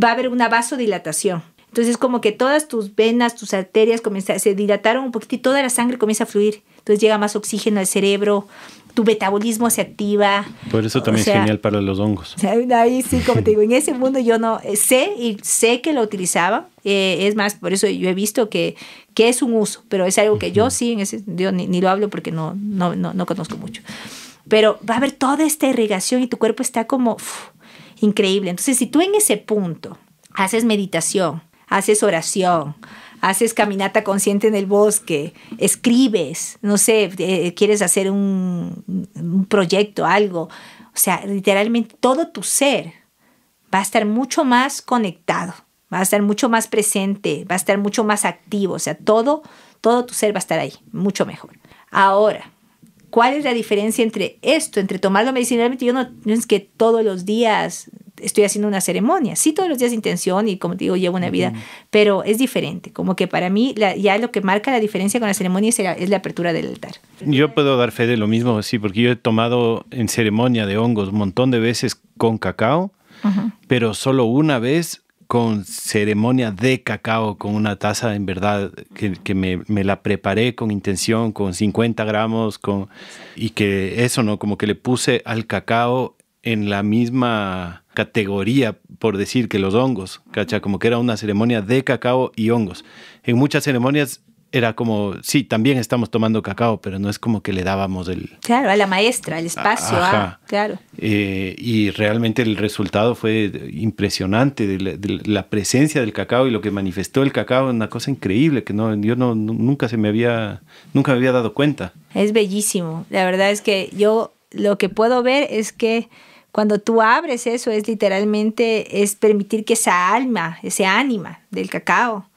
va a haber una vasodilatación. Entonces como que todas tus venas, tus arterias se dilataron un poquito y toda la sangre comienza a fluir. Entonces llega más oxígeno al cerebro, tu metabolismo se activa. Por eso también es genial para los hongos. Ahí sí, como te digo, en ese mundo yo no eh, sé y sé que lo utilizaba. Eh, es más, por eso yo he visto que, que es un uso, pero es algo que yo sí, en ese, ni, lo hablo porque no, no, no, conozco mucho. Pero va a haber toda esta irrigación y tu cuerpo está como increíble. Entonces, si tú en ese punto haces meditación, haces oración, haces caminata consciente en el bosque, escribes, no sé, eh, quieres hacer un, proyecto, algo. O sea, literalmente todo tu ser va a estar mucho más conectado, va a estar mucho más presente, va a estar mucho más activo, o sea, todo, todo tu ser va a estar ahí, mucho mejor. Ahora, ¿Cuál es la diferencia entre esto, entre tomarlo medicinalmente? Yo no, es que todos los días estoy haciendo una ceremonia. Sí, todos los días intención y como te digo, llevo una vida, pero es diferente. Como que para mí ya lo que marca la diferencia con la ceremonia es la, apertura del altar. Yo puedo dar fe de lo mismo, sí, porque yo he tomado en ceremonia de hongos un montón de veces con cacao, pero solo una vez con ceremonia de cacao, con una taza en verdad que, me, me, la preparé con intención, con 50 gramos, con, y que eso, ¿no? Como que le puse al cacao en la misma categoría, por decir, que los hongos, ¿cacha? Como que era una ceremonia de cacao y hongos. En muchas ceremonias era como, sí, también estamos tomando cacao, pero no es como que le dábamos el... Claro, a la maestra, el espacio, ah, claro. Eh, y realmente el resultado fue impresionante, de la, presencia del cacao y lo que manifestó el cacao, una cosa increíble que no, yo no, nunca se me había, nunca me había dado cuenta. Es bellísimo, la verdad es que yo lo que puedo ver es que cuando tú abres eso es literalmente, es permitir que esa alma, ese ánima del cacao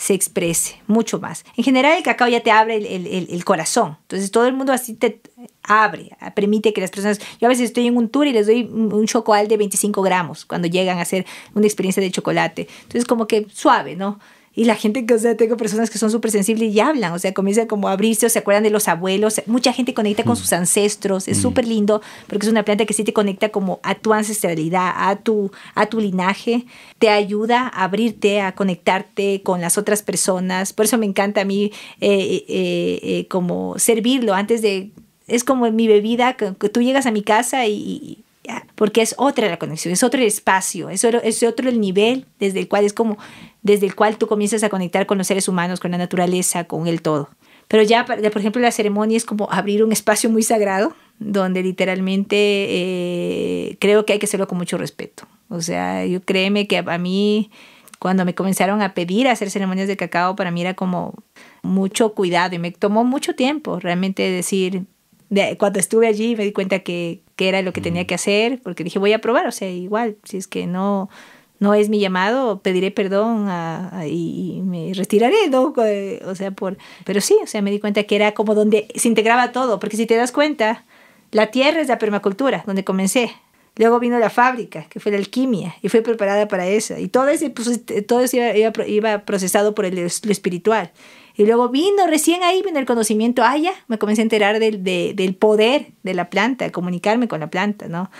se exprese mucho más. En general el cacao ya te abre el, el, el, corazón, entonces todo el mundo así te abre, permite que las personas, yo a veces estoy en un tour y les doy un chocolate de 25 gramos cuando llegan a hacer una experiencia de chocolate, entonces como que suave, ¿no? Y la gente, que, o sea, tengo personas que son súper sensibles y hablan, o sea, comienzan como a abrirse, o se acuerdan de los abuelos. Mucha gente conecta con mm. sus ancestros, es mm. súper lindo, porque es una planta que sí te conecta como a tu ancestralidad, a tu, a tu linaje. Te ayuda a abrirte, a conectarte con las otras personas. Por eso me encanta a mí eh, eh, eh, como servirlo antes de... Es como mi bebida, que tú llegas a mi casa y, porque es otra la conexión, es otro el espacio, es otro, es otro el nivel desde el cual es como, desde el cual tú comienzas a conectar con los seres humanos, con la naturaleza, con el todo. Pero ya, por ejemplo, la ceremonia es como abrir un espacio muy sagrado, donde literalmente eh, creo que hay que hacerlo con mucho respeto. O sea, yo créeme que a mí, cuando me comenzaron a pedir a hacer ceremonias de cacao, para mí era como mucho cuidado y me tomó mucho tiempo realmente decir, cuando estuve allí me di cuenta que, que era lo que tenía que hacer, porque dije, voy a probar, o sea, igual, si es que no, no es mi llamado, pediré perdón y, me retiraré, ¿no? Eh, o sea, por... Pero sí, o sea, me di cuenta que era como donde se integraba todo, porque si te das cuenta, la tierra es la permacultura, donde comencé. Luego vino la fábrica, que fue la alquimia, y fui preparada para eso. Y todo, ese, pues, este, todo eso iba, procesado por el, lo espiritual. Y luego vino, recién ahí vino el conocimiento, ah, me comencé a enterar del, poder de la planta, comunicarme con la planta, ¿no?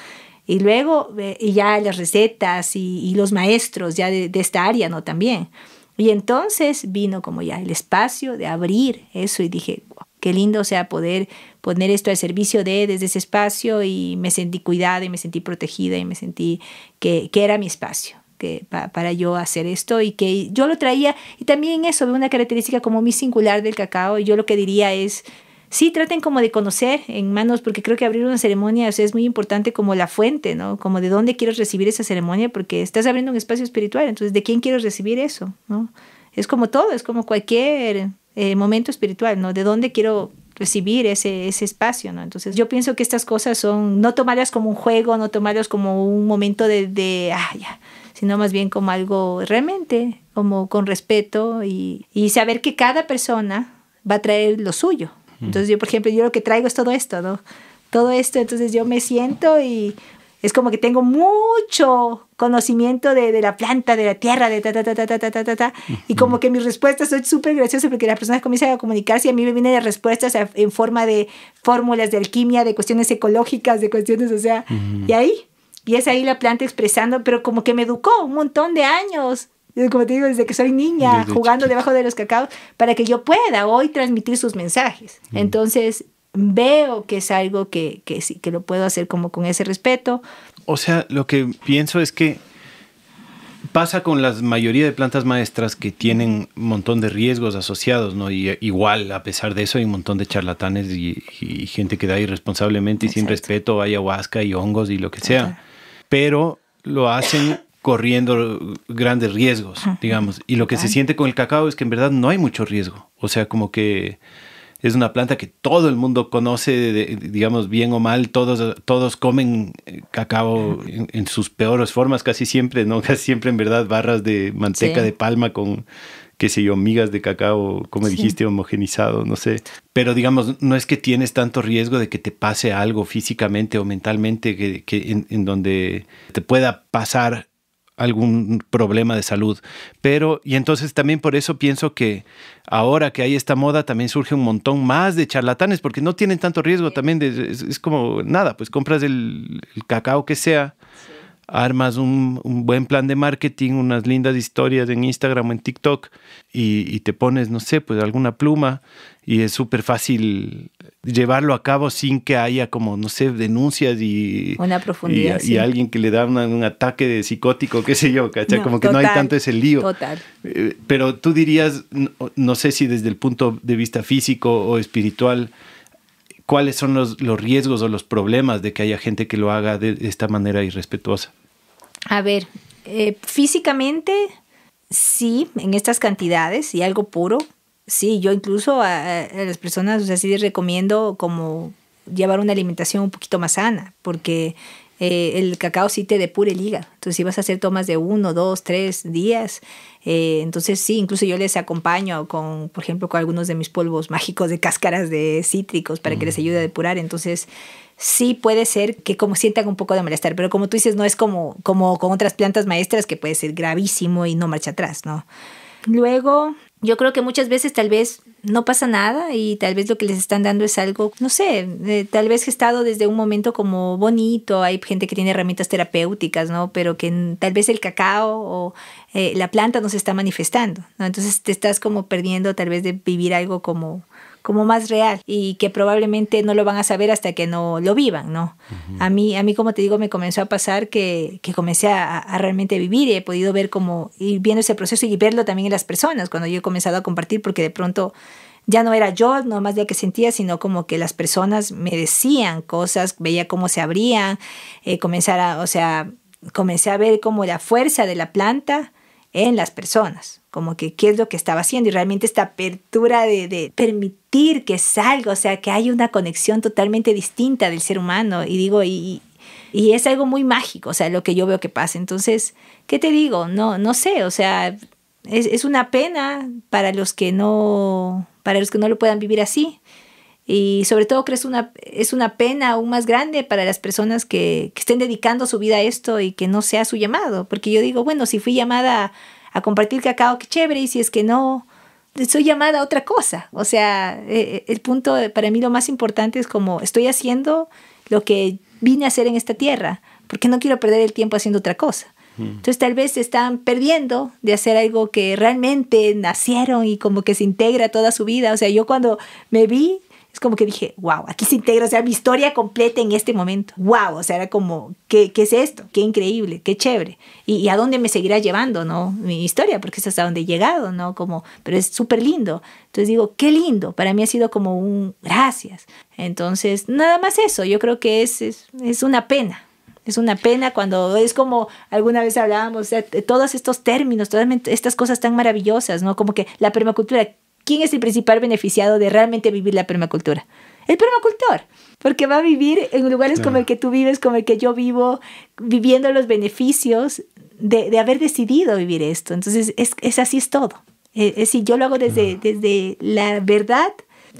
Y luego, y ya las recetas y, los maestros ya de, esta área, ¿no? También. Y entonces vino como ya el espacio de abrir eso y dije, qué lindo, sea, poder poner esto al servicio de desde ese espacio y me sentí cuidada y me sentí protegida y me sentí que era mi espacio que, para yo hacer esto y que yo lo traía. Y también eso, una característica como muy singular del cacao. Y yo lo que diría es, sí, traten como de conocer en manos, porque creo que abrir una ceremonia es muy importante como la fuente, ¿no? Como de dónde quieres recibir esa ceremonia, porque estás abriendo un espacio espiritual. Entonces, ¿de quién quieres recibir eso? ¿no? Es como todo, es como cualquier eh, momento espiritual, ¿no? ¿De dónde quiero recibir ese, espacio, ¿no? Entonces yo pienso que estas cosas son, no tomarlas como un juego, no tomarlas como un momento de, de ah, ya, sino más bien como algo realmente, como con respeto y, y saber que cada persona va a traer lo suyo. Entonces yo, por ejemplo, yo lo que traigo es todo esto, ¿no? Todo esto, entonces yo me siento y es como que tengo mucho conocimiento de, de, la planta, de la tierra, de ta, ta, ta, ta, ta, ta, ta, ta, Y como que mis respuestas son súper graciosas porque las personas comienzan a comunicarse y a mí me vienen las respuestas en forma de fórmulas de alquimia, de cuestiones ecológicas, de cuestiones, o sea, y ahí y es ahí la planta expresando, pero como que me educó un montón de años como te digo, desde que soy niña, jugando debajo de los cacaos, para que yo pueda hoy transmitir sus mensajes. Mm. Entonces, veo que es algo que, sí, que lo puedo hacer como con ese respeto. O sea, lo que pienso es que pasa con la mayoría de plantas maestras que tienen un montón de riesgos asociados, ¿no? Y eh, igual, a pesar de eso, hay un montón de charlatanes y, gente que da irresponsablemente y sin respeto ayahuasca y hongos y lo que sea pero lo hacen corriendo grandes riesgos, digamos. Y lo que se siente con el cacao es que en verdad no hay mucho riesgo. O sea, como que es una planta que todo el mundo conoce, digamos, bien o mal, todos, todos comen eh, cacao en, sus peores formas casi siempre, ¿no? [LAUGHS] Casi siempre en verdad barras de manteca de palma con qué sé yo, migas de cacao, como dijiste, homogenizado, no sé. Pero digamos, no es que tienes tanto riesgo de que te pase algo físicamente o mentalmente que, en, donde te pueda pasar algún problema de salud. Pero, y entonces también por eso pienso que ahora que hay esta moda también surge un montón más de charlatanes porque no tienen tanto riesgo también. De, es, como nada, pues compras el cacao que sea armas un, buen plan de marketing, unas lindas historias en Instagram o en TikTok y, y te pones, no sé, pues alguna pluma y es súper fácil llevarlo a cabo sin que haya como, no sé, denuncias y... Y, alguien que le da un ataque de psicótico, qué sé yo, como que no hay tanto ese lío. Total. Eh, pero tú dirías, no, sé si desde el punto de vista físico o espiritual, ¿cuáles son los riesgos o los problemas de que haya gente que lo haga de esta manera irrespetuosa? A ver, eh, físicamente, sí, en estas cantidades y algo puro. Sí, yo incluso a, las personas o sea, sí les recomiendo como llevar una alimentación un poquito más sana, porque eh, el cacao sí te depura el hígado. Entonces, si vas a hacer tomas de uno, dos, tres días, eh, entonces sí, incluso yo les acompaño con, por ejemplo, con algunos de mis polvos mágicos de cáscaras de cítricos para que les ayude a depurar. Entonces, sí puede ser que como sientan un poco de malestar, pero como tú dices, no es como, como con otras plantas maestras que puede ser gravísimo y no marcha atrás, ¿no? Luego, yo creo que muchas veces tal vez no pasa nada y tal vez lo que les están dando es algo, no sé, eh, tal vez estado desde un momento como bonito, hay gente que tiene herramientas terapéuticas, ¿no? Pero que tal vez el cacao o eh, la planta no se está manifestando, ¿no? Entonces te estás como perdiendo tal vez de vivir algo como como más real y que probablemente no lo van a saber hasta que no lo vivan, ¿no? A mí, a mí como te digo, me comenzó a pasar que, comencé a, realmente vivir y he podido ver como ir viendo ese proceso y verlo también en las personas cuando yo he comenzado a compartir porque de pronto ya no era yo nomás lo que sentía, sino como que las personas me decían cosas, veía cómo se abrían, eh, o sea, comencé a ver como la fuerza de la planta en las personas, como que qué es lo que estaba haciendo y realmente esta apertura de, permitir que salga, o sea, que hay una conexión totalmente distinta del ser humano y digo, y, es algo muy mágico, o sea, lo que yo veo que pasa. Entonces, ¿qué te digo? No, no sé, o sea, es, es una pena para los que no, para los que no lo puedan vivir así, y sobre todo creo que es una, es una pena aún más grande para las personas que, que, estén dedicando su vida a esto y que no sea su llamado, porque yo digo, bueno, si fui llamada a, compartir cacao, qué chévere, y si es que no, soy llamada a otra cosa. O sea, eh, el punto eh, para mí lo más importante es como estoy haciendo lo que vine a hacer en esta tierra, porque no quiero perder el tiempo haciendo otra cosa. Mm. Entonces tal vez se están perdiendo de hacer algo que realmente nacieron y como que se integra toda su vida. O sea, yo cuando me vi como que dije, wow, aquí se integra, o sea, mi historia completa en este momento. Wow, o sea, era como, ¿qué, es esto? Qué increíble, qué chévere. Y, a dónde me seguirá llevando, ¿no? Mi historia, porque es hasta donde he llegado, ¿no? Como, pero es súper lindo. Entonces digo, qué lindo. Para mí ha sido como un gracias. Entonces, nada más eso. Yo creo que es, es, una pena. Es una pena cuando es como alguna vez hablábamos, o todos estos términos, todas estas cosas tan maravillosas, ¿no? Como que la permacultura, ¿quién es el principal beneficiado de realmente vivir la permacultura? El permacultor, porque va a vivir en lugares como el que tú vives, como el que yo vivo, viviendo los beneficios de, haber decidido vivir esto. Entonces, es, así es todo. Eh, es, decir, si yo lo hago desde, desde la verdad,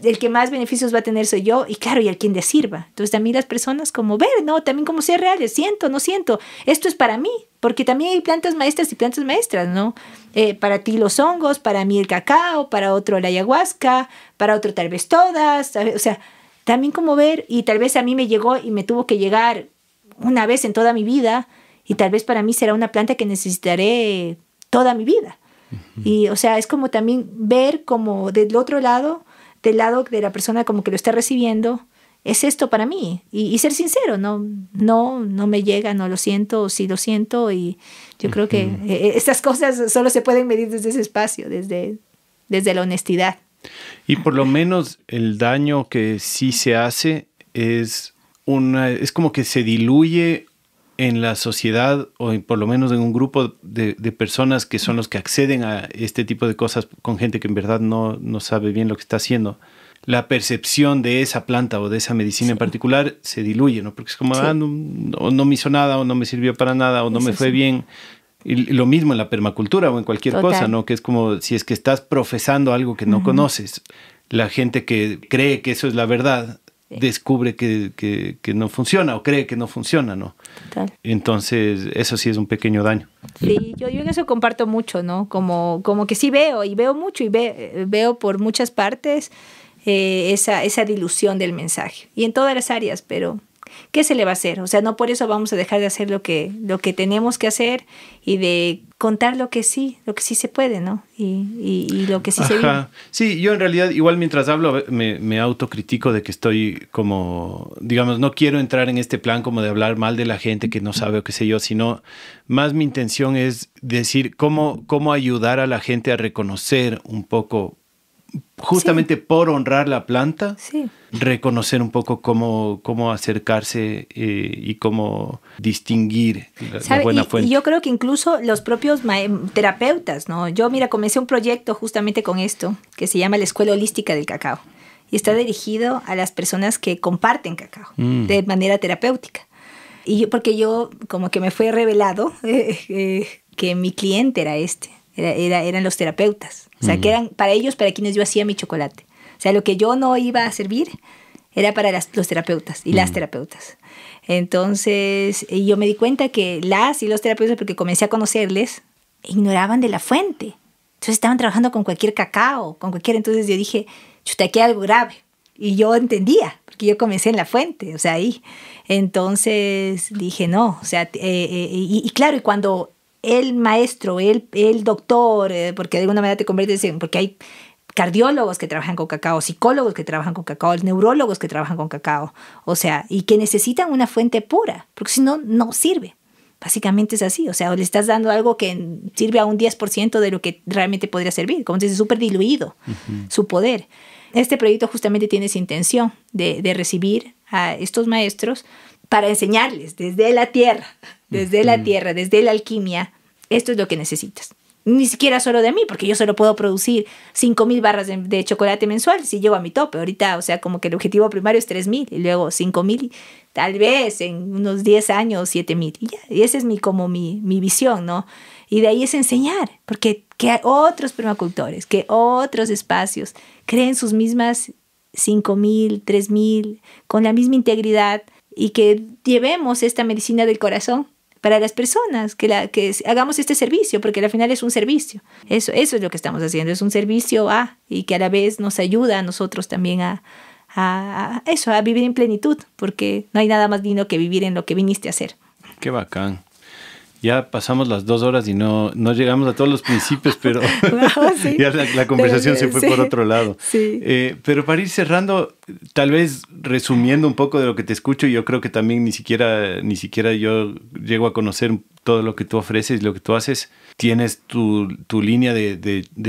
el que más beneficios va a tener soy yo y claro, y al quien le sirva. Entonces también las personas como ver, ¿no? También como ser reales, siento, no siento, esto es para mí, porque también hay plantas maestras y plantas maestras, ¿no? Eh, para ti los hongos, para mí el cacao, para otro la ayahuasca, para otro tal vez todas, o sea, también como ver, y tal vez a mí me llegó y me tuvo que llegar una vez en toda mi vida, y tal vez para mí será una planta que necesitaré toda mi vida. Y, o sea, es como también ver como del otro lado del lado de la persona como que lo está recibiendo, es esto para mí. Y, ser sincero, no, no, no me llega, no lo siento, sí lo siento. Y yo creo que e, e, estas cosas solo se pueden medir desde ese espacio, desde, desde la honestidad. Y por lo menos el daño que sí se hace es una, es como que se diluye en la sociedad o por lo menos en un grupo de, personas que son los que acceden a este tipo de cosas con gente que en verdad no, no sabe bien lo que está haciendo, la percepción de esa planta o de esa medicina en particular se diluye, ¿no? Porque es como, ah, no, me hizo nada o no me sirvió para nada o no me fue bien. Y lo mismo en la permacultura o en cualquier cosa, ¿no? Que es como si es que estás profesando algo que no conoces la gente que cree que eso es la verdad descubre que, no funciona o cree que no funciona, ¿no? Entonces, eso sí es un pequeño daño. Sí, yo, en eso comparto mucho, ¿no? Como, como que sí veo y veo mucho y veo por muchas partes eh, esa, esa dilución del mensaje y en todas las áreas, pero ¿qué se le va a hacer? O sea, no por eso vamos a dejar de hacer lo que, lo que tenemos que hacer y de contar lo que sí, lo que sí se puede, ¿no? Y, y, lo que sí se vive. Sí, yo en realidad igual mientras hablo me, me, autocritico de que estoy como, digamos, no quiero entrar en este plan como de hablar mal de la gente que no sabe o qué sé yo, sino más mi intención es decir cómo, cómo ayudar a la gente a reconocer un poco justamente por honrar la planta, reconocer un poco cómo, cómo acercarse eh, y cómo distinguir la, buena fuente. yo creo que incluso los propios em, terapeutas, ¿no? Yo, mira, comencé un proyecto justamente con esto, que se llama la Escuela Holística del Cacao, y está dirigido a las personas que comparten cacao mm. de manera terapéutica. Y yo, porque yo como que me fue revelado [LAUGHS] eh, eh, que mi cliente era este eran los terapeutas. O sea, que eran para ellos, para quienes yo hacía mi chocolate. O sea, lo que yo no iba a servir era para los terapeutas y las terapeutas. Entonces, yo me di cuenta que las y los terapeutas, porque comencé a conocerles, ignoraban de la fuente. Entonces estaban trabajando con cualquier cacao, con cualquier... Entonces yo dije, chuta, aquí algo grave. Y yo entendía, porque yo comencé en la fuente, o sea, ahí. Entonces dije, no, o sea, eh, eh, y, y, claro, y cuando el maestro, el, doctor, eh, porque de alguna manera te conviertes en, porque hay cardiólogos que trabajan con cacao, psicólogos que trabajan con cacao, neurólogos que trabajan con cacao, o sea, y que necesitan una fuente pura, porque si no, no sirve. Básicamente es así, o sea, le estás dando algo que sirve a un 10% de lo que realmente podría servir, como dices, súper diluido su poder. Este proyecto justamente tiene esa intención de, de recibir a estos maestros para enseñarles desde la tierra, desde la tierra, desde la alquimia, esto es lo que necesitas. Ni siquiera solo de mí, porque yo solo puedo producir 5.000 barras de, chocolate mensual si llego a mi tope. Ahorita, o sea, como que el objetivo primario es 3.000 y luego 5.000, tal vez en unos 10 años 7.000. Y, ya, y esa es mi, como mi, mi visión, ¿no? Y de ahí es enseñar, porque que otros permacultores, que otros espacios creen sus mismas 5.000, 3.000, con la misma integridad, y que llevemos esta medicina del corazón para las personas, que, la, que hagamos este servicio, porque al final es un servicio. Eso, eso es lo que estamos haciendo, es un servicio a, y que a la vez nos ayuda a nosotros también a, eso, a vivir en plenitud, porque no hay nada más lindo que vivir en lo que viniste a hacer. Qué bacán ya pasamos las dos horas y no, no llegamos a todos los principios, pero [LAUGHS] [LAUGHS] ya la, conversación se fue por otro lado. Eh, pero para ir cerrando, tal vez resumiendo un poco de lo que te escucho, yo creo que también ni siquiera, ni siquiera yo llego a conocer todo lo que tú ofreces, lo que tú haces. Tienes tu, línea de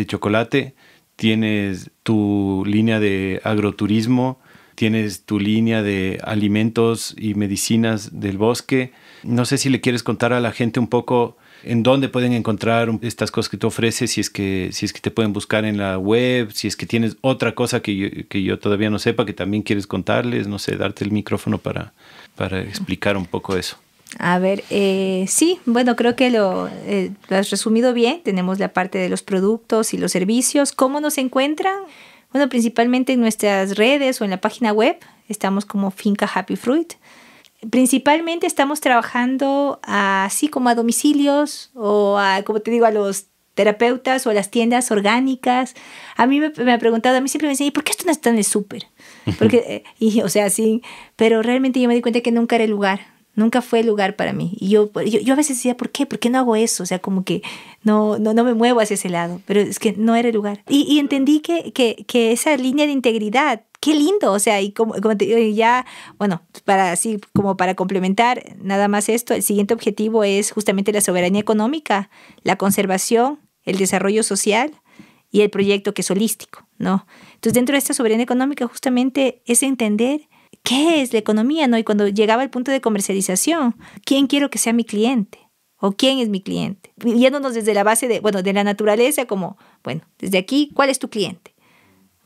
chocolate, tienes tu línea de agroturismo, tienes tu línea de alimentos y medicinas del bosque no sé si le quieres contar a la gente un poco en dónde pueden encontrar estas cosas que tú ofreces, si es que, si es que te pueden buscar en la web, si es que tienes otra cosa que yo, que yo todavía no sepa, que también quieres contarles, no sé, darte el micrófono para, para explicar un poco eso. A ver, eh, sí, bueno, creo que eh, lo has resumido bien. Tenemos la parte de los productos y los servicios. ¿Cómo nos encuentran? Bueno, principalmente en nuestras redes o en la página web. Estamos como Finca Happy Fruit principalmente estamos trabajando así como a domicilios o a, como te digo, a los terapeutas o a las tiendas orgánicas. A mí me, me ha preguntado, a mí siempre me dicen, ¿y por qué esto no está en el súper? Porque, eh, y, o sea, sí, pero realmente yo me di cuenta que nunca era el lugar, nunca fue el lugar para mí. Y yo, yo, yo, a veces decía, ¿por qué? ¿Por qué no hago eso? O sea, como que no, no, no me muevo hacia ese lado, pero es que no era el lugar. Y, y entendí que, que, que esa línea de integridad qué lindo, o sea, y como, ya, bueno, para así como para complementar nada más esto, el siguiente objetivo es justamente la soberanía económica, la conservación, el desarrollo social y el proyecto que es holístico, ¿no? Entonces, dentro de esta soberanía económica justamente es entender qué es la economía, ¿no? Y cuando llegaba el punto de comercialización, ¿quién quiero que sea mi cliente? ¿O quién es mi cliente? Yéndonos desde la base de, bueno, de la naturaleza como, bueno, desde aquí, ¿cuál es tu cliente?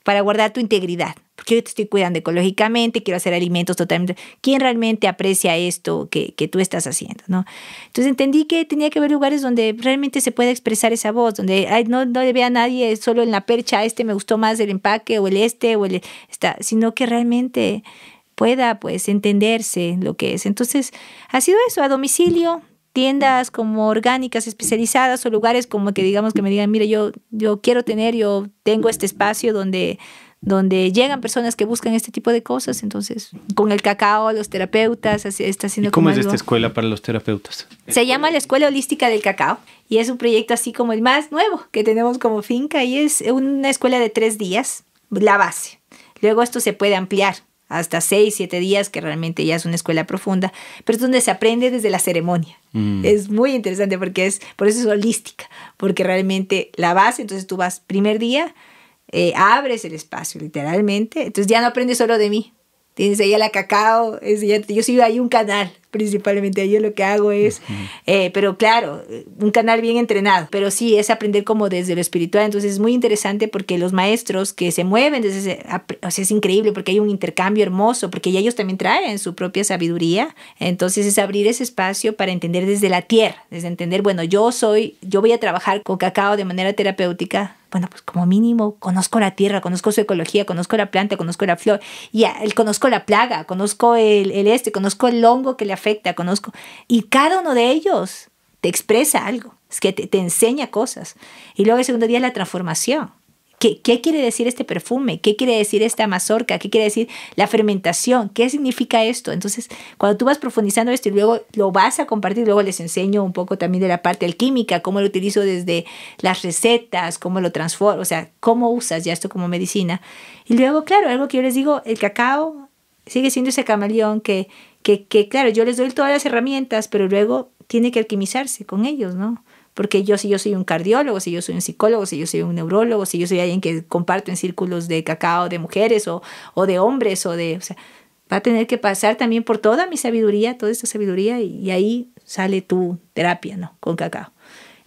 para guardar tu integridad. Porque yo te estoy cuidando ecológicamente, quiero hacer alimentos totalmente. ¿Quién realmente aprecia esto que, que tú estás haciendo? ¿no? Entonces entendí que tenía que haber lugares donde realmente se pueda expresar esa voz, donde no, no le vea a nadie solo en la percha, este me gustó más el empaque o el este o el está, sino que realmente pueda pues entenderse lo que es. Entonces ha sido eso, a domicilio, tiendas como orgánicas especializadas o lugares como que digamos que me digan, mira, yo, yo quiero tener, yo tengo este espacio donde, donde llegan personas que buscan este tipo de cosas. Entonces, con el cacao, los terapeutas, así, está haciendo... ¿Cómo es esta escuela para los terapeutas? Se llama la Escuela Holística del Cacao y es un proyecto así como el más nuevo que tenemos como finca y es una escuela de tres días, la base. Luego esto se puede ampliar hasta seis, siete días, que realmente ya es una escuela profunda, pero es donde se aprende desde la ceremonia. Mm. Es muy interesante porque es, por eso es holística, porque realmente la base, entonces tú vas primer día, eh, abres el espacio literalmente, entonces ya no aprendes solo de mí, tienes ahí a la cacao, es, yo sigo ahí un canal, principalmente. Yo lo que hago es, eh, pero claro, un canal bien entrenado, pero sí es aprender como desde lo espiritual. Entonces es muy interesante porque los maestros que se mueven desde eh, es increíble porque hay un intercambio hermoso, porque ya ellos también traen su propia sabiduría. Entonces es abrir ese espacio para entender desde la tierra, desde entender, bueno, yo soy, yo voy a trabajar con cacao de manera terapéutica bueno, pues como mínimo conozco la tierra, conozco su ecología, conozco la planta, conozco la flor, y conozco la plaga, conozco el, este, conozco el hongo que le afecta, conozco. Y cada uno de ellos te expresa algo, es que te, te enseña cosas. Y luego el segundo día es la transformación. ¿Qué, quiere decir este perfume? ¿Qué quiere decir esta mazorca? ¿Qué quiere decir la fermentación? ¿Qué significa esto? Entonces, cuando tú vas profundizando esto y luego lo vas a compartir, luego les enseño un poco también de la parte alquímica, cómo lo utilizo desde las recetas, cómo lo transformo, o sea, cómo usas ya esto como medicina. Y luego, claro, algo que yo les digo, el cacao sigue siendo ese camaleón que, que, que claro, yo les doy todas las herramientas, pero luego tiene que alquimizarse con ellos, ¿no? porque yo si yo soy un cardiólogo, si yo soy un psicólogo, si yo soy un neurólogo, si yo soy alguien que comparto en círculos de cacao de mujeres o, o de hombres o de... O sea, va a tener que pasar también por toda mi sabiduría, toda esa sabiduría y ahí sale tu terapia, ¿no? Con cacao.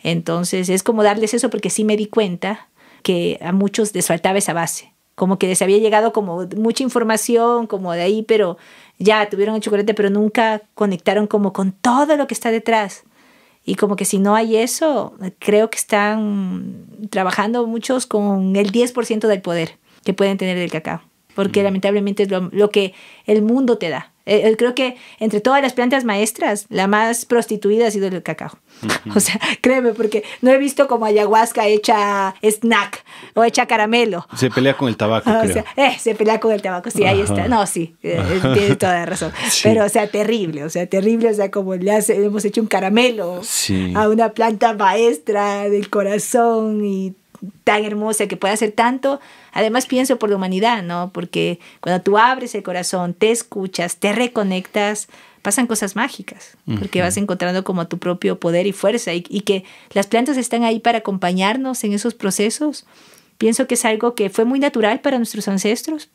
Entonces es como darles eso porque sí me di cuenta que a muchos les faltaba esa base, como que les había llegado como mucha información, como de ahí, pero ya tuvieron el chocolate, pero nunca conectaron como con todo lo que está detrás. Y como que si no hay eso, creo que están trabajando muchos con el 10% del poder que pueden tener del cacao porque lamentablemente es lo, que el mundo te da. Eh, eh, creo que entre todas las plantas maestras, la más prostituida ha sido el cacao. [LAUGHS] O sea, créeme, porque no he visto como ayahuasca hecha snack o hecha caramelo. Se pelea con el tabaco. [LAUGHS] O eh, se pelea con el tabaco, sí, ahí está. No, sí, tiene toda la razón. [LAUGHS] Pero, o sea, terrible, o sea, terrible, o sea, como le hace, hemos hecho un caramelo a una planta maestra del corazón y tan hermosa que puede hacer tanto Además pienso por la humanidad, ¿no? Porque cuando tú abres el corazón, te escuchas, te reconectas, pasan cosas mágicas, porque vas encontrando como tu propio poder y fuerza y, y, que las plantas están ahí para acompañarnos en esos procesos. Pienso que es algo que fue muy natural para nuestros ancestros,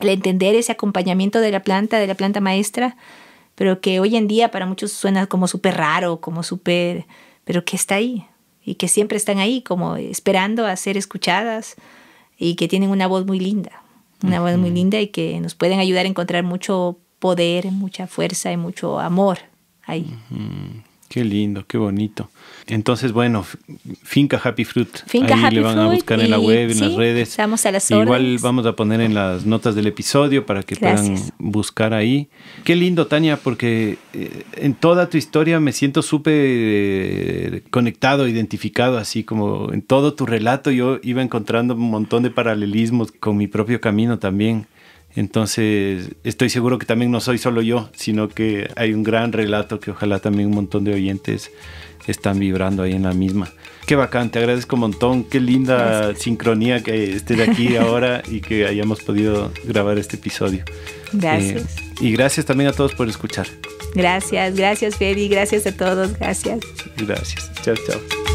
el entender ese acompañamiento de la planta, de la planta maestra, pero que hoy en día para muchos suena como súper raro, como súper, pero que está ahí y que siempre están ahí como esperando a ser escuchadas, y que tienen una voz muy linda, una voz muy linda y que nos pueden ayudar a encontrar mucho poder, mucha fuerza y mucho amor ahí. Qué lindo, qué bonito. Entonces, bueno, Finca Happy Fruit. Ahí le van a buscar en la web, en las redes. Igual vamos a poner en las notas del episodio para que puedan buscar ahí. Qué lindo, Tania, porque eh, en toda tu historia me siento súper eh, conectado, identificado, así como en todo tu relato yo iba encontrando un montón de paralelismos con mi propio camino también. Entonces, estoy seguro que también no soy solo yo, sino que hay un gran relato que ojalá también un montón de oyentes están vibrando ahí en la misma. Qué bacán, te agradezco un montón, qué linda sincronía que estés aquí ahora [LAUGHS] y que hayamos podido grabar este episodio. Gracias. Eh, y gracias también a todos por escuchar. Gracias, gracias Fede, gracias a todos, gracias. Gracias, chao, chao.